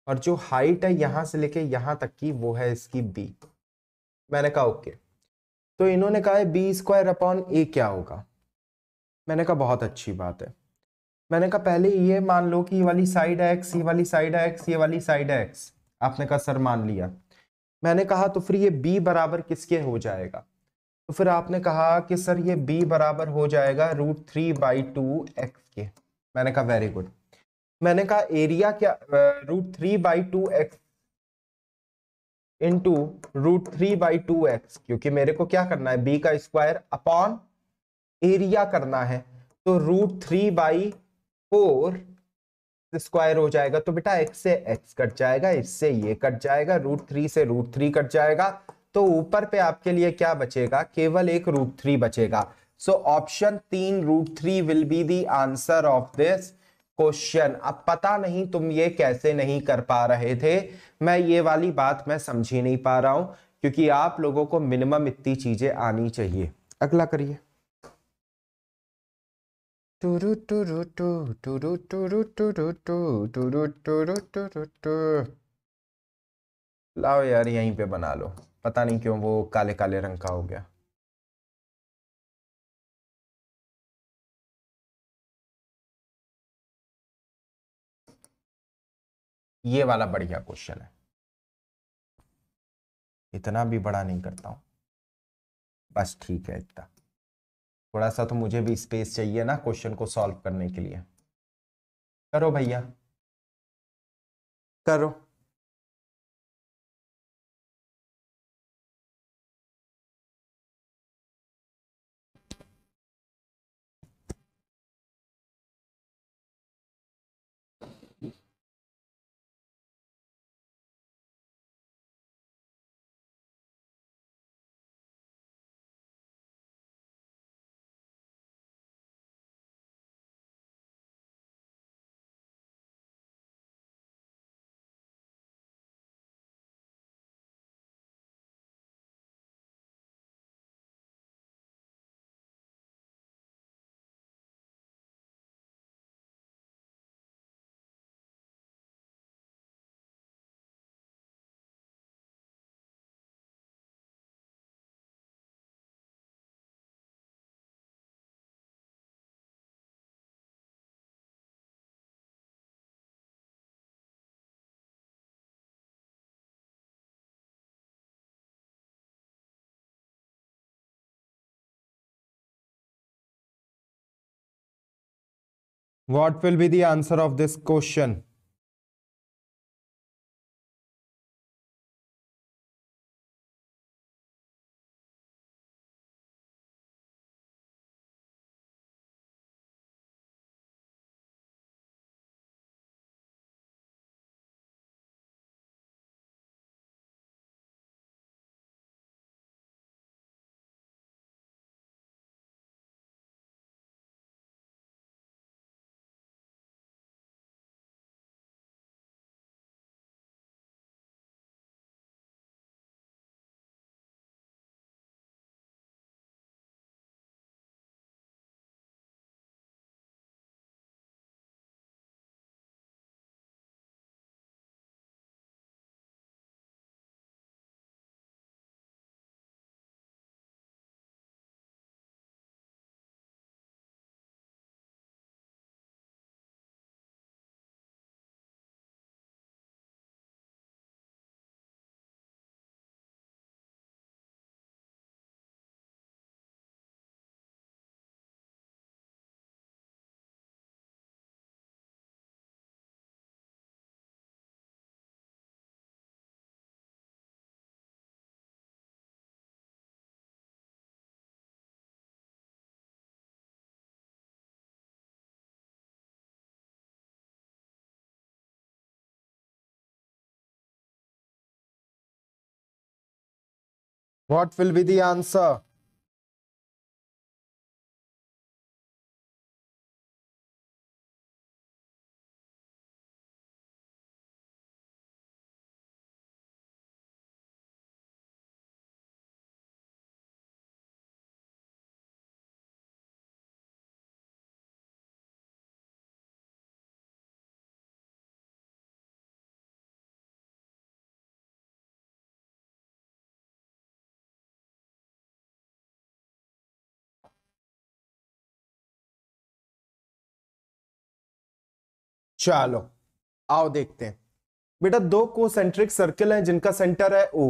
B: और जो हाइट है यहाँ से लेके यहाँ तक की वो है इसकी बी मैंने कहा ओके okay. तो इन्होंने कहा है बी स्क्वायर अपॉन ए क्या होगा मैंने कहा बहुत अच्छी बात है मैंने कहा पहले ये मान लो कि ये वाली साइड है एक्स ये वाली साइड है एक्स ये वाली साइड है एक्स आपने कहा सर मान लिया मैंने कहा तो फिर ये बी बराबर किसके हो जाएगा तो फिर आपने कहा कि सर ये b बराबर हो जाएगा root three by two x के मैंने कहा वेरी गुड मैंने कहा एरिया क्या root three by two x into root three by two x क्योंकि मेरे को क्या करना है b का स्क्वायर अपॉन एरिया करना है तो root three by four square हो जाएगा तो बेटा x से x कट जाएगा इससे ये कट जाएगा रूट थ्री से रूट थ्री कट जाएगा तो ऊपर पे आपके लिए क्या बचेगा केवल एक रूट थ्री बचेगा सो ऑप्शन तीन root three will be the answer of this question अब पता नहीं तुम ये कैसे नहीं कर पा रहे थे मैं ये वाली बात मैं समझ ही नहीं पा रहा हूं क्योंकि आप लोगों को मिनिमम इतनी चीजें आनी चाहिए अगला करिए
A: लाओ यार यहीं पे बना लो पता नहीं क्यों वो काले काले रंग का हो गया ये वाला बढ़िया क्वेश्चन है इतना भी बड़ा नहीं करता हूं बस ठीक है इतना थोड़ा सा तो मुझे भी स्पेस चाहिए ना क्वेश्चन को सॉल्व करने के लिए करो भैया करो What will be the answer of this question? What will be the answer? चलो आओ देखते हैं
B: बेटा दो सेंट्रिक सर्कल हैं जिनका सेंटर है ओ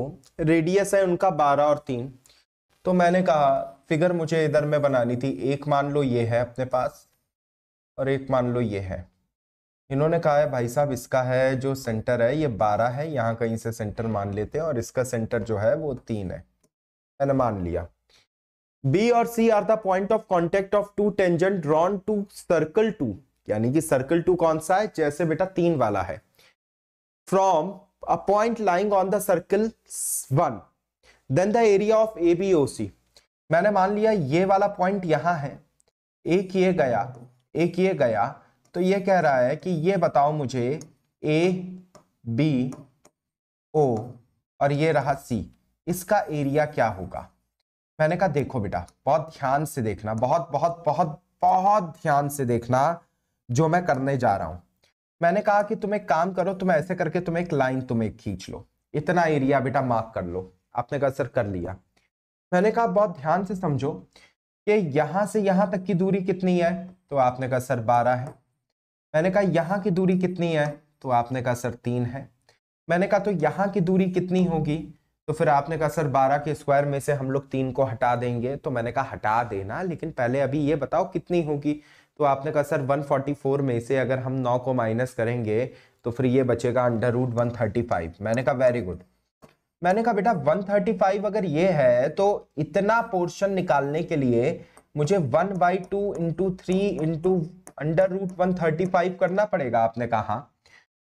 B: रेडियस है उनका बारह और तीन तो मैंने कहा फिगर मुझे इधर में बनानी थी एक मान लो ये है अपने पास और एक मान लो ये है इन्होंने कहा है भाई साहब इसका है जो सेंटर है ये बारह है यहाँ कहीं से सेंटर मान लेते हैं और इसका सेंटर जो है वो तीन है मैंने मान लिया बी और C are the point of contact of two tangent drawn to circle two यानी कि सर्कल टू कौन सा है जैसे बेटा तीन वाला है from a point lying on the circle one then the area of A B O C मैंने मान लिया ये वाला पॉइंट यहां है एक ये गया एक ये गया तो ये कह रहा है कि ये बताओ मुझे ए बी ओ और ये रहा सी इसका एरिया क्या होगा मैंने कहा देखो बेटा बहुत ध्यान से देखना बहुत बहुत बहुत बहुत ध्यान से देखना जो मैं करने जा रहा हूं मैंने कहा कि तुम एक काम करो तुम ऐसे करके तुम एक लाइन तुम एक खींच लो इतना एरिया बेटा मार्क कर लो आपने कहा सर कर लिया मैंने कहा बहुत ध्यान से समझो कि यहां से यहाँ तक की दूरी कितनी है तो आपने कहा सर बारह है मैंने कहा यहाँ की दूरी कितनी है तो आपने कहा सर तीन है मैंने कहा तो यहाँ की दूरी कितनी होगी तो फिर आपने कहा सर बारह के स्क्वायर में से हम लोग तीन को हटा देंगे तो मैंने कहा हटा देना लेकिन पहले अभी ये बताओ कितनी होगी तो आपने कहा सर 144 में से अगर हम 9 को माइनस करेंगे तो फिर ये बचेगा अंडर रूट वन मैंने कहा वेरी गुड मैंने कहा बेटा 135 अगर ये है तो इतना पोर्शन निकालने के लिए मुझे 1 by two into three into under root one करना पड़ेगा आपने कहा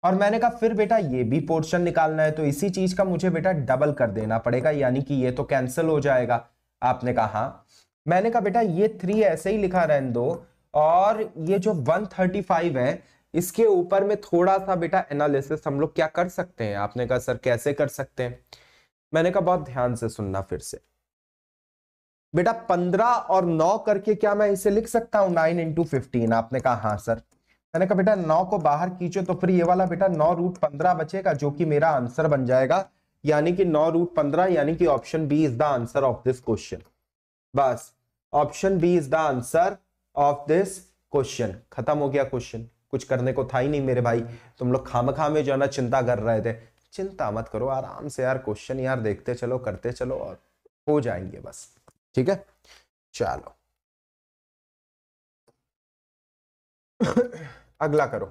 B: और मैंने कहा फिर बेटा ये भी पोर्शन निकालना है तो इसी चीज का मुझे बेटा डबल कर देना पड़ेगा यानी कि ये तो कैंसिल हो जाएगा आपने कहा मैंने कहा बेटा ये थ्री ऐसे ही लिखा रहने दो और ये जो 135 है इसके ऊपर में थोड़ा सा बेटा एनालिसिस हम लोग क्या कर सकते हैं आपने कहा सर कैसे कर सकते हैं मैंने कहा बहुत ध्यान से सुनना फिर से बेटा पंद्रह और नौ करके क्या मैं इसे लिख सकता हूं नाइन इंटू फिफ्टीन आपने कहा हाँ सर मैंने कहा बेटा नौ को बाहर खींचो तो फिर ये वाला बेटा नौ रूट पंद्रह बचेगा जो कि मेरा आंसर बन जाएगा यानी कि नौ रूट पंद्रह यानी कि option B is the answer of this question बस option B is the answer of this question खत्म हो गया क्वेश्चन कुछ करने को था ही नहीं मेरे भाई तुम लोग खाम खा में जो है ना चिंता कर रहे थे चिंता मत करो आराम से यार क्वेश्चन यार देखते चलो करते चलो और हो जाएंगे
A: बस ठीक है चलो अगला करो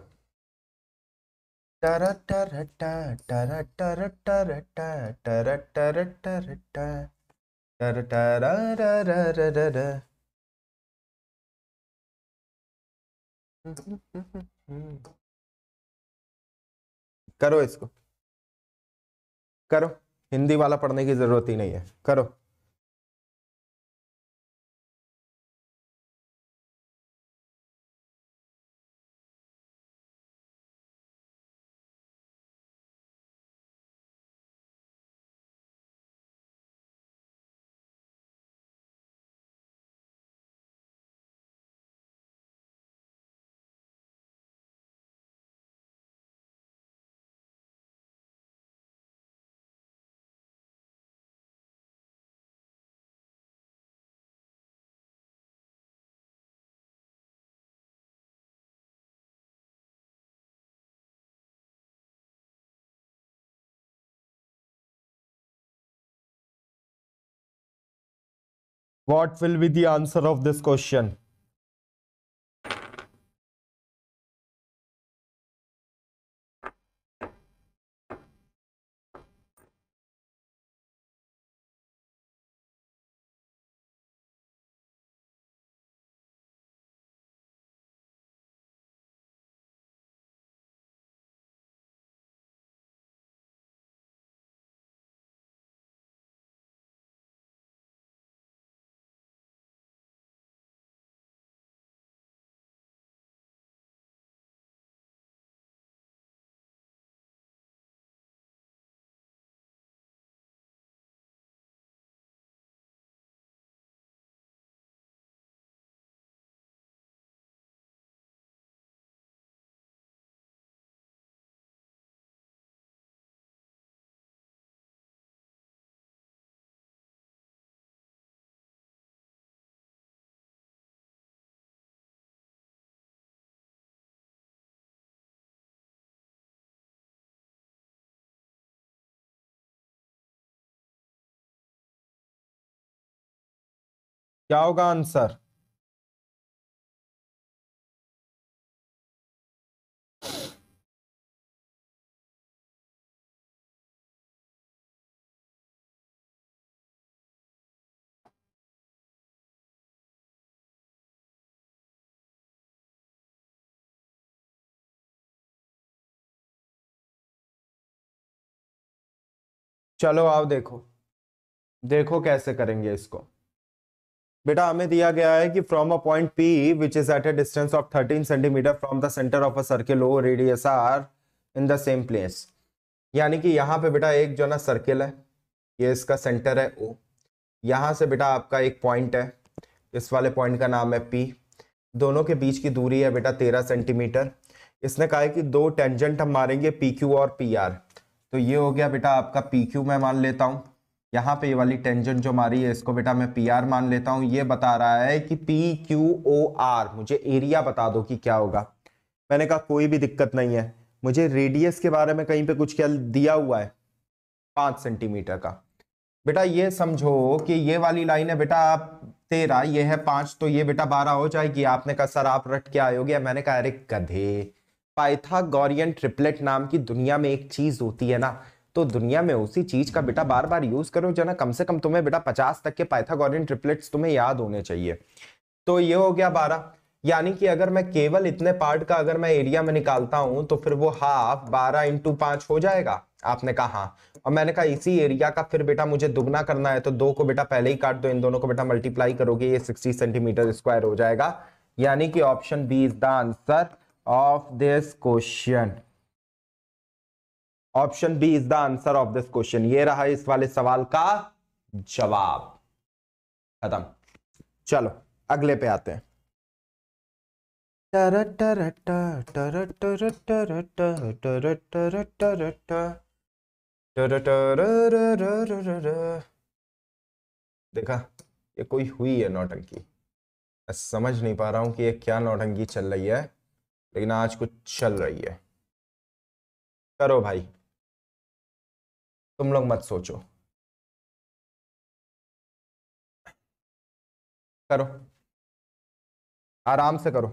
A: टर टर टर
B: टर टर टर टर टर
A: टर टर करो इसको करो हिंदी वाला पढ़ने की जरूरत ही नहीं है करो What will be the answer of this question? क्या होगा आंसर चलो आओ देखो देखो कैसे करेंगे
B: इसको बेटा हमें दिया गया है कि from a point P which is at a distance of 13 centimetre from the centre of a circle O radius r in the same place यानी कि यहाँ पे बेटा एक जो ना सर्किल है ये इसका सेंटर है ओ यहाँ से बेटा आपका एक पॉइंट है इस वाले पॉइंट का नाम है पी दोनों के बीच की दूरी है बेटा तेरह सेंटीमीटर इसने कहा है कि दो टेंजेंट हम मारेंगे पी क्यू और पी आर तो ये हो गया बेटा आपका पी क्यू मैं मान लेता हूँ यहाँ पे ये वाली टेंजन जो मारी है इसको बेटा मैं पी आर मान लेता हूँ ये बता रहा है कि पी क्यू ओ आर मुझे एरिया बता दो कि क्या होगा मैंने कहा कोई भी दिक्कत नहीं है मुझे रेडियस के बारे में कहीं पे कुछ क्या दिया हुआ है पाँच सेंटीमीटर का बेटा ये समझो कि ये वाली लाइन है बेटा आप तेरह ये है पाँच तो ये बेटा बारह हो जाएगी आपने कहा सर आप रट के आयोगे मैंने कहा अरे गधे पाइथागोरियन ट्रिपलेट नाम की दुनिया में एक चीज होती है ना तो दुनिया में उसी चीज का बेटा बार बार यूज करो जो ना कम से कम तुम्हें बेटा पचास तक के पाइथागोरियन ट्रिपलेट्स तुम्हें याद होने चाहिए तो ये हो गया बारह यानी कि अगर मैं केवल इतने पार्ट का अगर मैं एरिया में निकालता हूं तो फिर वो हाफ बारह इंटू पांच हो जाएगा आपने कहा हाँ और मैंने कहा इसी एरिया का फिर बेटा मुझे दुगना करना है तो दो को बेटा पहले ही काट दो इन दोनों को बेटा मल्टीप्लाई करोगे ये सिक्सटी सेंटीमीटर स्क्वायर हो जाएगा यानी कि option B is the answer of this question option B is the answer of this question ये रहा इस वाले सवाल का जवाब खत्म चलो अगले पे आते हैं देखा ये कोई हुई है नौटंकी मैं समझ नहीं पा रहा हूं कि ये क्या नौटंकी चल
A: रही है लेकिन आज कुछ चल रही है करो भाई तुम लोग मत सोचो करो आराम से करो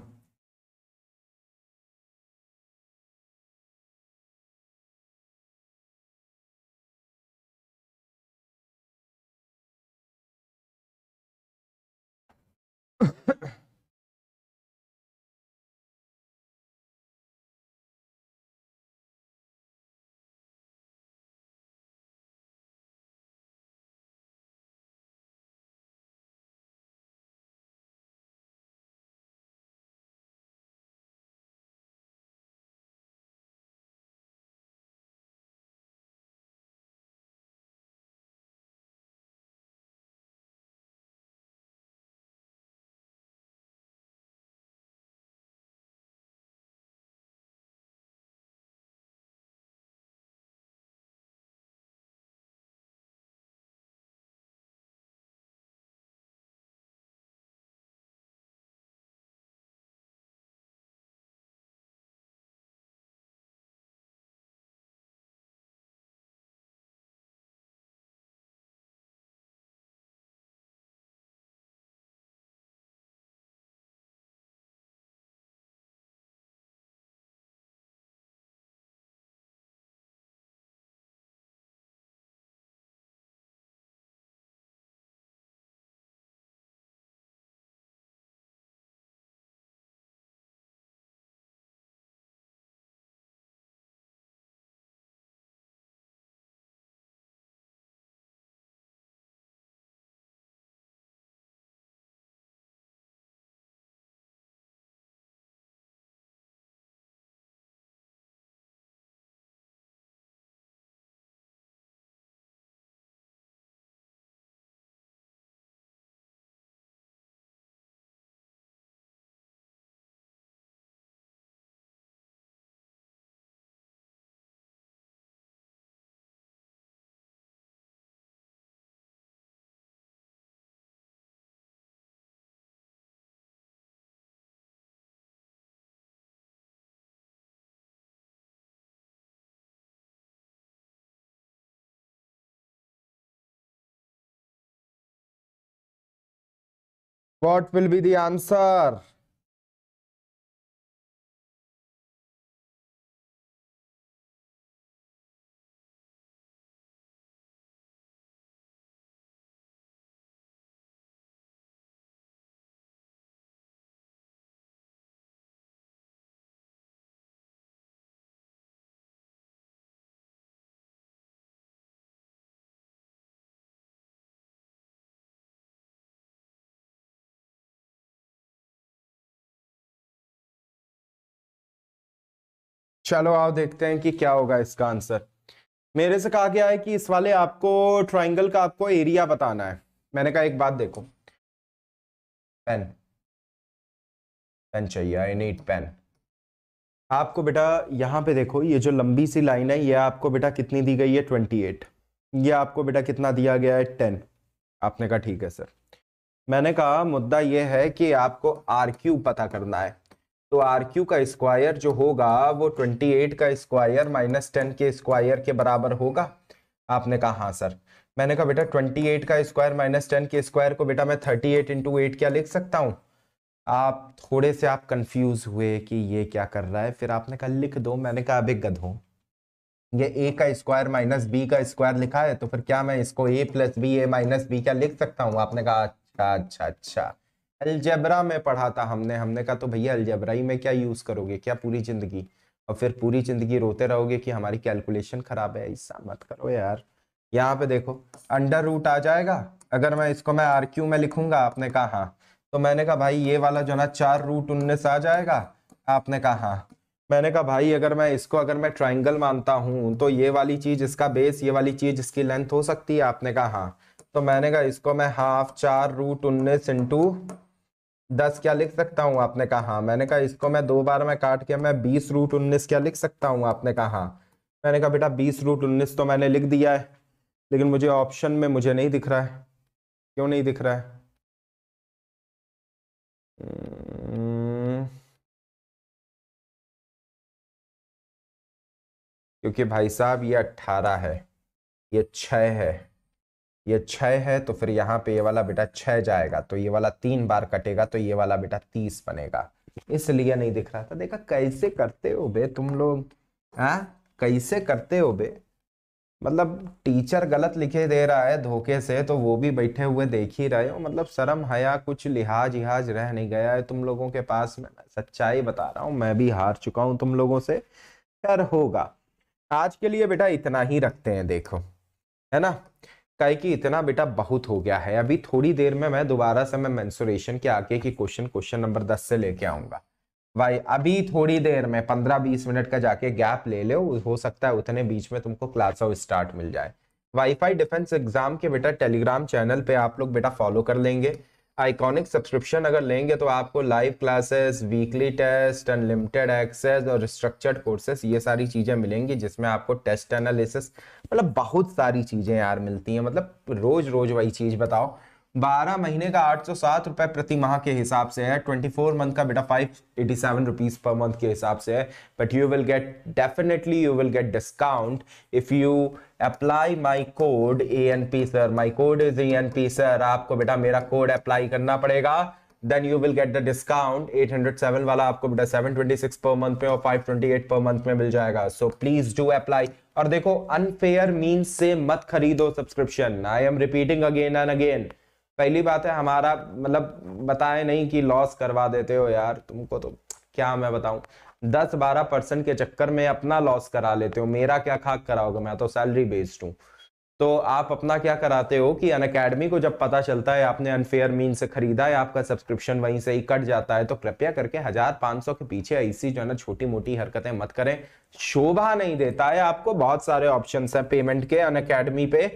A: What will be the answer? चलो आओ देखते हैं कि क्या होगा इसका आंसर
B: मेरे से कहा गया है कि इस वाले आपको ट्राइंगल का आपको एरिया बताना है मैंने कहा एक बात देखो पेन पेन चाहिए आई नीड पेन आपको बेटा यहाँ पे देखो ये जो लंबी सी लाइन है ये आपको बेटा कितनी दी गई है ट्वेंटी एट ये आपको बेटा कितना दिया गया है टेन आपने कहा ठीक है सर मैंने कहा मुद्दा ये है कि आपको आर क्यू पता करना है तो आर क्यू का स्क्वायर जो होगा वो ट्वेंटी एट का स्क्वायर माइनस टेन के स्क्वायर के बराबर होगा आपने कहा हाँ सर मैंने कहा बेटा ट्वेंटी एट का स्क्वायर माइनस टेन के स्क्वायर को बेटा मैं थर्टी एट इंटू एट क्या लिख सकता हूँ आप थोड़े से आप कंफ्यूज हुए कि ये क्या कर रहा है फिर आपने कहा लिख दो मैंने कहा अभी गधो ये ए का स्क्वायर माइनस बी का स्क्वायर लिखा है तो फिर क्या मैं इसको A plus B A minus B क्या लिख सकता हूँ आपने कहा अच्छा अच्छा अच्छा अलजबरा में पढ़ा था हमने हमने कहा तो भैया ही में क्या यूज़ करोगे क्या पूरी ज़िंदगी और फिर पूरी ज़िंदगी रोते रहोगे कि हमारी कैलकुलेशन ख़राब है ऐसा मत करो यार यहाँ पे देखो अंडर रूट आ जाएगा अगर मैं इसको मैं आर क्यू में लिखूंगा आपने कहा हाँ तो मैंने कहा भाई ये वाला जो ना चार रूट उन्नीस आ जाएगा आपने कहा हाँ मैंने कहा भाई अगर मैं इसको अगर मैं ट्राइंगल मानता हूँ तो ये वाली चीज़ इसका बेस ये वाली चीज़ इसकी लेंथ हो सकती है आपने कहा हाँ तो मैंने कहा इसको मैं हाफ चार रूट उन्नीस इंटू दस क्या लिख सकता हूँ आपने कहा हाँ मैंने कहा इसको मैं दो बार में काट के मैं बीस रूट उन्नीस क्या लिख सकता हूँ आपने कहा हाँ मैंने कहा बेटा बीस रूट उन्नीस तो मैंने लिख दिया है लेकिन मुझे ऑप्शन में मुझे नहीं दिख रहा है क्यों नहीं दिख
A: रहा है क्योंकि भाई साहब ये
B: अट्ठारह है ये छ है ये छः है तो फिर यहाँ पे ये वाला बेटा छः जाएगा तो ये वाला तीन बार कटेगा तो ये वाला बेटा तीस बनेगा इसलिए नहीं दिख रहा था देखा कैसे करते हो बे तुम लोग हाँ कैसे करते हो बे मतलब टीचर गलत लिखे दे रहा है धोखे से तो वो भी बैठे हुए देख ही रहे हो मतलब शर्म हया कुछ लिहाज लिहाज रह नहीं गया है तुम लोगों के पास में मैं सच्चाई बता रहा हूँ मैं भी हार चुका हूँ तुम लोगों से कर होगा आज के लिए बेटा इतना ही रखते हैं देखो है ना कहे कि इतना बेटा बहुत हो गया है अभी थोड़ी देर में मैं दोबारा से मैं मैंसुरेशन के आगे की क्वेश्चन क्वेश्चन नंबर दस से लेके आऊंगा भाई अभी थोड़ी देर में पंद्रह बीस मिनट का जाके गैप ले लो हो सकता है उतने बीच में तुमको क्लास ऑफ स्टार्ट मिल जाए वाईफाई डिफेंस एग्जाम के बेटा टेलीग्राम चैनल पे आप लोग बेटा फॉलो कर लेंगे आइकॉनिक सब्सक्रिप्शन अगर लेंगे तो आपको live classes weekly test unlimited access और स्ट्रक्चर्ड कोर्सेस ये सारी चीज़ें मिलेंगी जिसमें आपको टेस्ट एनालिसिस मतलब बहुत सारी चीज़ें यार मिलती हैं मतलब रोज़ रोज़ वही चीज़ बताओ 12 महीने का आठ सौ सात रुपए प्रति माह के हिसाब से है 24 मंथ का बेटा 587 रुपीज पर मंथ के हिसाब से है but you will get definitely you will get discount if you apply my code A N P sir my code is A N P sir आपको बेटा मेरा कोड अप्लाई करना पड़ेगा then you will get the discount 807 वाला आपको बेटा 726 per month में और 528 पर मंथ में मिल जाएगा सो प्लीज डू अप्लाई और देखो अनफेयर मीन से मत खरीदो subscription I am repeating again and again पहली बात है हमारा मतलब बताए नहीं कि लॉस करवा देते हो यार तुमको तो क्या मैं बताऊं दस बारह परसेंट के चक्कर में अपना लॉस करा लेते हो मेरा क्या खाक कराओगे मैं तो सैलरी बेस्ड हूँ तो आप अपना क्या कराते हो कि अन अकेडमी को जब पता चलता है आपने अनफेयर मीन से खरीदा है आपका सब्सक्रिप्शन वहीं से ही कट जाता है तो कृपया करके हजार पांच सौ के पीछे ऐसी जो है ना छोटी मोटी हरकतें मत करें शोभा नहीं देता है आपको बहुत सारे ऑप्शन है पेमेंट के अन अकेडमी पे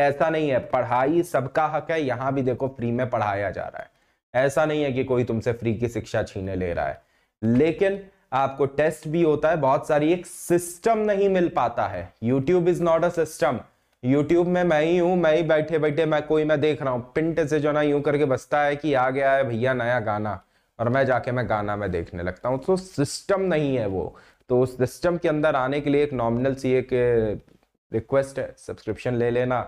B: ऐसा नहीं है पढ़ाई सबका हक है यहाँ भी देखो फ्री में पढ़ाया जा रहा है ऐसा नहीं है कि कोई तुमसे फ्री की शिक्षा छीने ले रहा है लेकिन आपको टेस्ट भी होता है बहुत सारी एक सिस्टम नहीं मिल पाता है YouTube is not a system YouTube में मैं ही हूं मैं ही बैठे बैठे मैं कोई मैं देख रहा हूँ पिंट से जो ना यूं करके बसता है कि आ गया है भैया नया गाना और मैं जाके मैं गाना में देखने लगता हूँ तो सिस्टम नहीं है वो तो उस सिस्टम के अंदर आने के लिए एक नॉमिनल सी एक रिक्वेस्ट है सब्सक्रिप्शन ले लेना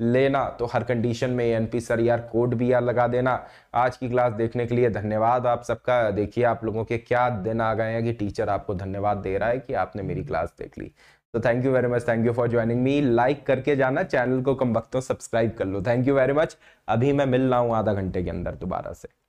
B: लेना तो हर कंडीशन में एन पी सर यार कोड भी यार लगा देना आज की क्लास देखने के लिए धन्यवाद आप सबका देखिए आप लोगों के क्या दिन आ गए हैं कि टीचर आपको धन्यवाद दे रहा है कि आपने मेरी क्लास देख ली तो thank you very much thank you for joining me like करके जाना चैनल को कम वक्तों तो सब्सक्राइब कर लो थैंक यू वेरी मच अभी मैं मिल रहा हूँ आधा घंटे के अंदर दोबारा से